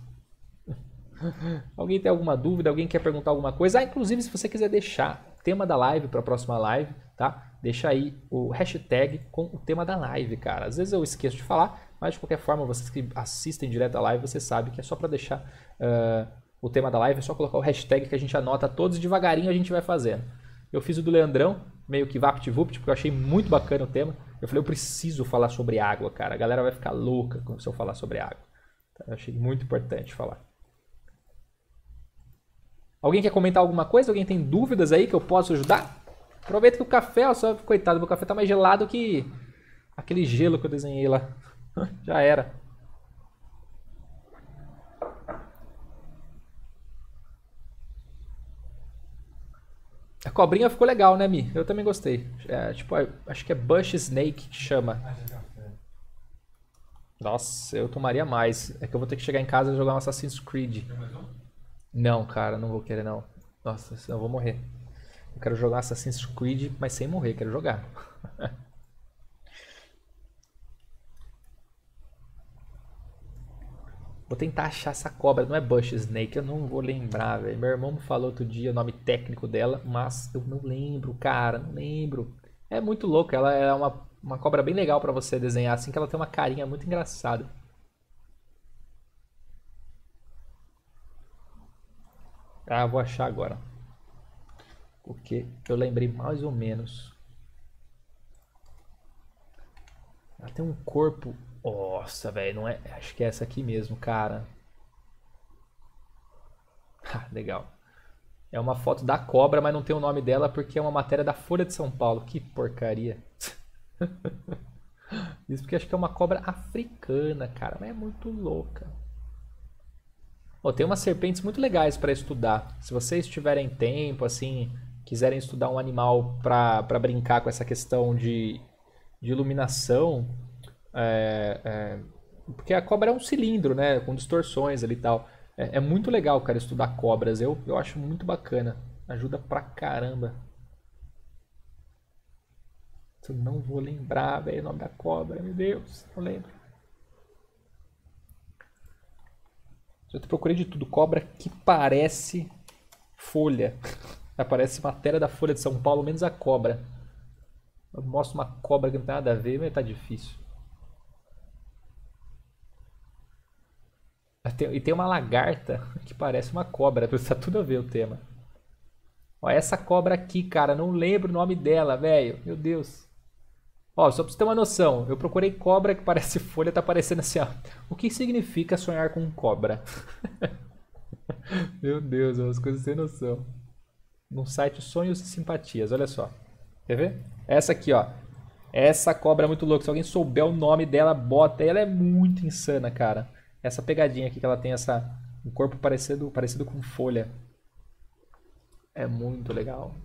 Alguém tem alguma dúvida? Alguém quer perguntar alguma coisa? Ah, inclusive, se você quiser deixar tema da live para a próxima live, tá? Deixa aí o hashtag com o tema da live, cara. Às vezes eu esqueço de falar, mas de qualquer forma, vocês que assistem direto à live, você sabe que é só para deixar uh, o tema da live, é só colocar o hashtag que a gente anota todos devagarinho a gente vai fazendo. Eu fiz o do Leandrão, meio que vapt-vupt, porque eu achei muito bacana o tema. Eu falei, eu preciso falar sobre água, cara. A galera vai ficar louca se eu falar sobre água. Tá, eu achei muito importante falar. Alguém quer comentar alguma coisa? Alguém tem dúvidas aí que eu posso ajudar? Aproveita que o café, ó, só, coitado, meu café tá mais gelado que aquele gelo que eu desenhei lá. Já era. A cobrinha ficou legal, né, Mi? Eu também gostei. É, tipo, é, acho que é Bush Snake que chama. Nossa, eu tomaria mais. É que eu vou ter que chegar em casa e jogar um Assassin's Creed. Não, cara, não vou querer não. Nossa, senão eu vou morrer. Eu quero jogar Assassin's Creed, mas sem morrer, quero jogar. Vou tentar achar essa cobra, não é Bush Snake, eu não vou lembrar, velho. Meu irmão me falou outro dia o nome técnico dela, mas eu não lembro, cara, não lembro. É muito louco, ela é uma, uma cobra bem legal para você desenhar, assim que ela tem uma carinha muito engraçada. Ah, vou achar agora. Porque eu lembrei mais ou menos. Ela tem um corpo nossa, velho, não é. Acho que é essa aqui mesmo, cara. Ah, legal. É uma foto da cobra, mas não tem o nome dela porque é uma matéria da Folha de São Paulo. Que porcaria. Isso porque acho que é uma cobra africana, cara. Mas é muito louca. Oh, tem umas serpentes muito legais para estudar. Se vocês tiverem tempo, assim, quiserem estudar um animal para brincar com essa questão de, de iluminação, é, é, porque a cobra é um cilindro, né? Com distorções ali e tal. É, é, muito legal, cara, estudar cobras. Eu, eu acho muito bacana. Ajuda pra caramba. Eu não vou lembrar, velho, o nome da cobra. Meu Deus, não lembro. Eu procurei de tudo. Cobra que parece folha. Aparece matéria da Folha de São Paulo, menos a cobra. Eu mostro uma cobra que não tem nada a ver, mas tá difícil. E tem uma lagarta que parece uma cobra. Tá tudo a ver o tema. Ó, essa cobra aqui, cara. Não lembro o nome dela, velho. Meu Deus. Ó, só pra você ter uma noção. Eu procurei cobra que parece folha. Tá aparecendo assim, ó. O que significa sonhar com cobra? Meu Deus, umas coisas sem noção. No site Sonhos e Simpatias, olha só. Quer ver? Essa aqui, ó. Essa cobra é muito louca. Se alguém souber o nome dela, bota. Ela é muito insana, cara essa pegadinha aqui que ela tem essa um corpo parecido parecido com folha. É muito legal.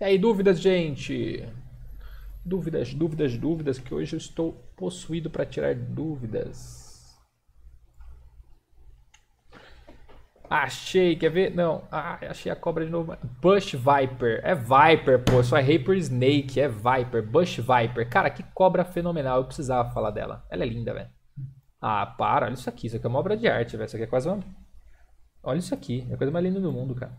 E aí, dúvidas, gente? Dúvidas, dúvidas, dúvidas, que hoje eu estou possuído para tirar dúvidas. Achei, quer ver? Não, ah, achei a cobra de novo. Bush Viper, é Viper, pô, só errei por Snake, é Viper, Bush Viper. Cara, que cobra fenomenal, eu precisava falar dela. Ela é linda, velho. Ah, para, olha isso aqui, isso aqui é uma obra de arte, velho. Isso aqui é quase uma... Olha isso aqui, é a coisa mais linda do mundo, cara.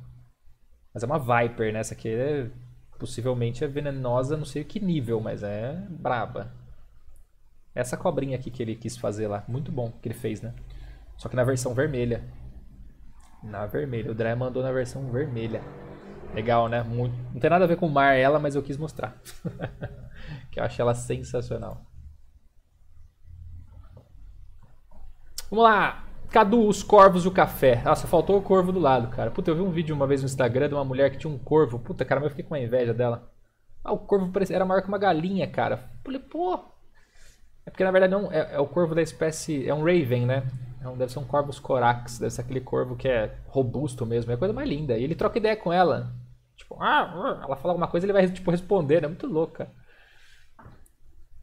Mas é uma Viper, né? Essa aqui é... possivelmente é venenosa, não sei que nível, mas é braba. Essa cobrinha aqui que ele quis fazer lá, muito bom que ele fez, né? Só que na versão vermelha. Na vermelha. O Dry mandou na versão vermelha. Legal, né? Muito... Não tem nada a ver com o mar ela, mas eu quis mostrar. que eu achei ela sensacional. Vamos lá! Cadu, os corvos e o café. Nossa, faltou o corvo do lado, cara. Puta, eu vi um vídeo uma vez no Instagram de uma mulher que tinha um corvo. Puta, cara, eu fiquei com uma inveja dela. Ah, o corvo parecia... era maior que uma galinha, cara. Falei, pô... É porque, na verdade, não é, é o corvo da espécie... É um raven, né? Não, deve ser um Corvus Corax, deve ser aquele corvo que é robusto mesmo, é a coisa mais linda. E ele troca ideia com ela. Tipo, ah, ela fala alguma coisa ele vai tipo, responder, é muito louca.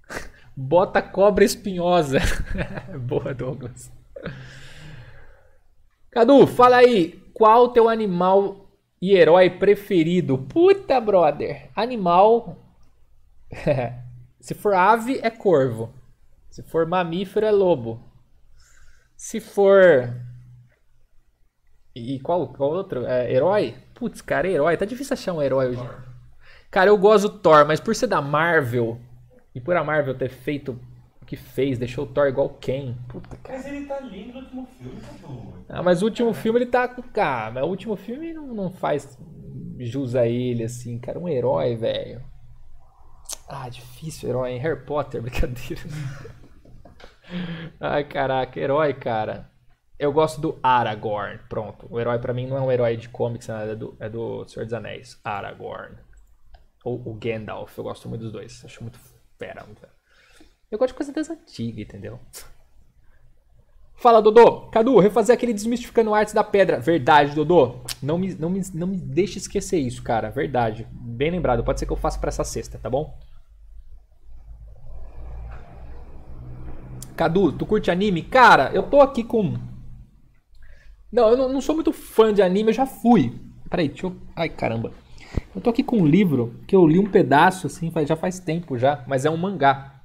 Bota cobra espinhosa. Boa, Douglas. Cadu, fala aí, qual teu animal e herói preferido? Puta, brother. Animal. Se for ave, é corvo. Se for mamífero, é lobo. Se for. E qual, qual outro? É, herói? Putz, cara, herói. Tá difícil achar um herói hoje. Cara, eu gosto do Thor, mas por ser da Marvel e por a Marvel ter feito o que fez, deixou o Thor igual quem? Puta, cara. Mas ele tá lindo no último filme, Cadu. Tá ah, mas o último filme ele tá com. Cara, mas o último filme não, não faz jus a ele, assim, cara. Um herói, velho. Ah, difícil herói, hein? Harry Potter, brincadeira. Ai, caraca, herói, cara. Eu gosto do Aragorn. Pronto. O herói para mim não é um herói de comics, é do, é do Senhor dos Anéis. Aragorn. Ou o Gandalf. Eu gosto muito dos dois. Acho muito fera. Eu gosto de coisa das antigas, entendeu? Fala, Dodô. Cadu, refazer aquele desmistificando artes da pedra. Verdade, Dodô. Não me, não me, não me deixe esquecer isso, cara. Verdade. Bem lembrado. Pode ser que eu faça para essa sexta, tá bom? Cadu, tu curte anime? Cara, eu tô aqui com. Não, eu não, não sou muito fã de anime, eu já fui. Peraí, deixa eu. Ai, caramba. Eu tô aqui com um livro que eu li um pedaço, assim, já faz tempo já, mas é um mangá.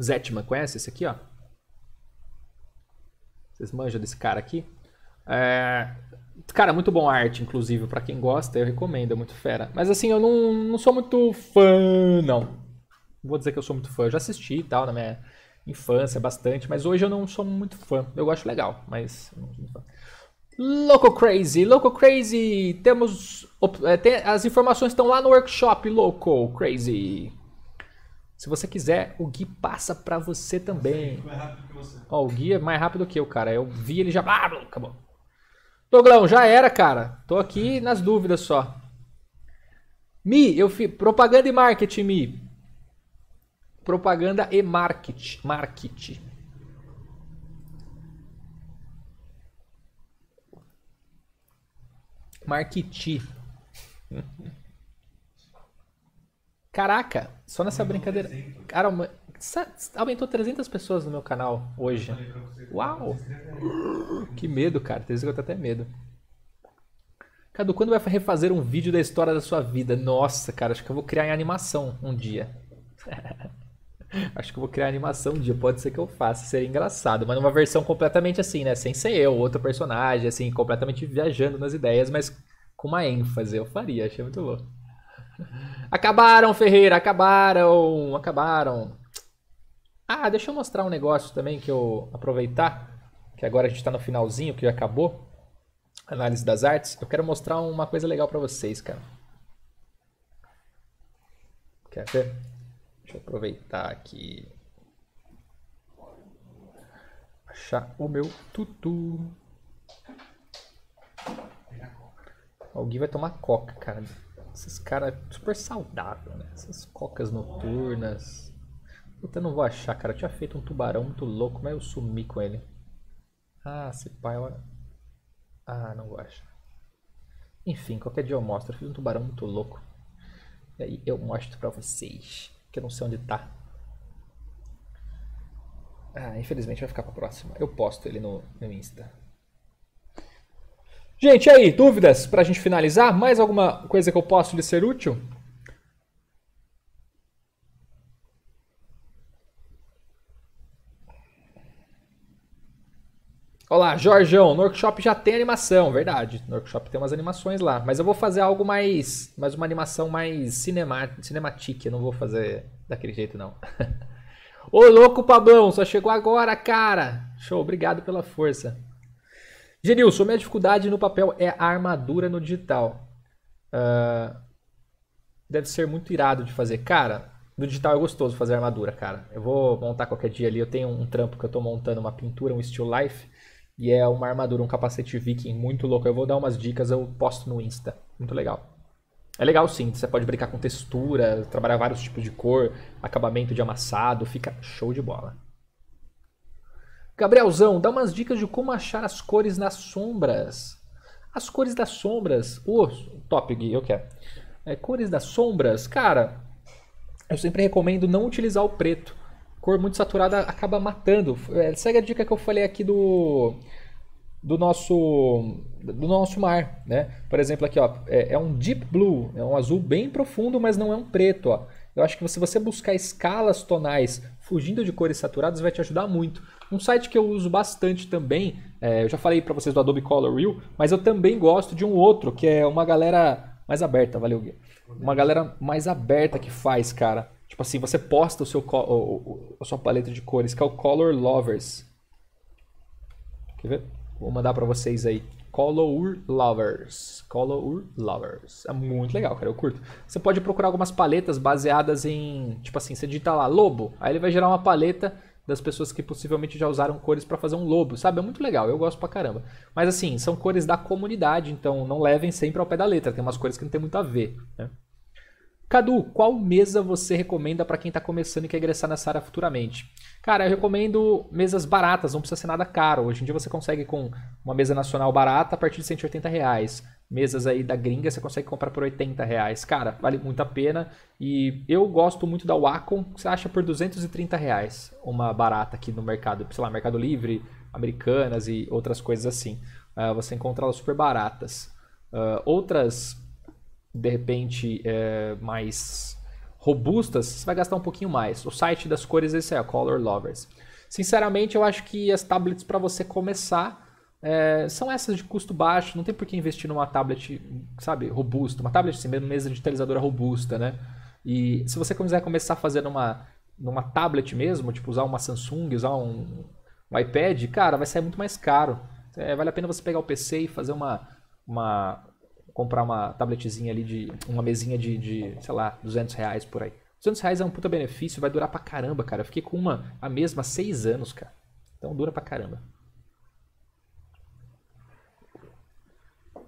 Zetman, conhece esse aqui, ó? Vocês manjam desse cara aqui? É... Cara, muito bom arte, inclusive, para quem gosta, eu recomendo, é muito fera. Mas assim, eu não, não sou muito fã, não. vou dizer que eu sou muito fã, eu já assisti e tal, na minha infância bastante, mas hoje eu não sou muito fã. Eu acho legal, mas eu Loco Crazy, Loco Crazy, temos é, tem, as informações estão lá no workshop Loco Crazy. Se você quiser, o Gui passa para você também. o Gui é mais rápido que eu, cara. Eu vi ele já, ah, acabou. Doglão, já era, cara. Tô aqui nas dúvidas só. Mi, eu fiz propaganda e marketing, Mi propaganda e market, marketing. Marketing. Caraca, só nessa brincadeira. Cara, aumentou 300 pessoas no meu canal hoje. Uau! Que medo, cara. Tem vezes que eu tenho até medo. Cadu, quando vai refazer um vídeo da história da sua vida? Nossa, cara, acho que eu vou criar em animação um dia. Acho que eu vou criar animação um dia, pode ser que eu faça, seria engraçado, mas numa versão completamente assim, né? Sem ser eu, outro personagem, assim, completamente viajando nas ideias, mas com uma ênfase, eu faria, achei muito louco. Acabaram, Ferreira, acabaram, acabaram. Ah, deixa eu mostrar um negócio também que eu aproveitar, que agora a gente tá no finalzinho, que acabou. Análise das artes. Eu quero mostrar uma coisa legal para vocês, cara. Quer ver? Deixa eu aproveitar aqui. Achar o meu tutu. Alguém vai tomar coca, cara. Esses caras é super saudável, né? Essas cocas noturnas. Puta, até não vou achar, cara. Eu tinha feito um tubarão muito louco, mas eu sumi com ele. Ah, se pai, eu... Ah, não vou achar. Enfim, qualquer dia eu mostro. Eu fiz um tubarão muito louco. E aí eu mostro pra vocês que não sei onde tá. Ah, infelizmente vai ficar pra próxima. Eu posto ele no, no Insta. Gente, e aí, dúvidas pra gente finalizar? Mais alguma coisa que eu posso lhe ser útil? Olá, Jorgeão. no workshop já tem animação, verdade. No workshop tem umas animações lá, mas eu vou fazer algo mais, mais uma animação mais cinematic. eu não vou fazer daquele jeito não. Ô louco, Pablão, só chegou agora, cara. Show, obrigado pela força. Genilson, minha dificuldade no papel é a armadura no digital. Uh, deve ser muito irado de fazer. Cara, no digital é gostoso fazer armadura, cara. Eu vou montar qualquer dia ali. Eu tenho um trampo que eu tô montando, uma pintura, um still life. E é uma armadura, um capacete viking muito louco. Eu vou dar umas dicas, eu posto no Insta. Muito legal. É legal sim, você pode brincar com textura, trabalhar vários tipos de cor, acabamento de amassado, fica show de bola. Gabrielzão, dá umas dicas de como achar as cores nas sombras. As cores das sombras. Oh, top, Gui, eu quero. É, cores das sombras, cara, eu sempre recomendo não utilizar o preto cor muito saturada acaba matando. É, segue a dica que eu falei aqui do do nosso do nosso mar, né? Por exemplo, aqui ó, é, é um deep blue, é um azul bem profundo, mas não é um preto, ó. Eu acho que se você buscar escalas tonais fugindo de cores saturadas vai te ajudar muito. Um site que eu uso bastante também, é, eu já falei para vocês do Adobe Color Real, mas eu também gosto de um outro que é uma galera mais aberta, valeu Gui. Uma galera mais aberta que faz, cara. Tipo assim, você posta o seu a sua paleta de cores, que é o Color Lovers. Quer ver? Vou mandar para vocês aí. Color Lovers. Color Lovers. É muito legal, cara. Eu curto. Você pode procurar algumas paletas baseadas em. Tipo assim, você digita lá lobo. Aí ele vai gerar uma paleta das pessoas que possivelmente já usaram cores para fazer um lobo, sabe? É muito legal, eu gosto pra caramba. Mas assim, são cores da comunidade, então não levem sempre ao pé da letra. Tem umas cores que não tem muito a ver, né? Cadu, qual mesa você recomenda para quem está começando e quer ingressar nessa área futuramente? Cara, eu recomendo mesas baratas, não precisa ser nada caro. Hoje em dia você consegue com uma mesa nacional barata a partir de 180 reais. Mesas aí da gringa você consegue comprar por 80 reais. Cara, vale muito a pena. E eu gosto muito da Wacom, que você acha por 230 reais uma barata aqui no mercado, sei lá, Mercado Livre, Americanas e outras coisas assim. Uh, você encontra elas super baratas. Uh, outras de repente é, mais robustas, você vai gastar um pouquinho mais. O site das cores esse é, Color Lovers. Sinceramente, eu acho que as tablets para você começar é, são essas de custo baixo, não tem por que investir numa tablet, sabe, robusta, uma tablet assim, mesa digitalizadora robusta, né? E se você quiser começar a uma numa tablet mesmo, tipo usar uma Samsung, usar um, um iPad, cara, vai sair muito mais caro. É, vale a pena você pegar o PC e fazer uma, uma comprar uma tabletezinha ali de. uma mesinha de, de, sei lá, 200 reais por aí. 200 reais é um puta benefício, vai durar pra caramba, cara. Eu fiquei com uma, a mesma, seis anos, cara. Então dura pra caramba. O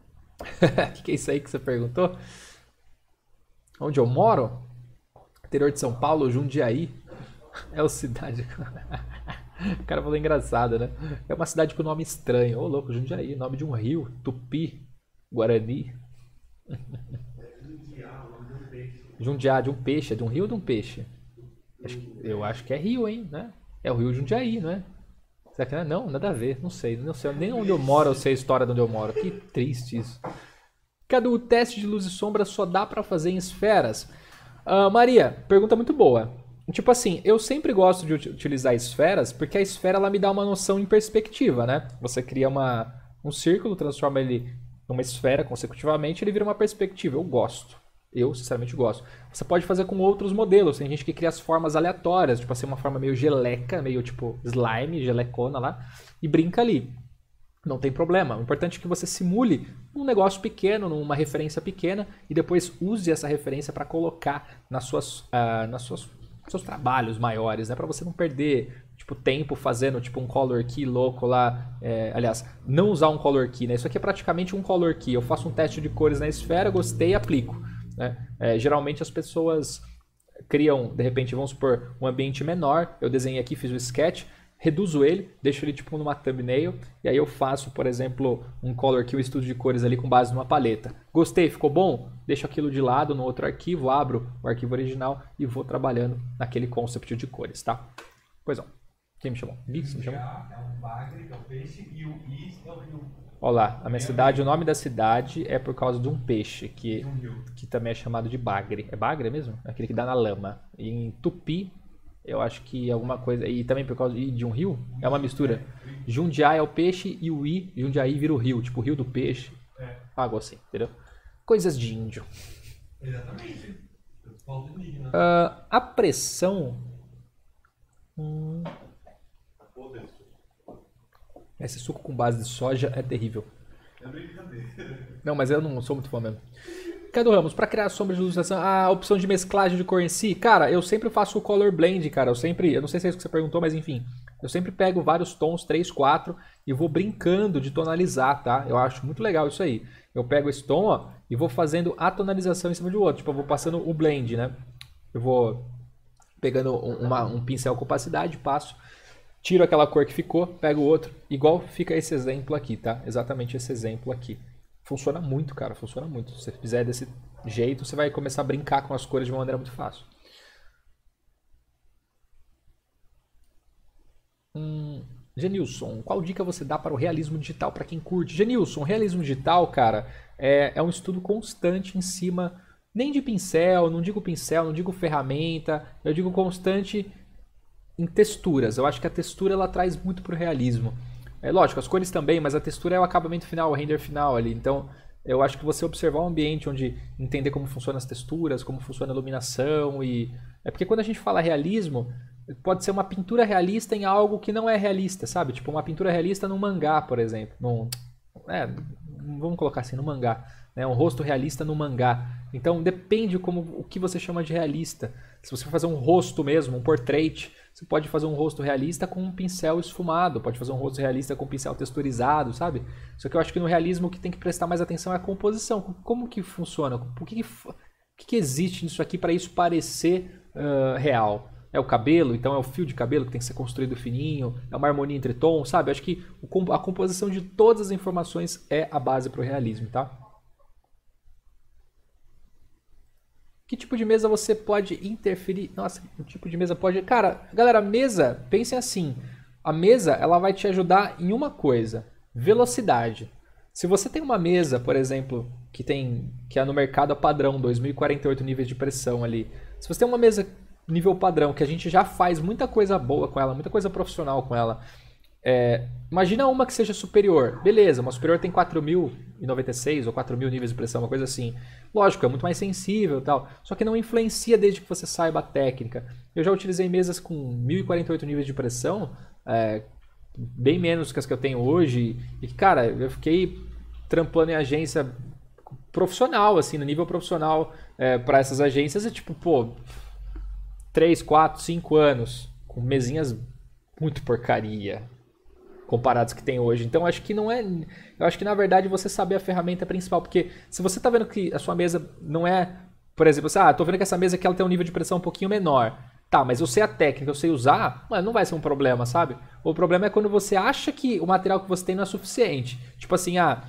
que, que é isso aí que você perguntou? Onde eu moro? Interior de São Paulo, Jundiaí. É o cidade. o cara falou engraçado, né? É uma cidade com nome estranho. Ô, louco, Jundiaí, nome de um rio, Tupi. Guarani. Jundiá, de um peixe, é de um rio ou de um peixe? eu acho que é rio, hein, né? É o rio Jundiaí, não é? Será que não, é? não Nada a ver, não sei. Não sei nem onde eu moro, eu sei a história de onde eu moro. Que triste isso. Cadu, o teste de luz e sombra só dá para fazer em esferas? Uh, Maria, pergunta muito boa. Tipo assim, eu sempre gosto de utilizar esferas, porque a esfera ela me dá uma noção em perspectiva, né? Você cria uma, um círculo, transforma ele numa esfera consecutivamente, ele vira uma perspectiva. Eu gosto. Eu, sinceramente, gosto. Você pode fazer com outros modelos. Tem gente que cria as formas aleatórias, tipo assim, uma forma meio geleca, meio tipo slime, gelecona lá, e brinca ali. Não tem problema. O importante é que você simule um negócio pequeno, numa referência pequena, e depois use essa referência para colocar nas suas, uh, nas suas seus trabalhos maiores, né? Para você não perder tipo, tempo fazendo, tipo, um color key louco lá. É, aliás, não usar um color key, né? Isso aqui é praticamente um color key. Eu faço um teste de cores na esfera, gostei aplico. Né? É, geralmente as pessoas criam, de repente, vamos supor, um ambiente menor. Eu desenhei aqui, fiz o sketch, reduzo ele, deixo ele tipo numa thumbnail, e aí eu faço, por exemplo, um color aqui, um estudo de cores ali com base numa paleta. Gostei, ficou bom? Deixo aquilo de lado no outro arquivo, abro o arquivo original e vou trabalhando naquele concept de cores, tá? Pois é. Quem me chamou? Gui, você me chamou? É é Olha é lá, a minha cidade, o nome da cidade é por causa de um peixe, que, que também é chamado de bagre. É bagre mesmo? Aquele que dá na lama. E em tupi, eu acho que alguma coisa. E também por causa de um rio? É uma mistura. Jundiaí é o peixe e o i, Jundiaí vira o rio, tipo o rio do peixe. É. assim, entendeu? Coisas de índio. Exatamente. Uh, a pressão. Hum... Esse suco com base de soja é terrível. É brincadeira. Não, mas eu não sou muito fã mesmo. Cadu Ramos, para criar sombra de ilustração, a opção de mesclagem de cor em si, cara, eu sempre faço o color blend, cara. Eu sempre, eu não sei se é isso que você perguntou, mas enfim, eu sempre pego vários tons, 3, 4, e vou brincando de tonalizar, tá? Eu acho muito legal isso aí. Eu pego esse tom, ó, e vou fazendo a tonalização em cima de outro. Tipo, eu vou passando o blend, né? Eu vou pegando uma, um pincel com opacidade, passo tiro aquela cor que ficou, pego outro. Igual fica esse exemplo aqui, tá? Exatamente esse exemplo aqui. Funciona muito, cara, funciona muito. Se você fizer desse jeito, você vai começar a brincar com as cores de uma maneira muito fácil. Hum, Genilson, qual dica você dá para o realismo digital para quem curte? Genilson, realismo digital, cara, é, é um estudo constante em cima, nem de pincel, não digo pincel, não digo ferramenta, eu digo constante em texturas. Eu acho que a textura ela traz muito pro realismo. É lógico, as cores também, mas a textura é o acabamento final, o render final ali. Então, eu acho que você observar o um ambiente onde entender como funcionam as texturas, como funciona a iluminação e é porque quando a gente fala realismo, pode ser uma pintura realista em algo que não é realista, sabe? Tipo uma pintura realista num mangá, por exemplo, num é, vamos colocar assim, no mangá, né? Um rosto realista no mangá. Então depende como o que você chama de realista. Se você for fazer um rosto mesmo, um portrait, você pode fazer um rosto realista com um pincel esfumado, pode fazer um rosto realista com um pincel texturizado, sabe? Só que eu acho que no realismo o que tem que prestar mais atenção é a composição. Como que funciona? O que, que, que, existe nisso aqui para isso parecer uh, real? É o cabelo, então é o fio de cabelo que tem que ser construído fininho, é uma harmonia entre tons, sabe? acho que a composição de todas as informações é a base para o realismo, tá? Que tipo de mesa você pode interferir? Nossa, que tipo de mesa pode. Cara, galera, mesa, pensem assim. A mesa, ela vai te ajudar em uma coisa: velocidade. Se você tem uma mesa, por exemplo, que tem que é no mercado a padrão, 2048 níveis de pressão ali. Se você tem uma mesa nível padrão, que a gente já faz muita coisa boa com ela, muita coisa profissional com ela, é, imagina uma que seja superior. Beleza, uma superior tem 4.096 ou 4.000 níveis de pressão, uma coisa assim. Lógico, é muito mais sensível tal. Só que não influencia desde que você saiba a técnica. Eu já utilizei mesas com 1.048 níveis de pressão, é, bem menos que as que eu tenho hoje. E, cara, eu fiquei trampando em agência profissional, assim, no nível profissional é, para essas agências. É tipo, pô, 3, 4, 5 anos com mesinhas muito porcaria, comparados que tem hoje. Então acho que não é. Eu acho que na verdade você saber a ferramenta principal, porque se você está vendo que a sua mesa não é, por exemplo, você, ah, tô vendo que essa mesa aqui ela tem um nível de pressão um pouquinho menor. Tá, mas eu sei a técnica, eu sei usar, mas não vai ser um problema, sabe? O problema é quando você acha que o material que você tem não é suficiente. Tipo assim, ah,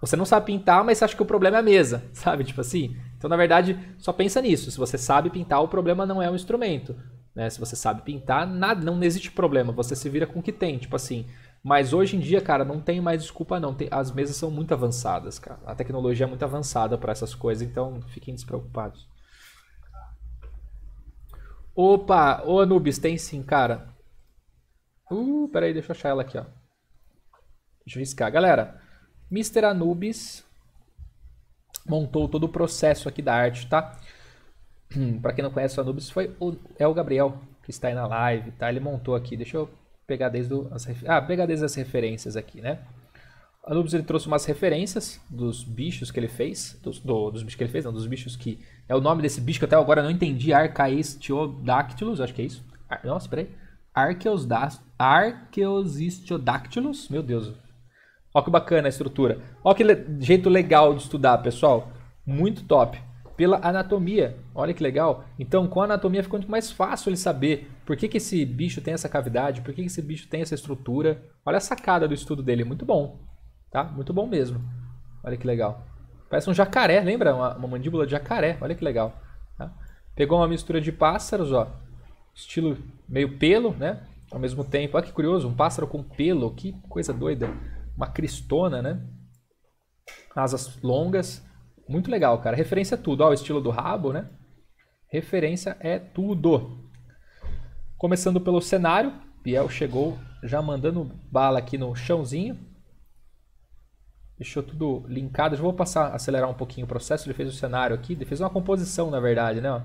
você não sabe pintar, mas você acha que o problema é a mesa, sabe? Tipo assim. Então, na verdade, só pensa nisso. Se você sabe pintar, o problema não é o instrumento. Né? Se você sabe pintar, nada, não existe problema. Você se vira com o que tem. Tipo assim, mas hoje em dia, cara, não tem mais desculpa não. Tem, as mesas são muito avançadas, cara. A tecnologia é muito avançada para essas coisas, então fiquem despreocupados. Opa, ô Anubis, tem sim, cara. Uh, peraí, deixa eu achar ela aqui, ó. Deixa eu riscar. Galera, Mr. Anubis montou todo o processo aqui da arte, tá? para quem não conhece o Anubis, foi o, é o Gabriel que está aí na live, tá? Ele montou aqui. Deixa eu pegar desde as, ah, pegar desde as referências aqui, né? Anubis ele trouxe umas referências dos bichos que ele fez, dos, do, dos bichos que ele fez, não, dos bichos que é o nome desse bicho que até agora eu não entendi, Archaistodactylus, acho que é isso. Ar, nossa, peraí. Archaeosistodactylus, meu Deus. Olha que bacana a estrutura. Olha que le, jeito legal de estudar, pessoal. Muito top pela anatomia. Olha que legal. Então, com a anatomia fica muito mais fácil ele saber por que, que esse bicho tem essa cavidade, por que, que esse bicho tem essa estrutura. Olha a sacada do estudo dele, muito bom. Tá? Muito bom mesmo. Olha que legal. Parece um jacaré, lembra? Uma, uma mandíbula de jacaré. Olha que legal. Tá? Pegou uma mistura de pássaros, ó. Estilo meio pelo, né? Ao mesmo tempo. Olha que curioso, um pássaro com pelo. Que coisa doida. Uma cristona, né? Asas longas muito legal, cara. Referência é tudo. Ó, o estilo do rabo, né? Referência é tudo. Começando pelo cenário. Biel chegou já mandando bala aqui no chãozinho. Deixou tudo linkado. Já vou passar, acelerar um pouquinho o processo. Ele fez o cenário aqui. Ele fez uma composição, na verdade, né?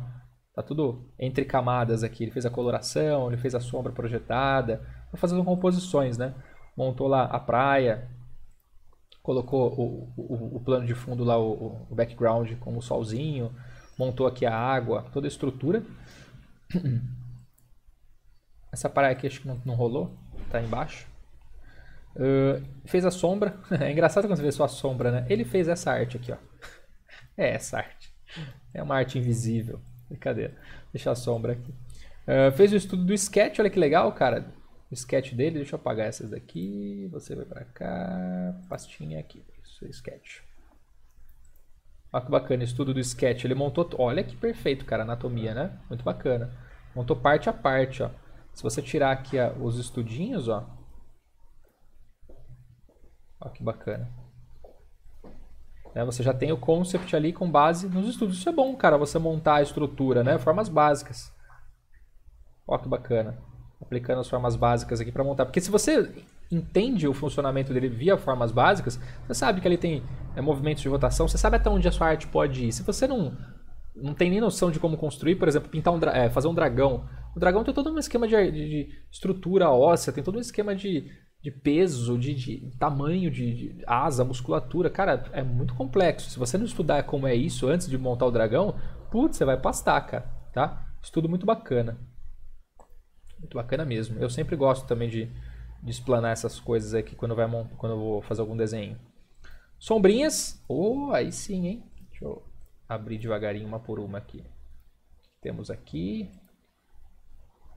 tá tudo entre camadas aqui. Ele fez a coloração, ele fez a sombra projetada. Vou fazendo composições, né? Montou lá a praia, colocou o, o, o plano de fundo lá, o, o background com o solzinho, montou aqui a água, toda a estrutura. Essa parada aqui acho que não, não rolou, tá embaixo. Uh, fez a sombra. É engraçado quando você vê sua sombra, né? Ele fez essa arte aqui, ó. É essa arte. É uma arte invisível. Brincadeira. Deixa a sombra aqui. Uh, fez o estudo do sketch, olha que legal, cara o sketch dele. Deixa eu apagar essas daqui. Você vai para cá, pastinha aqui. Isso é sketch. Olha que bacana, estudo do sketch. Ele montou. Olha que perfeito, cara, anatomia, né? Muito bacana. Montou parte a parte, ó. Se você tirar aqui ó, os estudinhos, ó. Olha que bacana. Né? Você já tem o concept ali com base nos estudos. Isso é bom, cara, você montar a estrutura, né? Formas básicas. Olha que bacana aplicando as formas básicas aqui para montar. Porque se você entende o funcionamento dele via formas básicas, você sabe que ele tem é, movimentos de rotação, você sabe até onde a sua arte pode ir. Se você não, não tem nem noção de como construir, por exemplo, pintar um é, fazer um dragão. O dragão tem todo um esquema de, de estrutura óssea, tem todo um esquema de, de peso, de, de tamanho de, de, asa, musculatura. Cara, é muito complexo. Se você não estudar como é isso antes de montar o dragão, putz, você vai pastar, cara. Tá? Estudo muito bacana. Muito bacana mesmo. Eu sempre gosto também de, de explanar essas coisas aqui quando, vai, quando eu vou fazer algum desenho. Sombrinhas. Oh, aí sim, hein? Deixa eu abrir devagarinho uma por uma aqui. Temos aqui.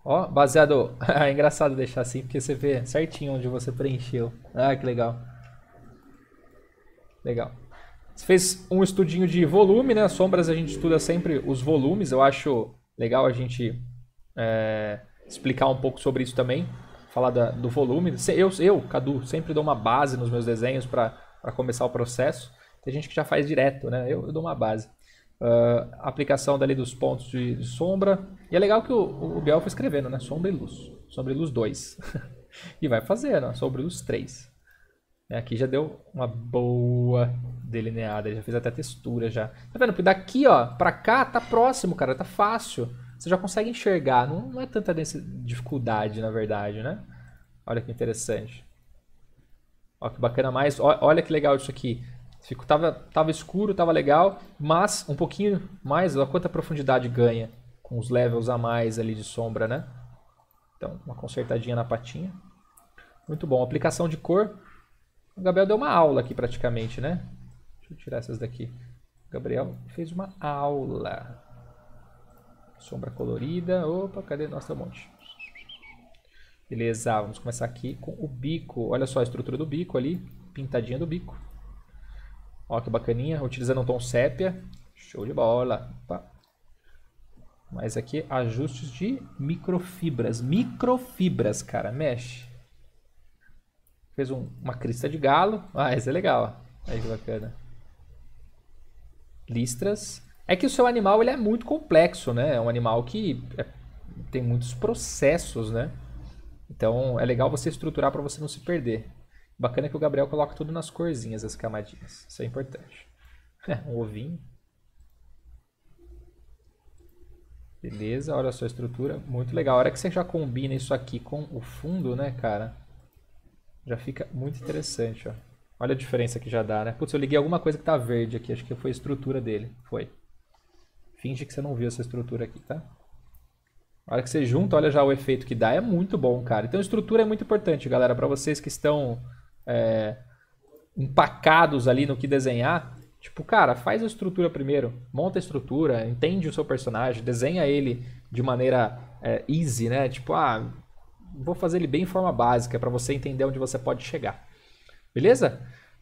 Ó, baseado. é engraçado deixar assim, porque você vê certinho onde você preencheu. Ah, que legal. Legal. Você fez um estudinho de volume, né? Sombras a gente estuda sempre os volumes. Eu acho legal a gente é, explicar um pouco sobre isso também, falar da, do volume. Eu, eu, Cadu, sempre dou uma base nos meus desenhos para começar o processo. Tem gente que já faz direto, né? Eu, eu dou uma base. Uh, aplicação dali dos pontos de, de, sombra. E é legal que o, o Biel foi escrevendo, né? Sombra e luz. Sombra e luz 2. e vai fazendo, né? sombra e luz 3. É, aqui já deu uma boa delineada, já fez até textura já. Tá vendo? Porque daqui, ó, pra cá tá próximo, cara, tá fácil você já consegue enxergar. Não, não é tanta dificuldade, na verdade, né? Olha que interessante. Olha que bacana mais. Olha que legal isso aqui. Fico, tava, tava escuro, tava legal, mas um pouquinho mais, olha quanta profundidade ganha com os levels a mais ali de sombra, né? Então, uma consertadinha na patinha. Muito bom. Aplicação de cor. O Gabriel deu uma aula aqui praticamente, né? Deixa eu tirar essas daqui. O Gabriel fez uma aula. Sombra colorida. Opa, cadê? Nossa, tem um monte. Beleza, vamos começar aqui com o bico. Olha só a estrutura do bico ali, pintadinha do bico. Ó, que bacaninha, utilizando um tom sépia. Show de bola. Opa. Mas aqui, ajustes de microfibras. Microfibras, cara, mexe. Fez um, uma crista de galo. Ah, esse é legal. Olha que bacana. Listras é que o seu animal ele é muito complexo, né? É um animal que é, tem muitos processos, né? Então é legal você estruturar para você não se perder. Bacana que o Gabriel coloca tudo nas corzinhas, as camadinhas. Isso é importante. É, um ovinho. Beleza, olha a sua estrutura, muito legal. A hora que você já combina isso aqui com o fundo, né, cara? Já fica muito interessante, ó. Olha a diferença que já dá, né? Putz, eu liguei alguma coisa que tá verde aqui, acho que foi a estrutura dele. Foi. Finge que você não viu essa estrutura aqui, tá? A hora que você junta, olha já o efeito que dá. É muito bom, cara. Então, estrutura é muito importante, galera. Para vocês que estão é, empacados ali no que desenhar, tipo, cara, faz a estrutura primeiro. Monta a estrutura, entende o seu personagem, desenha ele de maneira é, easy, né? Tipo, ah, vou fazer ele bem em forma básica para você entender onde você pode chegar. Beleza?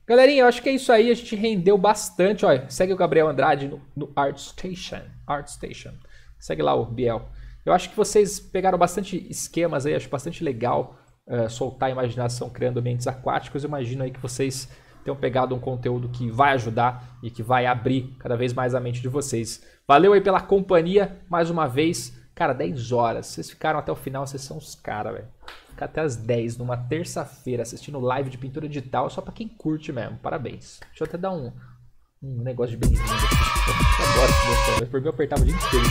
Galerinha, eu acho que é isso aí. A gente rendeu bastante. Olha, segue o Gabriel Andrade no, no ArtStation. ArtStation. Segue lá o Biel. Eu acho que vocês pegaram bastante esquemas aí. Acho bastante legal uh, soltar a imaginação criando ambientes aquáticos. Eu imagino aí que vocês tenham pegado um conteúdo que vai ajudar e que vai abrir cada vez mais a mente de vocês. Valeu aí pela companhia mais uma vez. Cara, 10 horas. Vocês ficaram até o final, vocês são os caras, velho. Ficar até as 10 numa terça-feira assistindo live de pintura digital só pra quem curte mesmo. Parabéns. Deixa eu até dar um, um negócio de bem-vindo. Agora, por mim eu apertava o dia inteiro.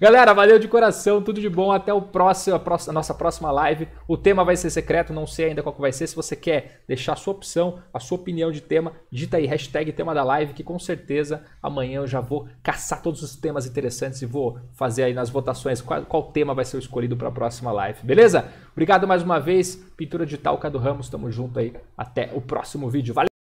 Galera, valeu de coração, tudo de bom. Até o próximo, a, próxima, a nossa próxima live. O tema vai ser secreto, não sei ainda qual que vai ser. Se você quer deixar a sua opção, a sua opinião de tema, digita aí hashtag tema da live, que com certeza amanhã eu já vou caçar todos os temas interessantes e vou fazer aí nas votações qual, qual tema vai ser o escolhido para a próxima live, beleza? Obrigado mais uma vez, Pintura Digital Cadu Ramos, tamo junto aí. Até o próximo vídeo. Valeu!